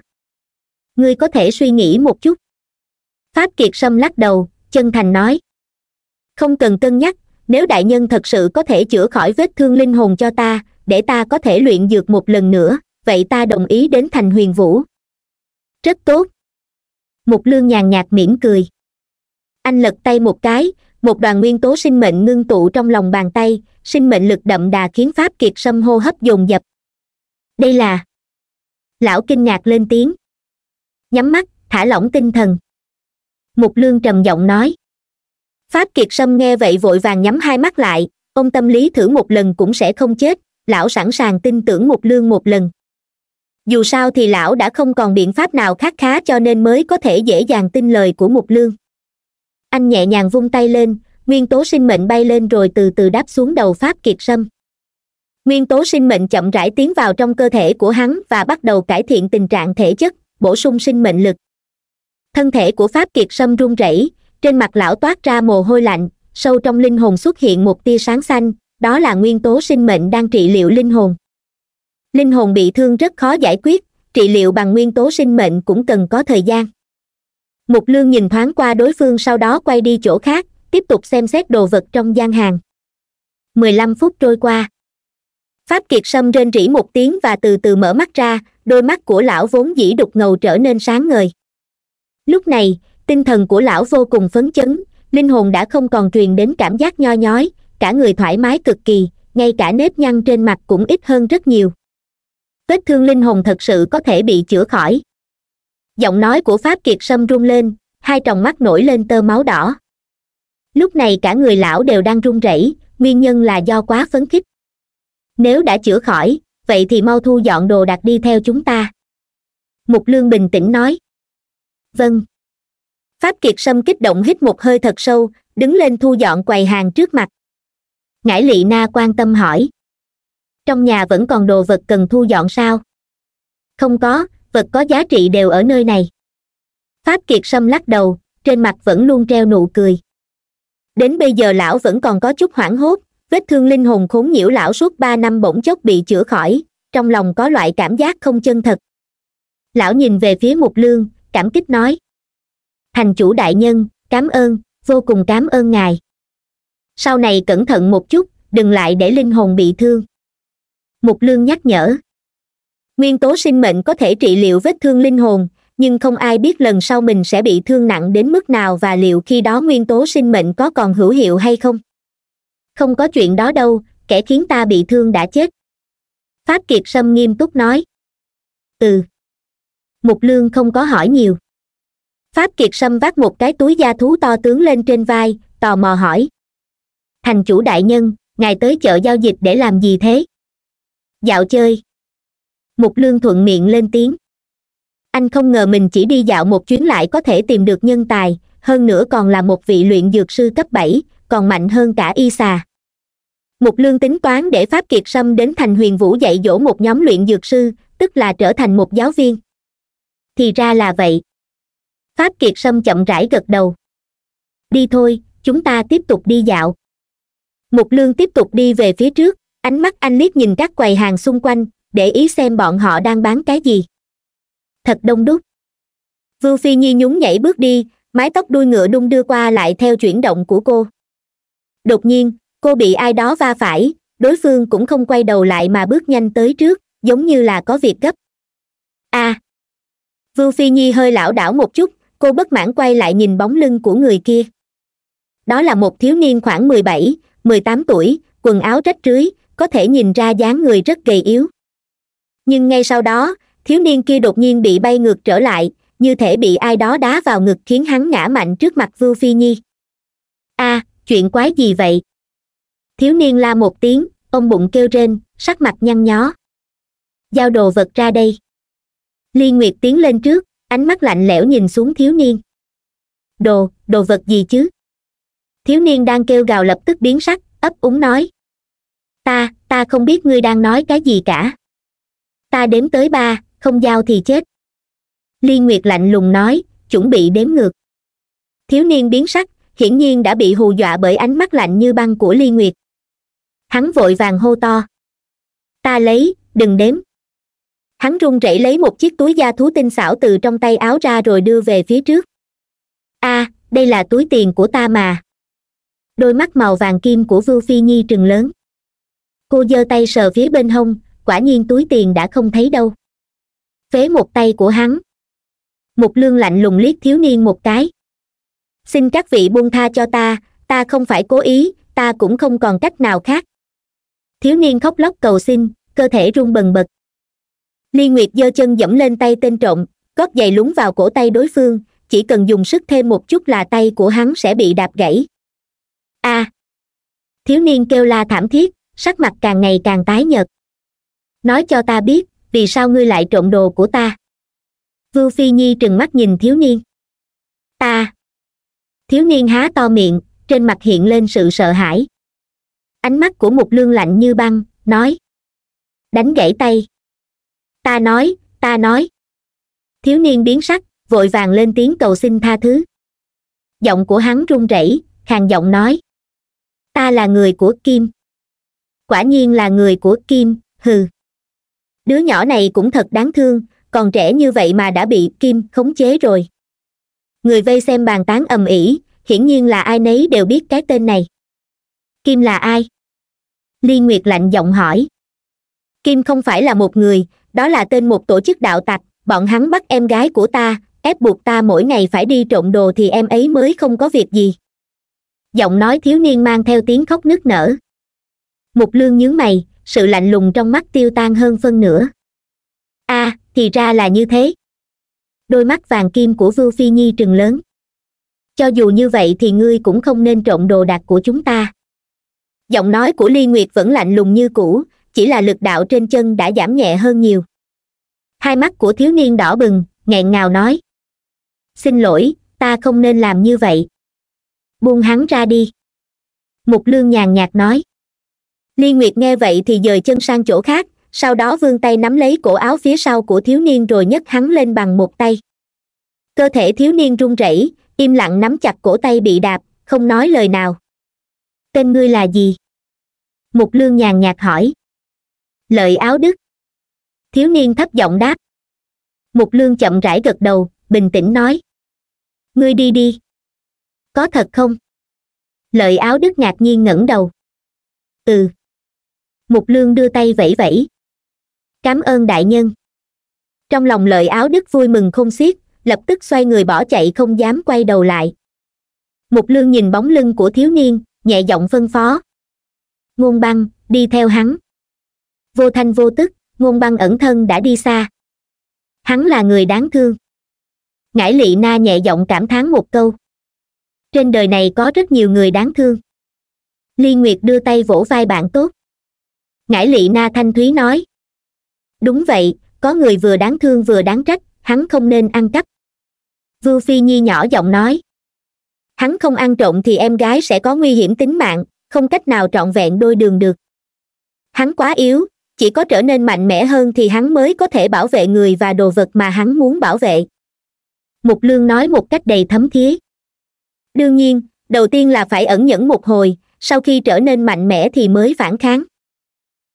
ngươi có thể suy nghĩ một chút pháp kiệt sâm lắc đầu chân thành nói không cần cân nhắc nếu đại nhân thật sự có thể chữa khỏi vết thương linh hồn cho ta để ta có thể luyện dược một lần nữa vậy ta đồng ý đến thành huyền vũ rất tốt mục lương nhàn nhạt mỉm cười anh lật tay một cái một đoàn nguyên tố sinh mệnh ngưng tụ trong lòng bàn tay sinh mệnh lực đậm đà khiến pháp kiệt sâm hô hấp dồn dập đây là lão kinh ngạc lên tiếng nhắm mắt thả lỏng tinh thần mục lương trầm giọng nói pháp kiệt sâm nghe vậy vội vàng nhắm hai mắt lại ông tâm lý thử một lần cũng sẽ không chết lão sẵn sàng tin tưởng một lương một lần dù sao thì lão đã không còn biện pháp nào khác khá cho nên mới có thể dễ dàng tin lời của mục lương anh nhẹ nhàng vung tay lên nguyên tố sinh mệnh bay lên rồi từ từ đáp xuống đầu pháp kiệt sâm nguyên tố sinh mệnh chậm rãi tiến vào trong cơ thể của hắn và bắt đầu cải thiện tình trạng thể chất bổ sung sinh mệnh lực thân thể của pháp kiệt sâm run rẩy trên mặt lão toát ra mồ hôi lạnh sâu trong linh hồn xuất hiện một tia sáng xanh đó là nguyên tố sinh mệnh đang trị liệu linh hồn linh hồn bị thương rất khó giải quyết trị liệu bằng nguyên tố sinh mệnh cũng cần có thời gian mục lương nhìn thoáng qua đối phương sau đó quay đi chỗ khác tiếp tục xem xét đồ vật trong gian hàng mười lăm phút trôi qua pháp kiệt sâm rên rỉ một tiếng và từ từ mở mắt ra đôi mắt của lão vốn dĩ đục ngầu trở nên sáng ngời lúc này tinh thần của lão vô cùng phấn chấn linh hồn đã không còn truyền đến cảm giác nho nhói cả người thoải mái cực kỳ ngay cả nếp nhăn trên mặt cũng ít hơn rất nhiều vết thương linh hồn thật sự có thể bị chữa khỏi giọng nói của pháp kiệt sâm rung lên hai tròng mắt nổi lên tơ máu đỏ lúc này cả người lão đều đang run rẩy nguyên nhân là do quá phấn khích nếu đã chữa khỏi vậy thì mau thu dọn đồ đạc đi theo chúng ta mục lương bình tĩnh nói vâng pháp kiệt sâm kích động hít một hơi thật sâu đứng lên thu dọn quầy hàng trước mặt ngải lị na quan tâm hỏi trong nhà vẫn còn đồ vật cần thu dọn sao không có vật có giá trị đều ở nơi này pháp kiệt sâm lắc đầu trên mặt vẫn luôn treo nụ cười đến bây giờ lão vẫn còn có chút hoảng hốt vết thương linh hồn khốn nhiễu lão suốt ba năm bỗng chốc bị chữa khỏi trong lòng có loại cảm giác không chân thật lão nhìn về phía mục lương cảm kích nói thành chủ đại nhân cảm ơn vô cùng cảm ơn ngài sau này cẩn thận một chút đừng lại để linh hồn bị thương mục lương nhắc nhở nguyên tố sinh mệnh có thể trị liệu vết thương linh hồn nhưng không ai biết lần sau mình sẽ bị thương nặng đến mức nào và liệu khi đó nguyên tố sinh mệnh có còn hữu hiệu hay không không có chuyện đó đâu kẻ khiến ta bị thương đã chết pháp kiệt sâm nghiêm túc nói ừ mục lương không có hỏi nhiều pháp kiệt sâm vác một cái túi da thú to tướng lên trên vai tò mò hỏi thành chủ đại nhân ngài tới chợ giao dịch để làm gì thế dạo chơi mục lương thuận miệng lên tiếng anh không ngờ mình chỉ đi dạo một chuyến lại có thể tìm được nhân tài hơn nữa còn là một vị luyện dược sư cấp bảy còn mạnh hơn cả y xà mục lương tính toán để pháp kiệt sâm đến thành huyền vũ dạy dỗ một nhóm luyện dược sư tức là trở thành một giáo viên thì ra là vậy pháp kiệt sâm chậm rãi gật đầu đi thôi chúng ta tiếp tục đi dạo mục lương tiếp tục đi về phía trước ánh mắt anh liếc nhìn các quầy hàng xung quanh để ý xem bọn họ đang bán cái gì thật đông đúc vương phi nhi nhún nhảy bước đi mái tóc đuôi ngựa đung đưa qua lại theo chuyển động của cô đột nhiên cô bị ai đó va phải đối phương cũng không quay đầu lại mà bước nhanh tới trước giống như là có việc gấp a à, vương phi nhi hơi lảo đảo một chút cô bất mãn quay lại nhìn bóng lưng của người kia đó là một thiếu niên khoảng mười bảy mười tám tuổi quần áo rách rưới có thể nhìn ra dáng người rất gầy yếu nhưng ngay sau đó thiếu niên kia đột nhiên bị bay ngược trở lại như thể bị ai đó đá vào ngực khiến hắn ngã mạnh trước mặt vưu phi nhi a à, chuyện quái gì vậy thiếu niên la một tiếng ông bụng kêu rên sắc mặt nhăn nhó giao đồ vật ra đây liên nguyệt tiến lên trước ánh mắt lạnh lẽo nhìn xuống thiếu niên đồ đồ vật gì chứ thiếu niên đang kêu gào lập tức biến sắc ấp úng nói ta ta không biết ngươi đang nói cái gì cả ta đếm tới ba không giao thì chết liên nguyệt lạnh lùng nói chuẩn bị đếm ngược thiếu niên biến sắc hiển nhiên đã bị hù dọa bởi ánh mắt lạnh như băng của liên nguyệt hắn vội vàng hô to ta lấy đừng đếm hắn run rẩy lấy một chiếc túi da thú tinh xảo từ trong tay áo ra rồi đưa về phía trước a à, đây là túi tiền của ta mà đôi mắt màu vàng kim của vưu phi nhi trừng lớn cô giơ tay sờ phía bên hông quả nhiên túi tiền đã không thấy đâu phế một tay của hắn một lương lạnh lùng liếc thiếu niên một cái xin các vị buông tha cho ta ta không phải cố ý ta cũng không còn cách nào khác thiếu niên khóc lóc cầu xin cơ thể run bần bật ly nguyệt giơ chân dẫm lên tay tên trộm gót giày lún vào cổ tay đối phương chỉ cần dùng sức thêm một chút là tay của hắn sẽ bị đạp gãy a à. thiếu niên kêu la thảm thiết sắc mặt càng ngày càng tái nhợt nói cho ta biết vì sao ngươi lại trộm đồ của ta vưu phi nhi trừng mắt nhìn thiếu niên ta thiếu niên há to miệng trên mặt hiện lên sự sợ hãi ánh mắt của một lương lạnh như băng nói đánh gãy tay ta nói ta nói thiếu niên biến sắc vội vàng lên tiếng cầu xin tha thứ giọng của hắn run rẩy khàn giọng nói ta là người của kim quả nhiên là người của kim hừ đứa nhỏ này cũng thật đáng thương còn trẻ như vậy mà đã bị kim khống chế rồi người vây xem bàn tán ầm ĩ hiển nhiên là ai nấy đều biết cái tên này kim là ai liên nguyệt lạnh giọng hỏi kim không phải là một người đó là tên một tổ chức đạo tặc bọn hắn bắt em gái của ta ép buộc ta mỗi ngày phải đi trộm đồ thì em ấy mới không có việc gì giọng nói thiếu niên mang theo tiếng khóc nức nở mục lương nhướng mày sự lạnh lùng trong mắt tiêu tan hơn phân nửa a à, thì ra là như thế đôi mắt vàng kim của vưu phi nhi trừng lớn cho dù như vậy thì ngươi cũng không nên trộn đồ đạc của chúng ta giọng nói của ly nguyệt vẫn lạnh lùng như cũ chỉ là lực đạo trên chân đã giảm nhẹ hơn nhiều hai mắt của thiếu niên đỏ bừng nghẹn ngào nói xin lỗi ta không nên làm như vậy buông hắn ra đi mục lương nhàn nhạt nói liên nguyệt nghe vậy thì dời chân sang chỗ khác sau đó vươn tay nắm lấy cổ áo phía sau của thiếu niên rồi nhấc hắn lên bằng một tay cơ thể thiếu niên run rẩy im lặng nắm chặt cổ tay bị đạp không nói lời nào tên ngươi là gì mục lương nhàn nhạt hỏi lợi áo đức thiếu niên thấp giọng đáp mục lương chậm rãi gật đầu bình tĩnh nói ngươi đi đi có thật không lợi áo đức ngạc nhiên ngẩng đầu ừ mục lương đưa tay vẫy vẫy cám ơn đại nhân trong lòng lợi áo đức vui mừng không xiết lập tức xoay người bỏ chạy không dám quay đầu lại mục lương nhìn bóng lưng của thiếu niên nhẹ giọng phân phó ngôn băng đi theo hắn vô thanh vô tức ngôn băng ẩn thân đã đi xa hắn là người đáng thương ngải lị na nhẹ giọng cảm thán một câu trên đời này có rất nhiều người đáng thương ly nguyệt đưa tay vỗ vai bạn tốt ngải lị na thanh thúy nói đúng vậy có người vừa đáng thương vừa đáng trách hắn không nên ăn cắp vưu phi nhi nhỏ giọng nói hắn không ăn trộm thì em gái sẽ có nguy hiểm tính mạng không cách nào trọn vẹn đôi đường được hắn quá yếu chỉ có trở nên mạnh mẽ hơn thì hắn mới có thể bảo vệ người và đồ vật mà hắn muốn bảo vệ mục lương nói một cách đầy thấm thiết đương nhiên đầu tiên là phải ẩn nhẫn một hồi sau khi trở nên mạnh mẽ thì mới phản kháng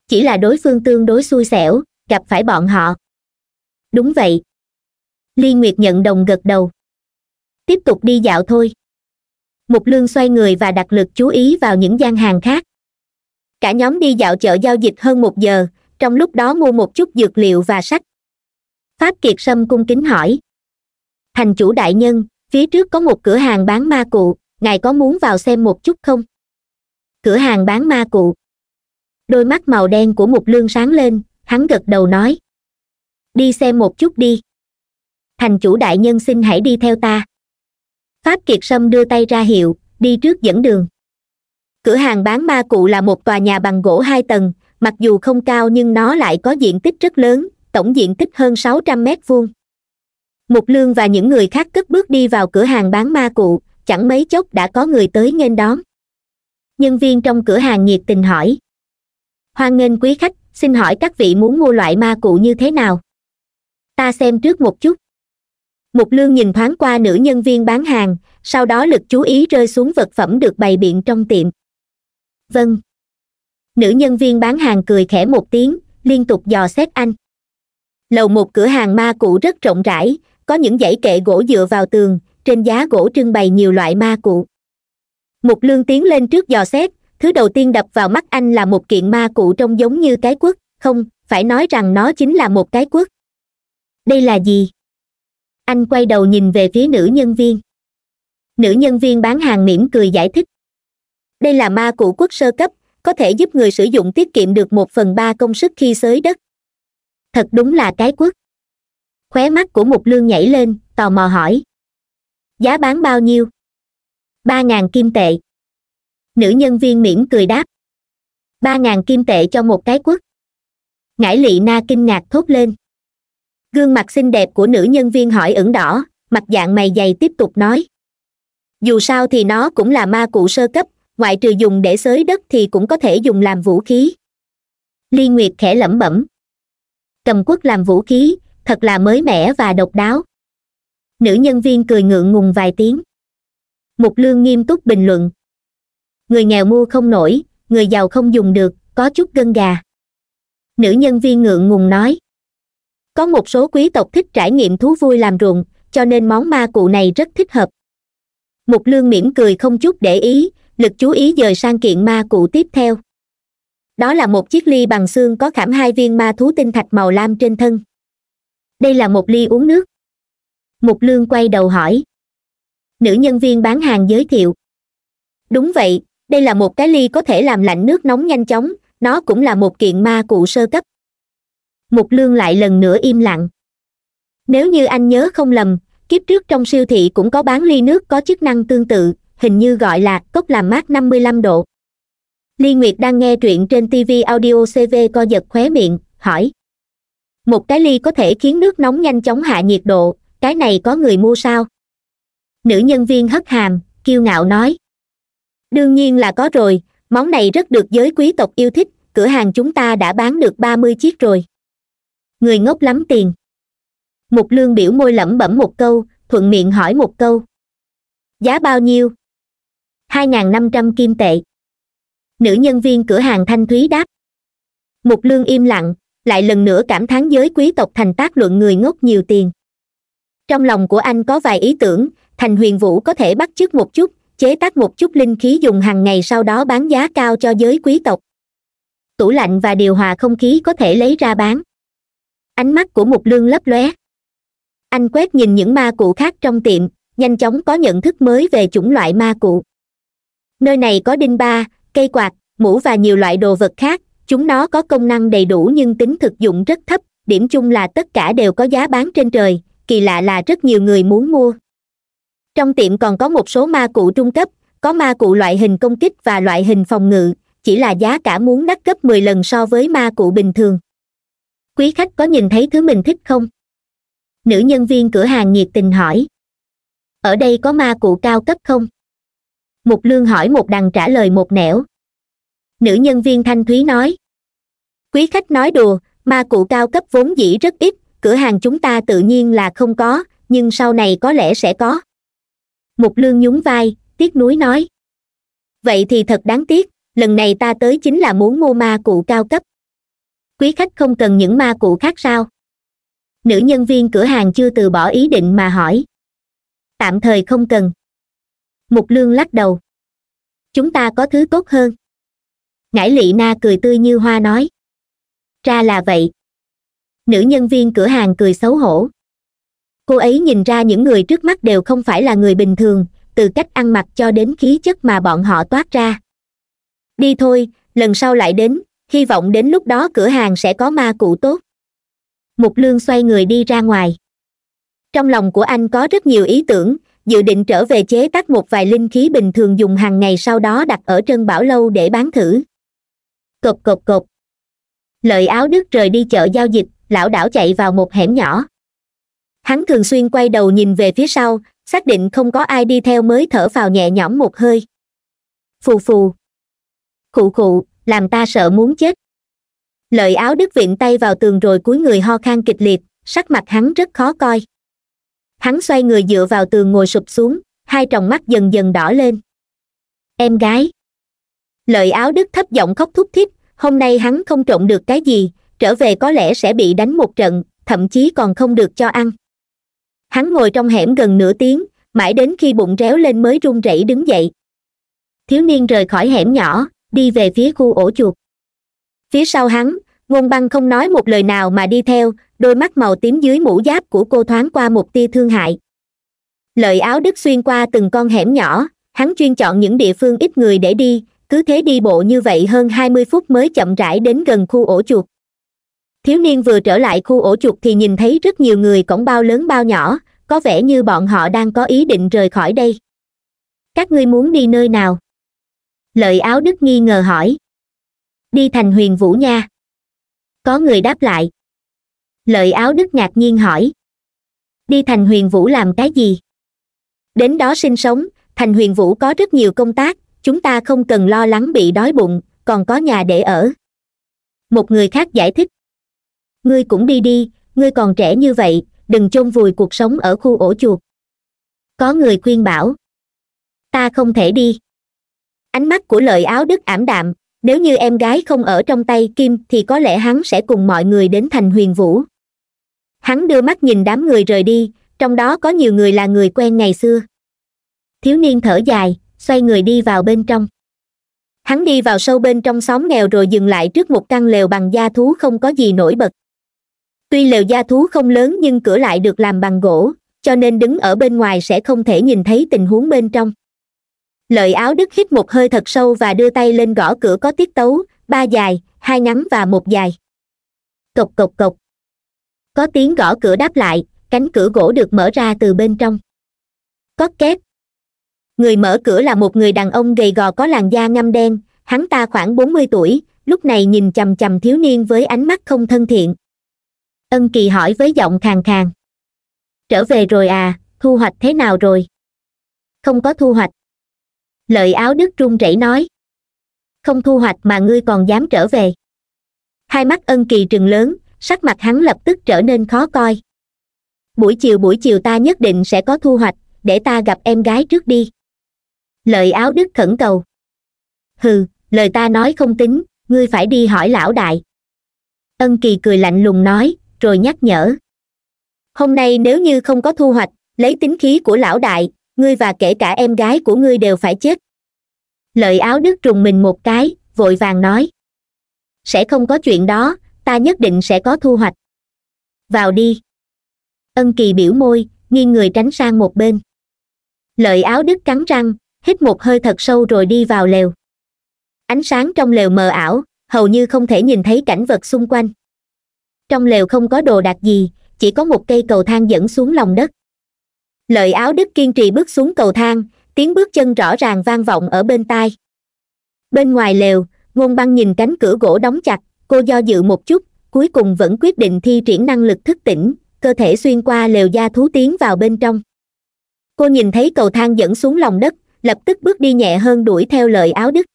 chỉ là đối phương tương đối xui xẻo gặp phải bọn họ đúng vậy liên nguyệt nhận đồng gật đầu tiếp tục đi dạo thôi mục lương xoay người và đặt lực chú ý vào những gian hàng khác cả nhóm đi dạo chợ giao dịch hơn một giờ trong lúc đó mua một chút dược liệu và sách pháp kiệt sâm cung kính hỏi thành chủ đại nhân phía trước có một cửa hàng bán ma cụ ngài có muốn vào xem một chút không cửa hàng bán ma cụ đôi mắt màu đen của mục lương sáng lên hắn gật đầu nói đi xem một chút đi thành chủ đại nhân xin hãy đi theo ta pháp kiệt sâm đưa tay ra hiệu đi trước dẫn đường cửa hàng bán ma cụ là một tòa nhà bằng gỗ hai tầng mặc dù không cao nhưng nó lại có diện tích rất lớn tổng diện tích hơn sáu trăm mét vuông mục lương và những người khác cất bước đi vào cửa hàng bán ma cụ chẳng mấy chốc đã có người tới nghênh đón nhân viên trong cửa hàng nhiệt tình hỏi hoan nghênh quý khách xin hỏi các vị muốn mua loại ma cụ như thế nào ta xem trước một chút mục lương nhìn thoáng qua nữ nhân viên bán hàng sau đó lực chú ý rơi xuống vật phẩm được bày biện trong tiệm vâng nữ nhân viên bán hàng cười khẽ một tiếng liên tục dò xét anh lầu một cửa hàng ma cụ rất rộng rãi có những dãy kệ gỗ dựa vào tường trên giá gỗ trưng bày nhiều loại ma cụ mục lương tiến lên trước dò xét thứ đầu tiên đập vào mắt anh là một kiện ma cụ trông giống như cái quất không phải nói rằng nó chính là một cái quất đây là gì anh quay đầu nhìn về phía nữ nhân viên nữ nhân viên bán hàng mỉm cười giải thích đây là ma cụ quốc sơ cấp có thể giúp người sử dụng tiết kiệm được một phần ba công sức khi xới đất thật đúng là cái quất khóe mắt của mục lương nhảy lên tò mò hỏi giá bán bao nhiêu ba ngàn kim tệ nữ nhân viên mỉm cười đáp ba ngàn kim tệ cho một cái quất ngải lị na kinh ngạc thốt lên gương mặt xinh đẹp của nữ nhân viên hỏi ửng đỏ mặt dạng mày dày tiếp tục nói dù sao thì nó cũng là ma cụ sơ cấp ngoại trừ dùng để xới đất thì cũng có thể dùng làm vũ khí ly nguyệt khẽ lẩm bẩm cầm quất làm vũ khí thật là mới mẻ và độc đáo nữ nhân viên cười ngượng ngùng vài tiếng mục lương nghiêm túc bình luận người nghèo mua không nổi người giàu không dùng được có chút gân gà nữ nhân viên ngượng ngùng nói có một số quý tộc thích trải nghiệm thú vui làm ruộng cho nên món ma cụ này rất thích hợp mục lương mỉm cười không chút để ý lực chú ý dời sang kiện ma cụ tiếp theo đó là một chiếc ly bằng xương có khảm hai viên ma thú tinh thạch màu lam trên thân đây là một ly uống nước mục lương quay đầu hỏi nữ nhân viên bán hàng giới thiệu đúng vậy đây là một cái ly có thể làm lạnh nước nóng nhanh chóng nó cũng là một kiện ma cụ sơ cấp mục lương lại lần nữa im lặng nếu như anh nhớ không lầm kiếp trước trong siêu thị cũng có bán ly nước có chức năng tương tự hình như gọi là cốc làm mát 55 độ ly nguyệt đang nghe truyện trên tv audio cv co giật khóe miệng hỏi một cái ly có thể khiến nước nóng nhanh chóng hạ nhiệt độ cái này có người mua sao nữ nhân viên hất hàm kiêu ngạo nói đương nhiên là có rồi món này rất được giới quý tộc yêu thích cửa hàng chúng ta đã bán được ba mươi chiếc rồi người ngốc lắm tiền mục lương biểu môi lẩm bẩm một câu thuận miệng hỏi một câu giá bao nhiêu hai n năm trăm kim tệ nữ nhân viên cửa hàng thanh thúy đáp mục lương im lặng lại lần nữa cảm thán giới quý tộc thành tác luận người ngốc nhiều tiền trong lòng của anh có vài ý tưởng thành huyền vũ có thể bắt chước một chút chế tác một chút linh khí dùng hàng ngày sau đó bán giá cao cho giới quý tộc tủ lạnh và điều hòa không khí có thể lấy ra bán ánh mắt của mục lương lấp lóe anh quét nhìn những ma cụ khác trong tiệm nhanh chóng có nhận thức mới về chủng loại ma cụ nơi này có đinh ba cây quạt mũ và nhiều loại đồ vật khác chúng nó có công năng đầy đủ nhưng tính thực dụng rất thấp điểm chung là tất cả đều có giá bán trên trời kỳ lạ là rất nhiều người muốn mua trong tiệm còn có một số ma cụ trung cấp có ma cụ loại hình công kích và loại hình phòng ngự chỉ là giá cả muốn đắt gấp mười lần so với ma cụ bình thường quý khách có nhìn thấy thứ mình thích không nữ nhân viên cửa hàng nhiệt tình hỏi ở đây có ma cụ cao cấp không mục lương hỏi một đằng trả lời một nẻo nữ nhân viên thanh thúy nói quý khách nói đùa ma cụ cao cấp vốn dĩ rất ít cửa hàng chúng ta tự nhiên là không có nhưng sau này có lẽ sẽ có mục lương nhún vai tiếc nuối nói vậy thì thật đáng tiếc lần này ta tới chính là muốn mua ma cụ cao cấp quý khách không cần những ma cụ khác sao nữ nhân viên cửa hàng chưa từ bỏ ý định mà hỏi tạm thời không cần mục lương lắc đầu chúng ta có thứ tốt hơn ngải lị na cười tươi như hoa nói ra là vậy nữ nhân viên cửa hàng cười xấu hổ cô ấy nhìn ra những người trước mắt đều không phải là người bình thường từ cách ăn mặc cho đến khí chất mà bọn họ toát ra đi thôi lần sau lại đến hy vọng đến lúc đó cửa hàng sẽ có ma cụ tốt mục lương xoay người đi ra ngoài trong lòng của anh có rất nhiều ý tưởng dự định trở về chế tác một vài linh khí bình thường dùng hàng ngày sau đó đặt ở trân bảo lâu để bán thử cộp cộp cộp lợi áo đức rời đi chợ giao dịch lão đảo chạy vào một hẻm nhỏ hắn thường xuyên quay đầu nhìn về phía sau xác định không có ai đi theo mới thở vào nhẹ nhõm một hơi phù phù khụ khụ làm ta sợ muốn chết lợi áo đức viện tay vào tường rồi cúi người ho khan kịch liệt sắc mặt hắn rất khó coi hắn xoay người dựa vào tường ngồi sụp xuống hai tròng mắt dần dần đỏ lên em gái lợi áo đức thấp giọng khóc thúc thích hôm nay hắn không trộn được cái gì trở về có lẽ sẽ bị đánh một trận thậm chí còn không được cho ăn hắn ngồi trong hẻm gần nửa tiếng mãi đến khi bụng réo lên mới run rẩy đứng dậy thiếu niên rời khỏi hẻm nhỏ đi về phía khu ổ chuột phía sau hắn ngôn băng không nói một lời nào mà đi theo đôi mắt màu tím dưới mũ giáp của cô thoáng qua một tia thương hại lợi áo đức xuyên qua từng con hẻm nhỏ hắn chuyên chọn những địa phương ít người để đi cứ thế đi bộ như vậy hơn hai mươi phút mới chậm rãi đến gần khu ổ chuột thiếu niên vừa trở lại khu ổ chuột thì nhìn thấy rất nhiều người cổng bao lớn bao nhỏ có vẻ như bọn họ đang có ý định rời khỏi đây các ngươi muốn đi nơi nào lợi áo đức nghi ngờ hỏi đi thành huyền vũ nha có người đáp lại lợi áo đức ngạc nhiên hỏi đi thành huyền vũ làm cái gì đến đó sinh sống thành huyền vũ có rất nhiều công tác chúng ta không cần lo lắng bị đói bụng còn có nhà để ở một người khác giải thích ngươi cũng đi đi ngươi còn trẻ như vậy đừng chôn vùi cuộc sống ở khu ổ chuột có người khuyên bảo ta không thể đi ánh mắt của lợi áo đức ảm đạm nếu như em gái không ở trong tay kim thì có lẽ hắn sẽ cùng mọi người đến thành huyền vũ hắn đưa mắt nhìn đám người rời đi trong đó có nhiều người là người quen ngày xưa thiếu niên thở dài xoay người đi vào bên trong hắn đi vào sâu bên trong xóm nghèo rồi dừng lại trước một căn lều bằng da thú không có gì nổi bật tuy lều da thú không lớn nhưng cửa lại được làm bằng gỗ cho nên đứng ở bên ngoài sẽ không thể nhìn thấy tình huống bên trong lợi áo đức hít một hơi thật sâu và đưa tay lên gõ cửa có tiết tấu ba dài hai ngắn và một dài cộc cộc cộc có tiếng gõ cửa đáp lại cánh cửa gỗ được mở ra từ bên trong có két người mở cửa là một người đàn ông gầy gò có làn da ngăm đen hắn ta khoảng bốn mươi tuổi lúc này nhìn chằm chằm thiếu niên với ánh mắt không thân thiện ân kỳ hỏi với giọng khàn khàn trở về rồi à thu hoạch thế nào rồi không có thu hoạch lợi áo đức run rẩy nói không thu hoạch mà ngươi còn dám trở về hai mắt ân kỳ trừng lớn sắc mặt hắn lập tức trở nên khó coi buổi chiều buổi chiều ta nhất định sẽ có thu hoạch để ta gặp em gái trước đi lợi áo đức khẩn cầu hừ lời ta nói không tính ngươi phải đi hỏi lão đại ân kỳ cười lạnh lùng nói rồi nhắc nhở hôm nay nếu như không có thu hoạch lấy tính khí của lão đại ngươi và kể cả em gái của ngươi đều phải chết lợi áo đức trùng mình một cái vội vàng nói sẽ không có chuyện đó ta nhất định sẽ có thu hoạch vào đi ân kỳ biểu môi nghiêng người tránh sang một bên lợi áo đức cắn răng hít một hơi thật sâu rồi đi vào lều ánh sáng trong lều mờ ảo hầu như không thể nhìn thấy cảnh vật xung quanh trong lều không có đồ đạc gì chỉ có một cây cầu thang dẫn xuống lòng đất lợi áo đức kiên trì bước xuống cầu thang tiếng bước chân rõ ràng vang vọng ở bên tai bên ngoài lều ngôn băng nhìn cánh cửa gỗ đóng chặt cô do dự một chút cuối cùng vẫn quyết định thi triển năng lực thức tỉnh cơ thể xuyên qua lều da thú tiến vào bên trong cô nhìn thấy cầu thang dẫn xuống lòng đất lập tức bước đi nhẹ hơn đuổi theo lời áo đức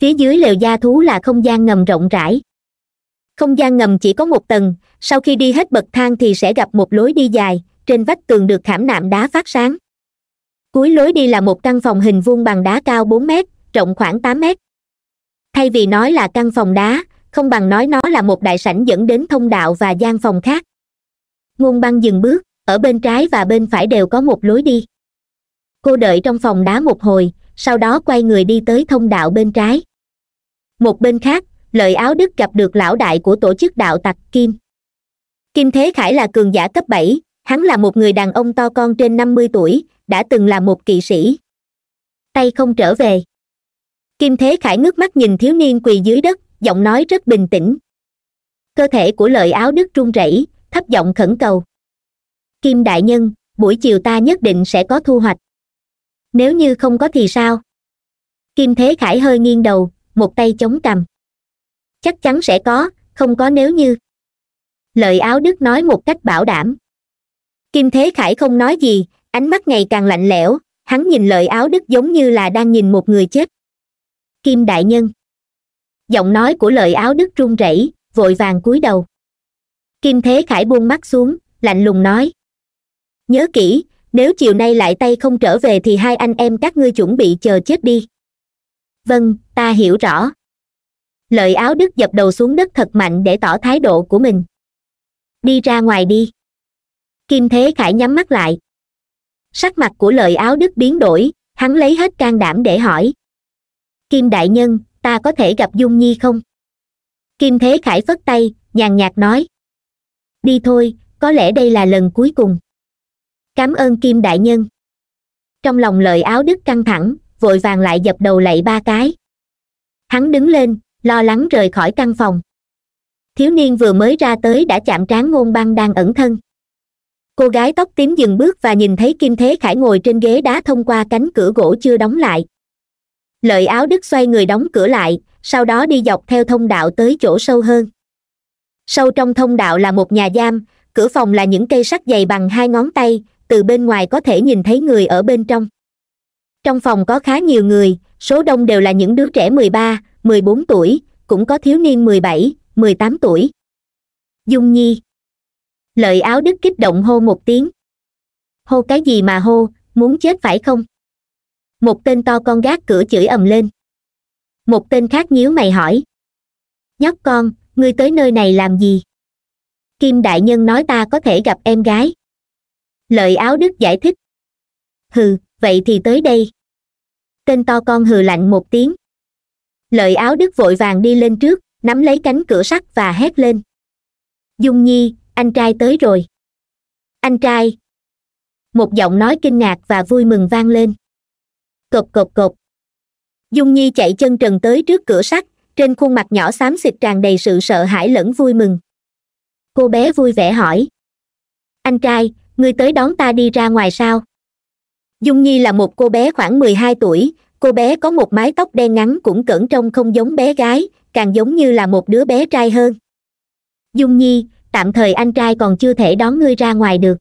phía dưới lều gia thú là không gian ngầm rộng rãi không gian ngầm chỉ có một tầng sau khi đi hết bậc thang thì sẽ gặp một lối đi dài trên vách tường được khảm nạm đá phát sáng cuối lối đi là một căn phòng hình vuông bằng đá cao bốn mét rộng khoảng tám mét thay vì nói là căn phòng đá không bằng nói nó là một đại sảnh dẫn đến thông đạo và gian phòng khác ngôn băng dừng bước ở bên trái và bên phải đều có một lối đi cô đợi trong phòng đá một hồi sau đó quay người đi tới thông đạo bên trái một bên khác lợi áo đức gặp được lão đại của tổ chức đạo tặc kim kim thế khải là cường giả cấp bảy hắn là một người đàn ông to con trên năm mươi tuổi đã từng là một kỵ sĩ tay không trở về kim thế khải ngước mắt nhìn thiếu niên quỳ dưới đất giọng nói rất bình tĩnh cơ thể của lợi áo đức run rẩy thấp giọng khẩn cầu kim đại nhân buổi chiều ta nhất định sẽ có thu hoạch nếu như không có thì sao kim thế khải hơi nghiêng đầu một tay chống cằm chắc chắn sẽ có không có nếu như lợi áo đức nói một cách bảo đảm kim thế khải không nói gì ánh mắt ngày càng lạnh lẽo hắn nhìn lợi áo đức giống như là đang nhìn một người chết kim đại nhân giọng nói của lợi áo đức run rẩy vội vàng cúi đầu kim thế khải buông mắt xuống lạnh lùng nói nhớ kỹ nếu chiều nay lại tay không trở về thì hai anh em các ngươi chuẩn bị chờ chết đi vâng ta hiểu rõ lợi áo đức dập đầu xuống đất thật mạnh để tỏ thái độ của mình đi ra ngoài đi kim thế khải nhắm mắt lại sắc mặt của lợi áo đức biến đổi hắn lấy hết can đảm để hỏi kim đại nhân ta có thể gặp dung nhi không kim thế khải phất tay nhàn nhạt nói đi thôi có lẽ đây là lần cuối cùng cảm ơn kim đại nhân trong lòng lợi áo đức căng thẳng vội vàng lại dập đầu lạy ba cái hắn đứng lên lo lắng rời khỏi căn phòng thiếu niên vừa mới ra tới đã chạm trán ngôn băng đang ẩn thân cô gái tóc tím dừng bước và nhìn thấy kim thế khải ngồi trên ghế đá thông qua cánh cửa gỗ chưa đóng lại lợi áo đức xoay người đóng cửa lại sau đó đi dọc theo thông đạo tới chỗ sâu hơn sâu trong thông đạo là một nhà giam cửa phòng là những cây sắt dày bằng hai ngón tay từ bên ngoài có thể nhìn thấy người ở bên trong trong phòng có khá nhiều người số đông đều là những đứa trẻ mười ba mười bốn tuổi cũng có thiếu niên mười bảy mười tám tuổi dung nhi lợi áo đức kích động hô một tiếng hô cái gì mà hô muốn chết phải không một tên to con gác cửa chửi ầm lên một tên khác nhíu mày hỏi nhóc con ngươi tới nơi này làm gì kim đại nhân nói ta có thể gặp em gái lợi áo đức giải thích hừ vậy thì tới đây tên to con hừ lạnh một tiếng lợi áo đức vội vàng đi lên trước nắm lấy cánh cửa sắt và hét lên dung nhi anh trai tới rồi anh trai một giọng nói kinh ngạc và vui mừng vang lên cộp cộp cộp dung nhi chạy chân trần tới trước cửa sắt trên khuôn mặt nhỏ xám xịt tràn đầy sự sợ hãi lẫn vui mừng cô bé vui vẻ hỏi anh trai ngươi tới đón ta đi ra ngoài sao dung nhi là một cô bé khoảng mười hai tuổi cô bé có một mái tóc đen ngắn cũng cẩn trông không giống bé gái càng giống như là một đứa bé trai hơn dung nhi tạm thời anh trai còn chưa thể đón ngươi ra ngoài được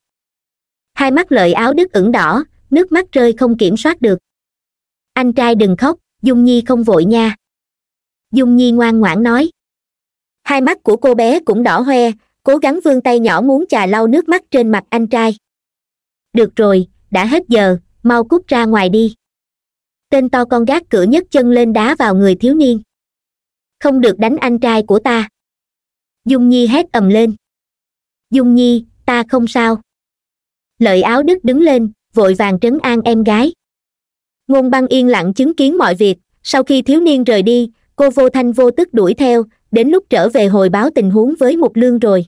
hai mắt lợi áo đứt ửng đỏ nước mắt rơi không kiểm soát được anh trai đừng khóc dung nhi không vội nha dung nhi ngoan ngoãn nói hai mắt của cô bé cũng đỏ hoe cố gắng vươn tay nhỏ muốn chà lau nước mắt trên mặt anh trai được rồi đã hết giờ mau cút ra ngoài đi tên to con gác cửa nhất chân lên đá vào người thiếu niên không được đánh anh trai của ta dung nhi hét ầm lên dung nhi ta không sao lợi áo đức đứng lên vội vàng trấn an em gái ngôn băng yên lặng chứng kiến mọi việc sau khi thiếu niên rời đi cô vô thanh vô tức đuổi theo đến lúc trở về hồi báo tình huống với mục lương rồi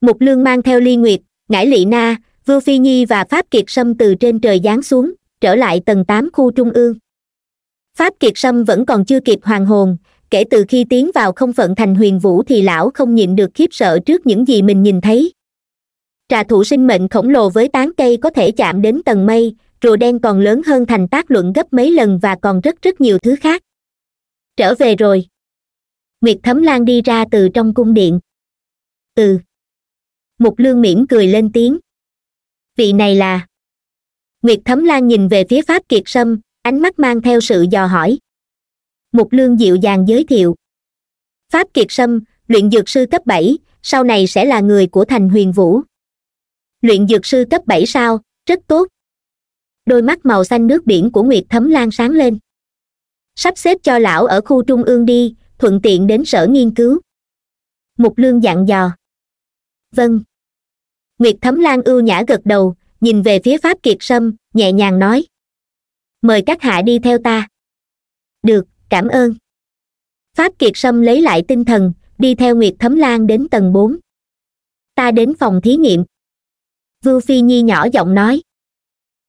một lương mang theo ly nguyệt ngải lị na vương phi nhi và pháp kiệt sâm từ trên trời giáng xuống trở lại tầng tám khu trung ương pháp kiệt sâm vẫn còn chưa kịp hoàng hồn kể từ khi tiến vào không phận thành huyền vũ thì lão không nhịn được khiếp sợ trước những gì mình nhìn thấy trà thủ sinh mệnh khổng lồ với tán cây có thể chạm đến tầng mây rùa đen còn lớn hơn thành tác luận gấp mấy lần và còn rất rất nhiều thứ khác trở về rồi nguyệt thấm lan đi ra từ trong cung điện ừ mục lương mỉm cười lên tiếng vị này là nguyệt thấm lan nhìn về phía pháp kiệt sâm ánh mắt mang theo sự dò hỏi mục lương dịu dàng giới thiệu pháp kiệt sâm luyện dược sư cấp bảy sau này sẽ là người của thành huyền vũ luyện dược sư cấp bảy sao rất tốt đôi mắt màu xanh nước biển của nguyệt thấm lan sáng lên sắp xếp cho lão ở khu trung ương đi thuận tiện đến sở nghiên cứu mục lương dặn dò vâng nguyệt thấm lan ưu nhã gật đầu nhìn về phía pháp kiệt sâm nhẹ nhàng nói mời các hạ đi theo ta được cảm ơn pháp kiệt sâm lấy lại tinh thần đi theo nguyệt thấm lan đến tầng bốn ta đến phòng thí nghiệm vưu phi nhi nhỏ giọng nói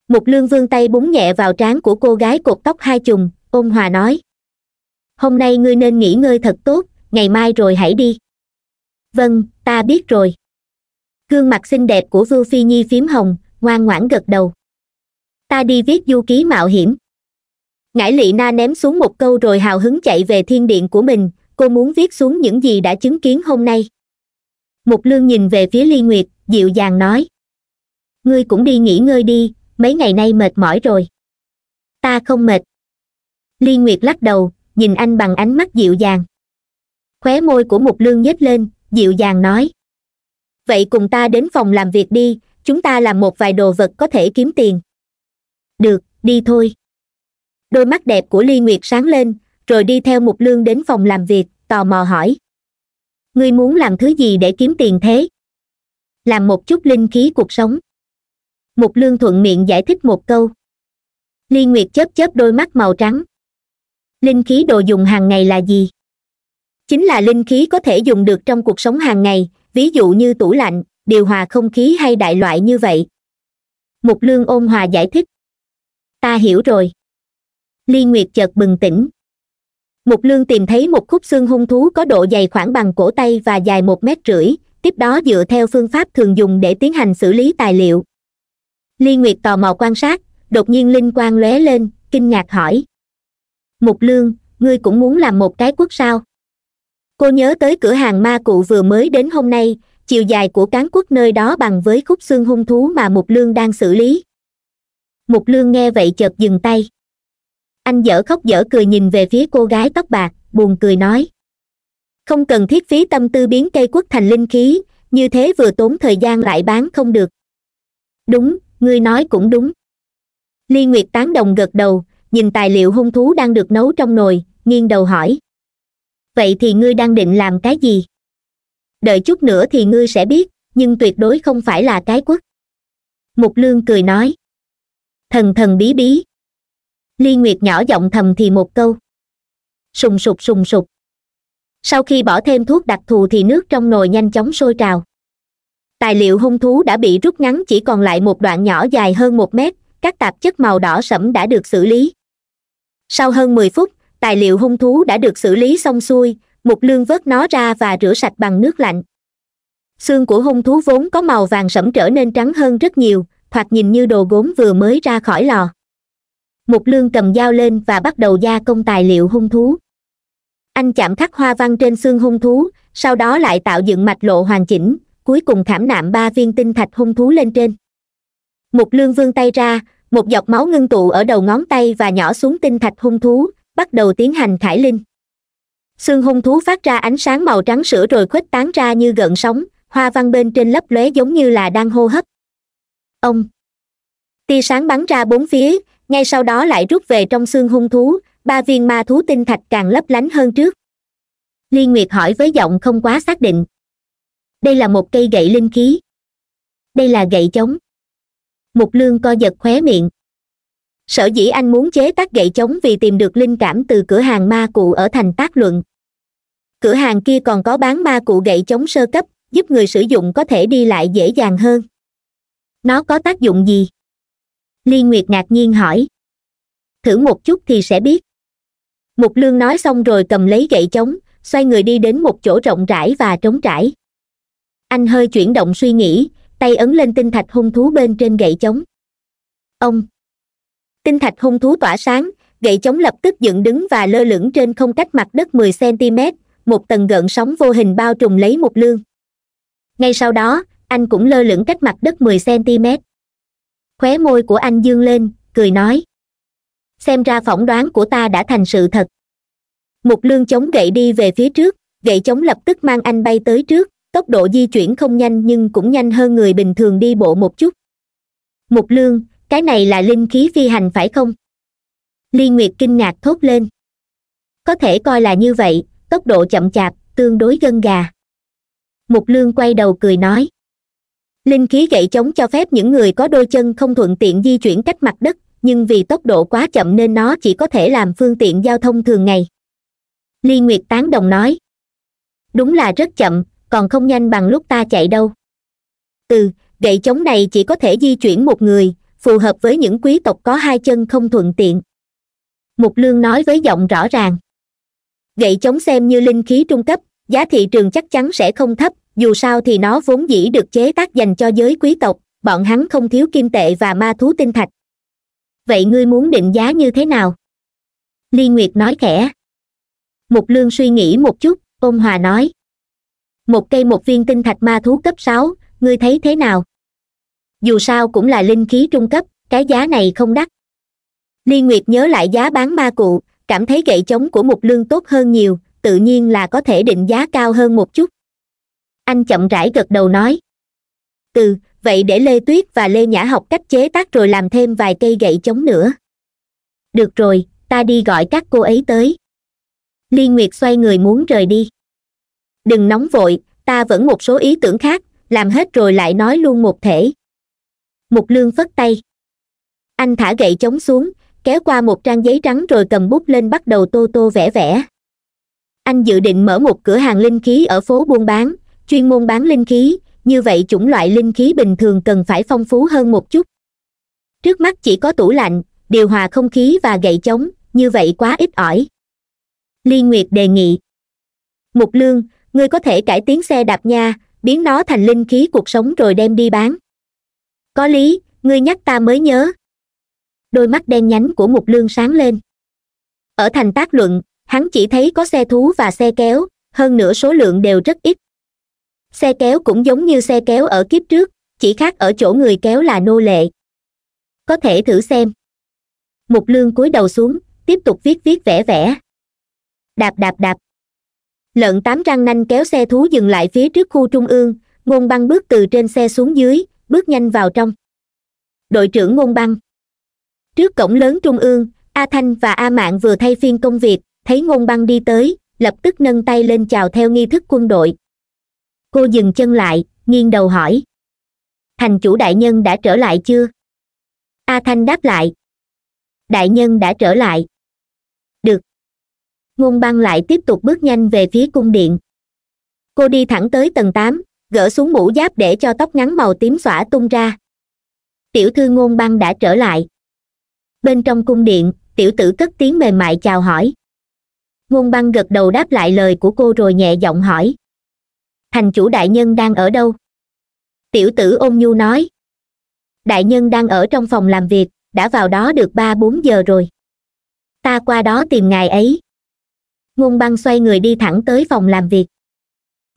Một lương vương tay búng nhẹ vào trán của cô gái cột tóc hai chùm ôn hòa nói hôm nay ngươi nên nghỉ ngơi thật tốt ngày mai rồi hãy đi vâng ta biết rồi gương mặt xinh đẹp của vưu phi nhi phím hồng ngoan ngoãn gật đầu ta đi viết du ký mạo hiểm ngải lị na ném xuống một câu rồi hào hứng chạy về thiên điện của mình cô muốn viết xuống những gì đã chứng kiến hôm nay mục lương nhìn về phía ly nguyệt dịu dàng nói ngươi cũng đi nghỉ ngơi đi mấy ngày nay mệt mỏi rồi ta không mệt ly nguyệt lắc đầu nhìn anh bằng ánh mắt dịu dàng khóe môi của mục lương nhếch lên dịu dàng nói vậy cùng ta đến phòng làm việc đi chúng ta làm một vài đồ vật có thể kiếm tiền được đi thôi đôi mắt đẹp của ly nguyệt sáng lên rồi đi theo mục lương đến phòng làm việc tò mò hỏi ngươi muốn làm thứ gì để kiếm tiền thế làm một chút linh khí cuộc sống mục lương thuận miệng giải thích một câu ly nguyệt chớp chớp đôi mắt màu trắng linh khí đồ dùng hàng ngày là gì chính là linh khí có thể dùng được trong cuộc sống hàng ngày ví dụ như tủ lạnh điều hòa không khí hay đại loại như vậy mục lương ôn hòa giải thích ta hiểu rồi ly nguyệt chợt bừng tỉnh mục lương tìm thấy một khúc xương hung thú có độ dày khoảng bằng cổ tay và dài một mét rưỡi tiếp đó dựa theo phương pháp thường dùng để tiến hành xử lý tài liệu ly nguyệt tò mò quan sát đột nhiên linh quang lóe lên kinh ngạc hỏi mục lương ngươi cũng muốn làm một cái quốc sao cô nhớ tới cửa hàng ma cụ vừa mới đến hôm nay chiều dài của cán quốc nơi đó bằng với khúc xương hung thú mà mục lương đang xử lý mục lương nghe vậy chợt dừng tay anh dở khóc dở cười nhìn về phía cô gái tóc bạc buồn cười nói không cần thiết phí tâm tư biến cây quốc thành linh khí như thế vừa tốn thời gian lại bán không được đúng ngươi nói cũng đúng ly nguyệt tán đồng gật đầu nhìn tài liệu hung thú đang được nấu trong nồi nghiêng đầu hỏi vậy thì ngươi đang định làm cái gì đợi chút nữa thì ngươi sẽ biết nhưng tuyệt đối không phải là cái quất mục lương cười nói thần thần bí bí ly nguyệt nhỏ giọng thầm thì một câu sùng sục sùng sục sau khi bỏ thêm thuốc đặc thù thì nước trong nồi nhanh chóng sôi trào tài liệu hung thú đã bị rút ngắn chỉ còn lại một đoạn nhỏ dài hơn một mét các tạp chất màu đỏ sẫm đã được xử lý sau hơn mười phút tài liệu hung thú đã được xử lý xong xuôi mục lương vớt nó ra và rửa sạch bằng nước lạnh xương của hung thú vốn có màu vàng sẫm trở nên trắng hơn rất nhiều thoạt nhìn như đồ gốm vừa mới ra khỏi lò mục lương cầm dao lên và bắt đầu gia công tài liệu hung thú anh chạm khắc hoa văn trên xương hung thú sau đó lại tạo dựng mạch lộ hoàn chỉnh cuối cùng khảm nạm ba viên tinh thạch hung thú lên trên mục lương vươn tay ra một giọt máu ngưng tụ ở đầu ngón tay và nhỏ xuống tinh thạch hung thú bắt đầu tiến hành khải linh xương hung thú phát ra ánh sáng màu trắng sữa rồi khuếch tán ra như gợn sóng hoa văn bên trên lấp lóe giống như là đang hô hấp ông tia sáng bắn ra bốn phía ngay sau đó lại rút về trong xương hung thú ba viên ma thú tinh thạch càng lấp lánh hơn trước liên nguyệt hỏi với giọng không quá xác định đây là một cây gậy linh khí đây là gậy chống mục lương co giật khóe miệng sở dĩ anh muốn chế tác gậy chống vì tìm được linh cảm từ cửa hàng ma cụ ở thành tác luận cửa hàng kia còn có bán ma cụ gậy chống sơ cấp giúp người sử dụng có thể đi lại dễ dàng hơn nó có tác dụng gì liên nguyệt ngạc nhiên hỏi thử một chút thì sẽ biết mục lương nói xong rồi cầm lấy gậy chống xoay người đi đến một chỗ rộng rãi và trống trải anh hơi chuyển động suy nghĩ tay ấn lên tinh thạch hung thú bên trên gậy chống ông tinh thạch hung thú tỏa sáng gậy chống lập tức dựng đứng và lơ lửng trên không cách mặt đất 10 cm một tầng gợn sóng vô hình bao trùm lấy một lương ngay sau đó anh cũng lơ lửng cách mặt đất 10 cm khóe môi của anh dương lên cười nói xem ra phỏng đoán của ta đã thành sự thật một lương chống gậy đi về phía trước gậy chống lập tức mang anh bay tới trước tốc độ di chuyển không nhanh nhưng cũng nhanh hơn người bình thường đi bộ một chút một lương cái này là linh khí phi hành phải không ly nguyệt kinh ngạc thốt lên có thể coi là như vậy tốc độ chậm chạp tương đối gân gà mục lương quay đầu cười nói linh khí gậy chống cho phép những người có đôi chân không thuận tiện di chuyển cách mặt đất nhưng vì tốc độ quá chậm nên nó chỉ có thể làm phương tiện giao thông thường ngày ly nguyệt tán đồng nói đúng là rất chậm còn không nhanh bằng lúc ta chạy đâu từ gậy chống này chỉ có thể di chuyển một người phù hợp với những quý tộc có hai chân không thuận tiện mục lương nói với giọng rõ ràng gậy chống xem như linh khí trung cấp giá thị trường chắc chắn sẽ không thấp dù sao thì nó vốn dĩ được chế tác dành cho giới quý tộc bọn hắn không thiếu kim tệ và ma thú tinh thạch vậy ngươi muốn định giá như thế nào ly nguyệt nói khẽ mục lương suy nghĩ một chút ôn hòa nói một cây một viên tinh thạch ma thú cấp sáu ngươi thấy thế nào dù sao cũng là linh khí trung cấp cái giá này không đắt ly nguyệt nhớ lại giá bán ma cụ cảm thấy gậy chống của mục lương tốt hơn nhiều tự nhiên là có thể định giá cao hơn một chút anh chậm rãi gật đầu nói từ vậy để lê tuyết và lê nhã học cách chế tác rồi làm thêm vài cây gậy chống nữa được rồi ta đi gọi các cô ấy tới ly nguyệt xoay người muốn rời đi đừng nóng vội ta vẫn một số ý tưởng khác làm hết rồi lại nói luôn một thể mục lương phất tay anh thả gậy chống xuống kéo qua một trang giấy trắng rồi cầm bút lên bắt đầu tô tô vẽ vẽ anh dự định mở một cửa hàng linh khí ở phố buôn bán chuyên môn bán linh khí như vậy chủng loại linh khí bình thường cần phải phong phú hơn một chút trước mắt chỉ có tủ lạnh điều hòa không khí và gậy chống như vậy quá ít ỏi ly nguyệt đề nghị mục lương ngươi có thể cải tiến xe đạp nha biến nó thành linh khí cuộc sống rồi đem đi bán có lý ngươi nhắc ta mới nhớ đôi mắt đen nhánh của mục lương sáng lên ở thành tác luận hắn chỉ thấy có xe thú và xe kéo hơn nữa số lượng đều rất ít xe kéo cũng giống như xe kéo ở kiếp trước chỉ khác ở chỗ người kéo là nô lệ có thể thử xem mục lương cúi đầu xuống tiếp tục viết viết vẽ vẽ đạp đạp đạp lợn tám răng nanh kéo xe thú dừng lại phía trước khu trung ương ngôn băng bước từ trên xe xuống dưới bước nhanh vào trong đội trưởng ngôn băng trước cổng lớn trung ương a thanh và a mạng vừa thay phiên công việc thấy ngôn băng đi tới lập tức nâng tay lên chào theo nghi thức quân đội cô dừng chân lại nghiêng đầu hỏi thành chủ đại nhân đã trở lại chưa a thanh đáp lại đại nhân đã trở lại được ngôn băng lại tiếp tục bước nhanh về phía cung điện cô đi thẳng tới tầng tám gỡ xuống mũ giáp để cho tóc ngắn màu tím xõa tung ra tiểu thư ngôn băng đã trở lại bên trong cung điện tiểu tử cất tiếng mềm mại chào hỏi ngôn băng gật đầu đáp lại lời của cô rồi nhẹ giọng hỏi thành chủ đại nhân đang ở đâu tiểu tử ôn nhu nói đại nhân đang ở trong phòng làm việc đã vào đó được ba bốn giờ rồi ta qua đó tìm ngài ấy ngôn băng xoay người đi thẳng tới phòng làm việc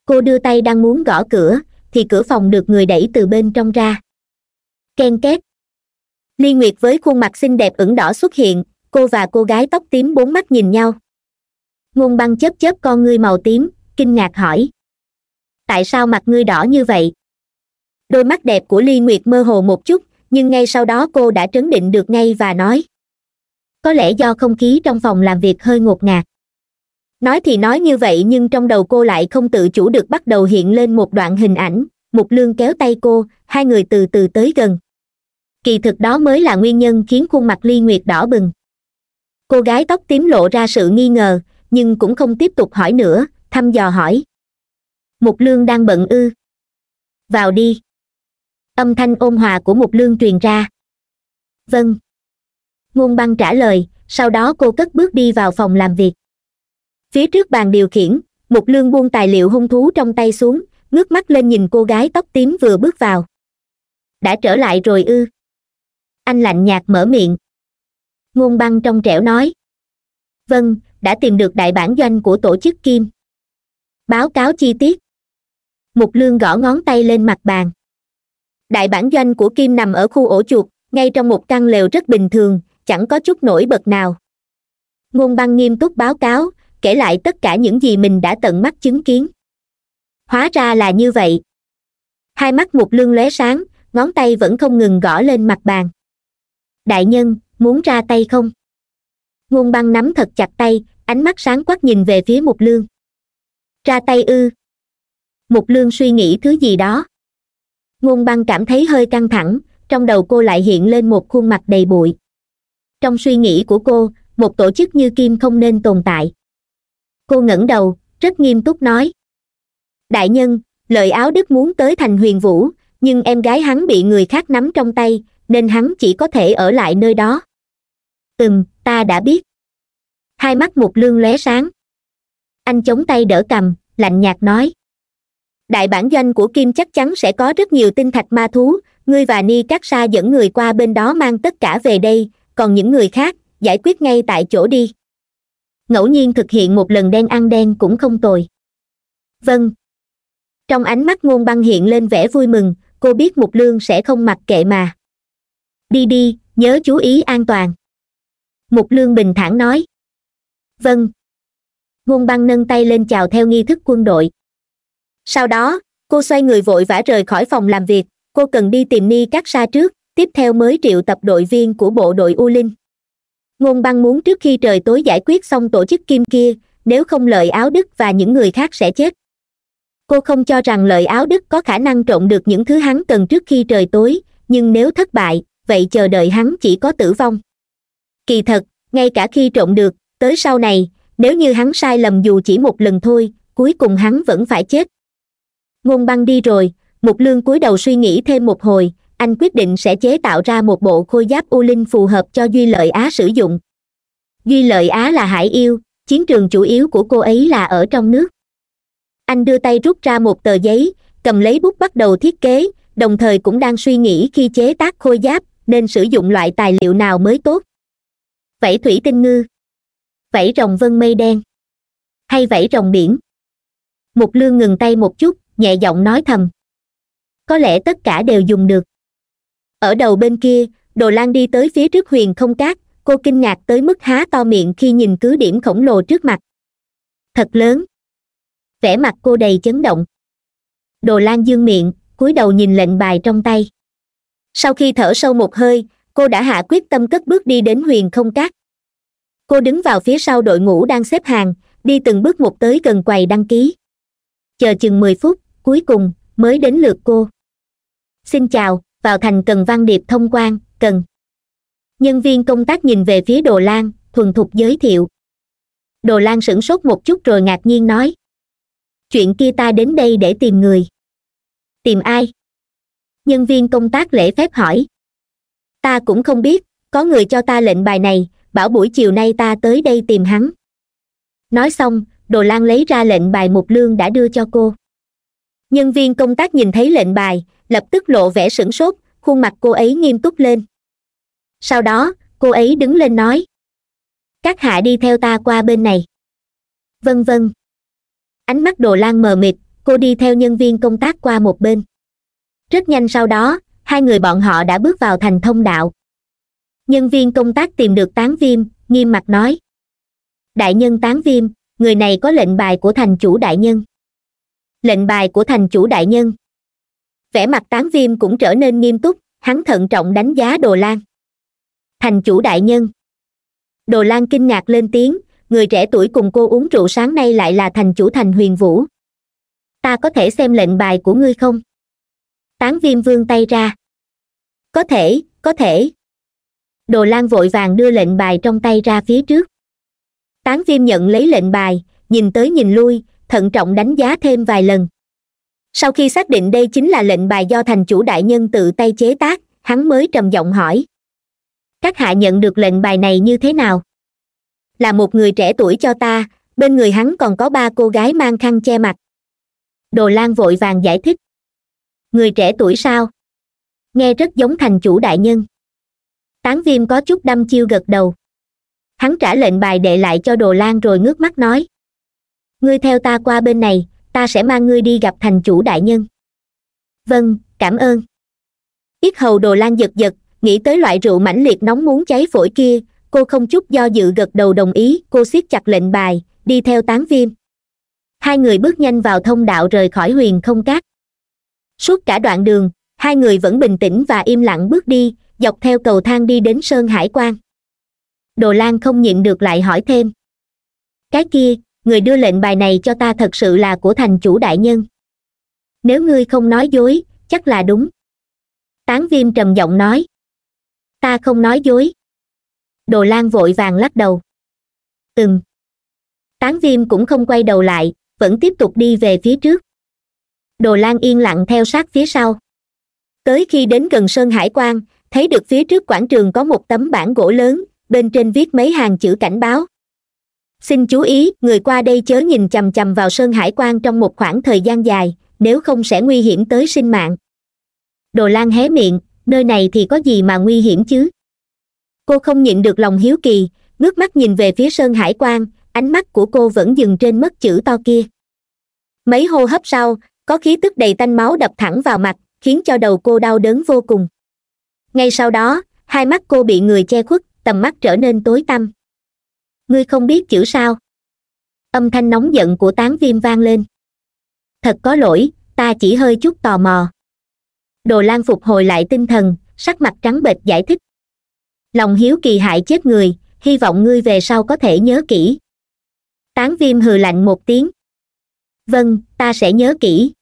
cô đưa tay đang muốn gõ cửa thì cửa phòng được người đẩy từ bên trong ra ken két ly nguyệt với khuôn mặt xinh đẹp ửng đỏ xuất hiện cô và cô gái tóc tím bốn mắt nhìn nhau ngôn băng chớp chớp con ngươi màu tím kinh ngạc hỏi tại sao mặt ngươi đỏ như vậy đôi mắt đẹp của ly nguyệt mơ hồ một chút nhưng ngay sau đó cô đã trấn định được ngay và nói có lẽ do không khí trong phòng làm việc hơi ngột ngạt nói thì nói như vậy nhưng trong đầu cô lại không tự chủ được bắt đầu hiện lên một đoạn hình ảnh mục lương kéo tay cô hai người từ từ tới gần kỳ thực đó mới là nguyên nhân khiến khuôn mặt ly nguyệt đỏ bừng cô gái tóc tím lộ ra sự nghi ngờ nhưng cũng không tiếp tục hỏi nữa thăm dò hỏi mục lương đang bận ư vào đi âm thanh ôn hòa của mục lương truyền ra vâng ngôn băng trả lời sau đó cô cất bước đi vào phòng làm việc phía trước bàn điều khiển một lương buông tài liệu hung thú trong tay xuống ngước mắt lên nhìn cô gái tóc tím vừa bước vào đã trở lại rồi ư anh lạnh nhạt mở miệng ngôn băng trong trẻo nói vâng đã tìm được đại bản doanh của tổ chức kim báo cáo chi tiết mục lương gõ ngón tay lên mặt bàn đại bản doanh của kim nằm ở khu ổ chuột ngay trong một căn lều rất bình thường chẳng có chút nổi bật nào ngôn băng nghiêm túc báo cáo kể lại tất cả những gì mình đã tận mắt chứng kiến hóa ra là như vậy hai mắt một lương lóe sáng ngón tay vẫn không ngừng gõ lên mặt bàn đại nhân muốn ra tay không ngôn băng nắm thật chặt tay ánh mắt sáng quắc nhìn về phía một lương ra tay ư Một lương suy nghĩ thứ gì đó ngôn băng cảm thấy hơi căng thẳng trong đầu cô lại hiện lên một khuôn mặt đầy bụi trong suy nghĩ của cô một tổ chức như kim không nên tồn tại cô ngẩng đầu rất nghiêm túc nói đại nhân lợi áo đức muốn tới thành huyền vũ nhưng em gái hắn bị người khác nắm trong tay nên hắn chỉ có thể ở lại nơi đó ừm ta đã biết hai mắt một lương lóe sáng anh chống tay đỡ cầm lạnh nhạt nói đại bản doanh của kim chắc chắn sẽ có rất nhiều tinh thạch ma thú ngươi và ni cát sa dẫn người qua bên đó mang tất cả về đây còn những người khác giải quyết ngay tại chỗ đi ngẫu nhiên thực hiện một lần đen ăn đen cũng không tồi vâng trong ánh mắt ngôn băng hiện lên vẻ vui mừng cô biết mục lương sẽ không mặc kệ mà đi đi nhớ chú ý an toàn mục lương bình thản nói vâng ngôn băng nâng tay lên chào theo nghi thức quân đội sau đó cô xoay người vội vã rời khỏi phòng làm việc cô cần đi tìm ni cát sa trước tiếp theo mới triệu tập đội viên của bộ đội u linh ngôn băng muốn trước khi trời tối giải quyết xong tổ chức kim kia nếu không lợi áo đức và những người khác sẽ chết cô không cho rằng lợi áo đức có khả năng trộn được những thứ hắn cần trước khi trời tối nhưng nếu thất bại vậy chờ đợi hắn chỉ có tử vong kỳ thật ngay cả khi trộn được tới sau này nếu như hắn sai lầm dù chỉ một lần thôi cuối cùng hắn vẫn phải chết ngôn băng đi rồi mục lương cúi đầu suy nghĩ thêm một hồi anh quyết định sẽ chế tạo ra một bộ khôi giáp u linh phù hợp cho duy lợi á sử dụng duy lợi á là hải yêu chiến trường chủ yếu của cô ấy là ở trong nước anh đưa tay rút ra một tờ giấy cầm lấy bút bắt đầu thiết kế đồng thời cũng đang suy nghĩ khi chế tác khôi giáp nên sử dụng loại tài liệu nào mới tốt vẫy thủy tinh ngư vẫy rồng vân mây đen hay vẫy rồng biển mục lương ngừng tay một chút nhẹ giọng nói thầm có lẽ tất cả đều dùng được ở đầu bên kia đồ lan đi tới phía trước huyền không cát cô kinh ngạc tới mức há to miệng khi nhìn cứ điểm khổng lồ trước mặt thật lớn vẻ mặt cô đầy chấn động đồ lan dương miệng cúi đầu nhìn lệnh bài trong tay sau khi thở sâu một hơi cô đã hạ quyết tâm cất bước đi đến huyền không cát cô đứng vào phía sau đội ngũ đang xếp hàng đi từng bước một tới gần quầy đăng ký chờ chừng mười phút cuối cùng mới đến lượt cô xin chào vào thành cần văn điệp thông quan cần nhân viên công tác nhìn về phía đồ lan thuần thục giới thiệu đồ lan sửng sốt một chút rồi ngạc nhiên nói chuyện kia ta đến đây để tìm người tìm ai nhân viên công tác lễ phép hỏi ta cũng không biết có người cho ta lệnh bài này bảo buổi chiều nay ta tới đây tìm hắn nói xong đồ lan lấy ra lệnh bài một lương đã đưa cho cô nhân viên công tác nhìn thấy lệnh bài lập tức lộ vẻ sửng sốt khuôn mặt cô ấy nghiêm túc lên sau đó cô ấy đứng lên nói các hạ đi theo ta qua bên này vân vân ánh mắt đồ lan mờ mịt cô đi theo nhân viên công tác qua một bên rất nhanh sau đó hai người bọn họ đã bước vào thành thông đạo nhân viên công tác tìm được tán viêm nghiêm mặt nói đại nhân tán viêm người này có lệnh bài của thành chủ đại nhân lệnh bài của thành chủ đại nhân vẻ mặt tán viêm cũng trở nên nghiêm túc hắn thận trọng đánh giá đồ lan thành chủ đại nhân đồ lan kinh ngạc lên tiếng người trẻ tuổi cùng cô uống rượu sáng nay lại là thành chủ thành huyền vũ ta có thể xem lệnh bài của ngươi không tán viêm vươn tay ra có thể có thể đồ lan vội vàng đưa lệnh bài trong tay ra phía trước tán viêm nhận lấy lệnh bài nhìn tới nhìn lui thận trọng đánh giá thêm vài lần sau khi xác định đây chính là lệnh bài do thành chủ đại nhân tự tay chế tác hắn mới trầm giọng hỏi các hạ nhận được lệnh bài này như thế nào là một người trẻ tuổi cho ta bên người hắn còn có ba cô gái mang khăn che mặt đồ lan vội vàng giải thích người trẻ tuổi sao nghe rất giống thành chủ đại nhân tán viêm có chút đăm chiêu gật đầu hắn trả lệnh bài đệ lại cho đồ lan rồi ngước mắt nói ngươi theo ta qua bên này ta sẽ mang ngươi đi gặp thành chủ đại nhân vâng cảm ơn yết hầu đồ lan giật giật nghĩ tới loại rượu mãnh liệt nóng muốn cháy phổi kia cô không chút do dự gật đầu đồng ý cô siết chặt lệnh bài đi theo tán viêm hai người bước nhanh vào thông đạo rời khỏi huyền không cát suốt cả đoạn đường hai người vẫn bình tĩnh và im lặng bước đi dọc theo cầu thang đi đến sơn hải quan đồ lan không nhịn được lại hỏi thêm cái kia người đưa lệnh bài này cho ta thật sự là của thành chủ đại nhân nếu ngươi không nói dối chắc là đúng tán viêm trầm giọng nói ta không nói dối đồ lan vội vàng lắc đầu ừm tán viêm cũng không quay đầu lại vẫn tiếp tục đi về phía trước đồ lan yên lặng theo sát phía sau tới khi đến gần sơn hải quan thấy được phía trước quảng trường có một tấm bảng gỗ lớn bên trên viết mấy hàng chữ cảnh báo xin chú ý người qua đây chớ nhìn chầm chầm vào sơn hải quan trong một khoảng thời gian dài nếu không sẽ nguy hiểm tới sinh mạng đồ lan hé miệng nơi này thì có gì mà nguy hiểm chứ cô không nhịn được lòng hiếu kỳ ngước mắt nhìn về phía sơn hải quan ánh mắt của cô vẫn dừng trên mất chữ to kia mấy hô hấp sau có khí tức đầy tanh máu đập thẳng vào mặt khiến cho đầu cô đau đớn vô cùng ngay sau đó hai mắt cô bị người che khuất tầm mắt trở nên tối tăm ngươi không biết chữ sao âm thanh nóng giận của tán viêm vang lên thật có lỗi ta chỉ hơi chút tò mò đồ lan phục hồi lại tinh thần sắc mặt trắng bệch giải thích lòng hiếu kỳ hại chết người hy vọng ngươi về sau có thể nhớ kỹ tán viêm hừ lạnh một tiếng vâng ta sẽ nhớ kỹ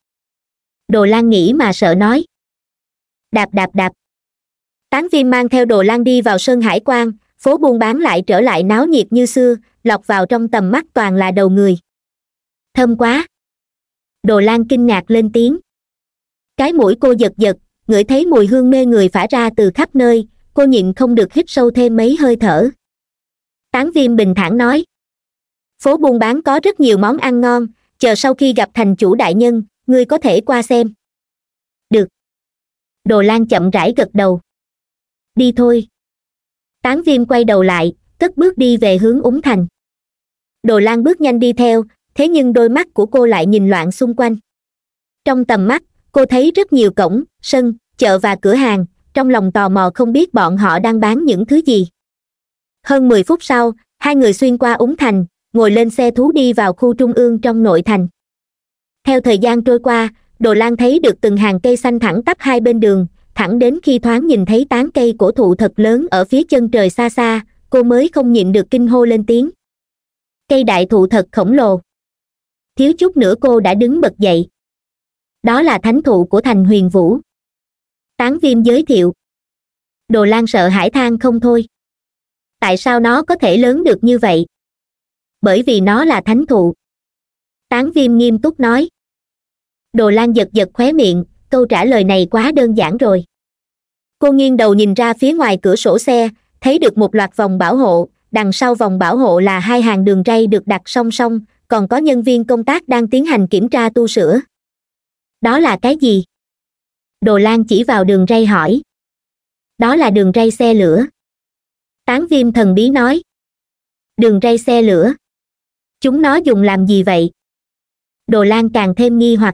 đồ lan nghĩ mà sợ nói đạp đạp đạp tán viêm mang theo đồ lan đi vào sơn hải quan phố buôn bán lại trở lại náo nhiệt như xưa lọc vào trong tầm mắt toàn là đầu người thơm quá đồ lan kinh ngạc lên tiếng cái mũi cô giật giật ngửi thấy mùi hương mê người phả ra từ khắp nơi cô nhịn không được hít sâu thêm mấy hơi thở tán viêm bình thản nói phố buôn bán có rất nhiều món ăn ngon chờ sau khi gặp thành chủ đại nhân ngươi có thể qua xem được đồ lan chậm rãi gật đầu đi thôi tán viêm quay đầu lại cất bước đi về hướng úng thành đồ lan bước nhanh đi theo thế nhưng đôi mắt của cô lại nhìn loạn xung quanh trong tầm mắt cô thấy rất nhiều cổng sân chợ và cửa hàng trong lòng tò mò không biết bọn họ đang bán những thứ gì hơn mười phút sau hai người xuyên qua úng thành ngồi lên xe thú đi vào khu trung ương trong nội thành theo thời gian trôi qua đồ lan thấy được từng hàng cây xanh thẳng tắp hai bên đường thẳng đến khi thoáng nhìn thấy tán cây cổ thụ thật lớn ở phía chân trời xa xa cô mới không nhịn được kinh hô lên tiếng cây đại thụ thật khổng lồ thiếu chút nữa cô đã đứng bật dậy đó là thánh thụ của thành huyền vũ tán viêm giới thiệu đồ lan sợ hãi thang không thôi tại sao nó có thể lớn được như vậy bởi vì nó là thánh thụ tán viêm nghiêm túc nói đồ lan giật giật khóe miệng câu trả lời này quá đơn giản rồi cô nghiêng đầu nhìn ra phía ngoài cửa sổ xe thấy được một loạt vòng bảo hộ đằng sau vòng bảo hộ là hai hàng đường ray được đặt song song còn có nhân viên công tác đang tiến hành kiểm tra tu sửa đó là cái gì đồ lan chỉ vào đường ray hỏi đó là đường ray xe lửa tán viêm thần bí nói đường ray xe lửa chúng nó dùng làm gì vậy đồ lan càng thêm nghi hoặc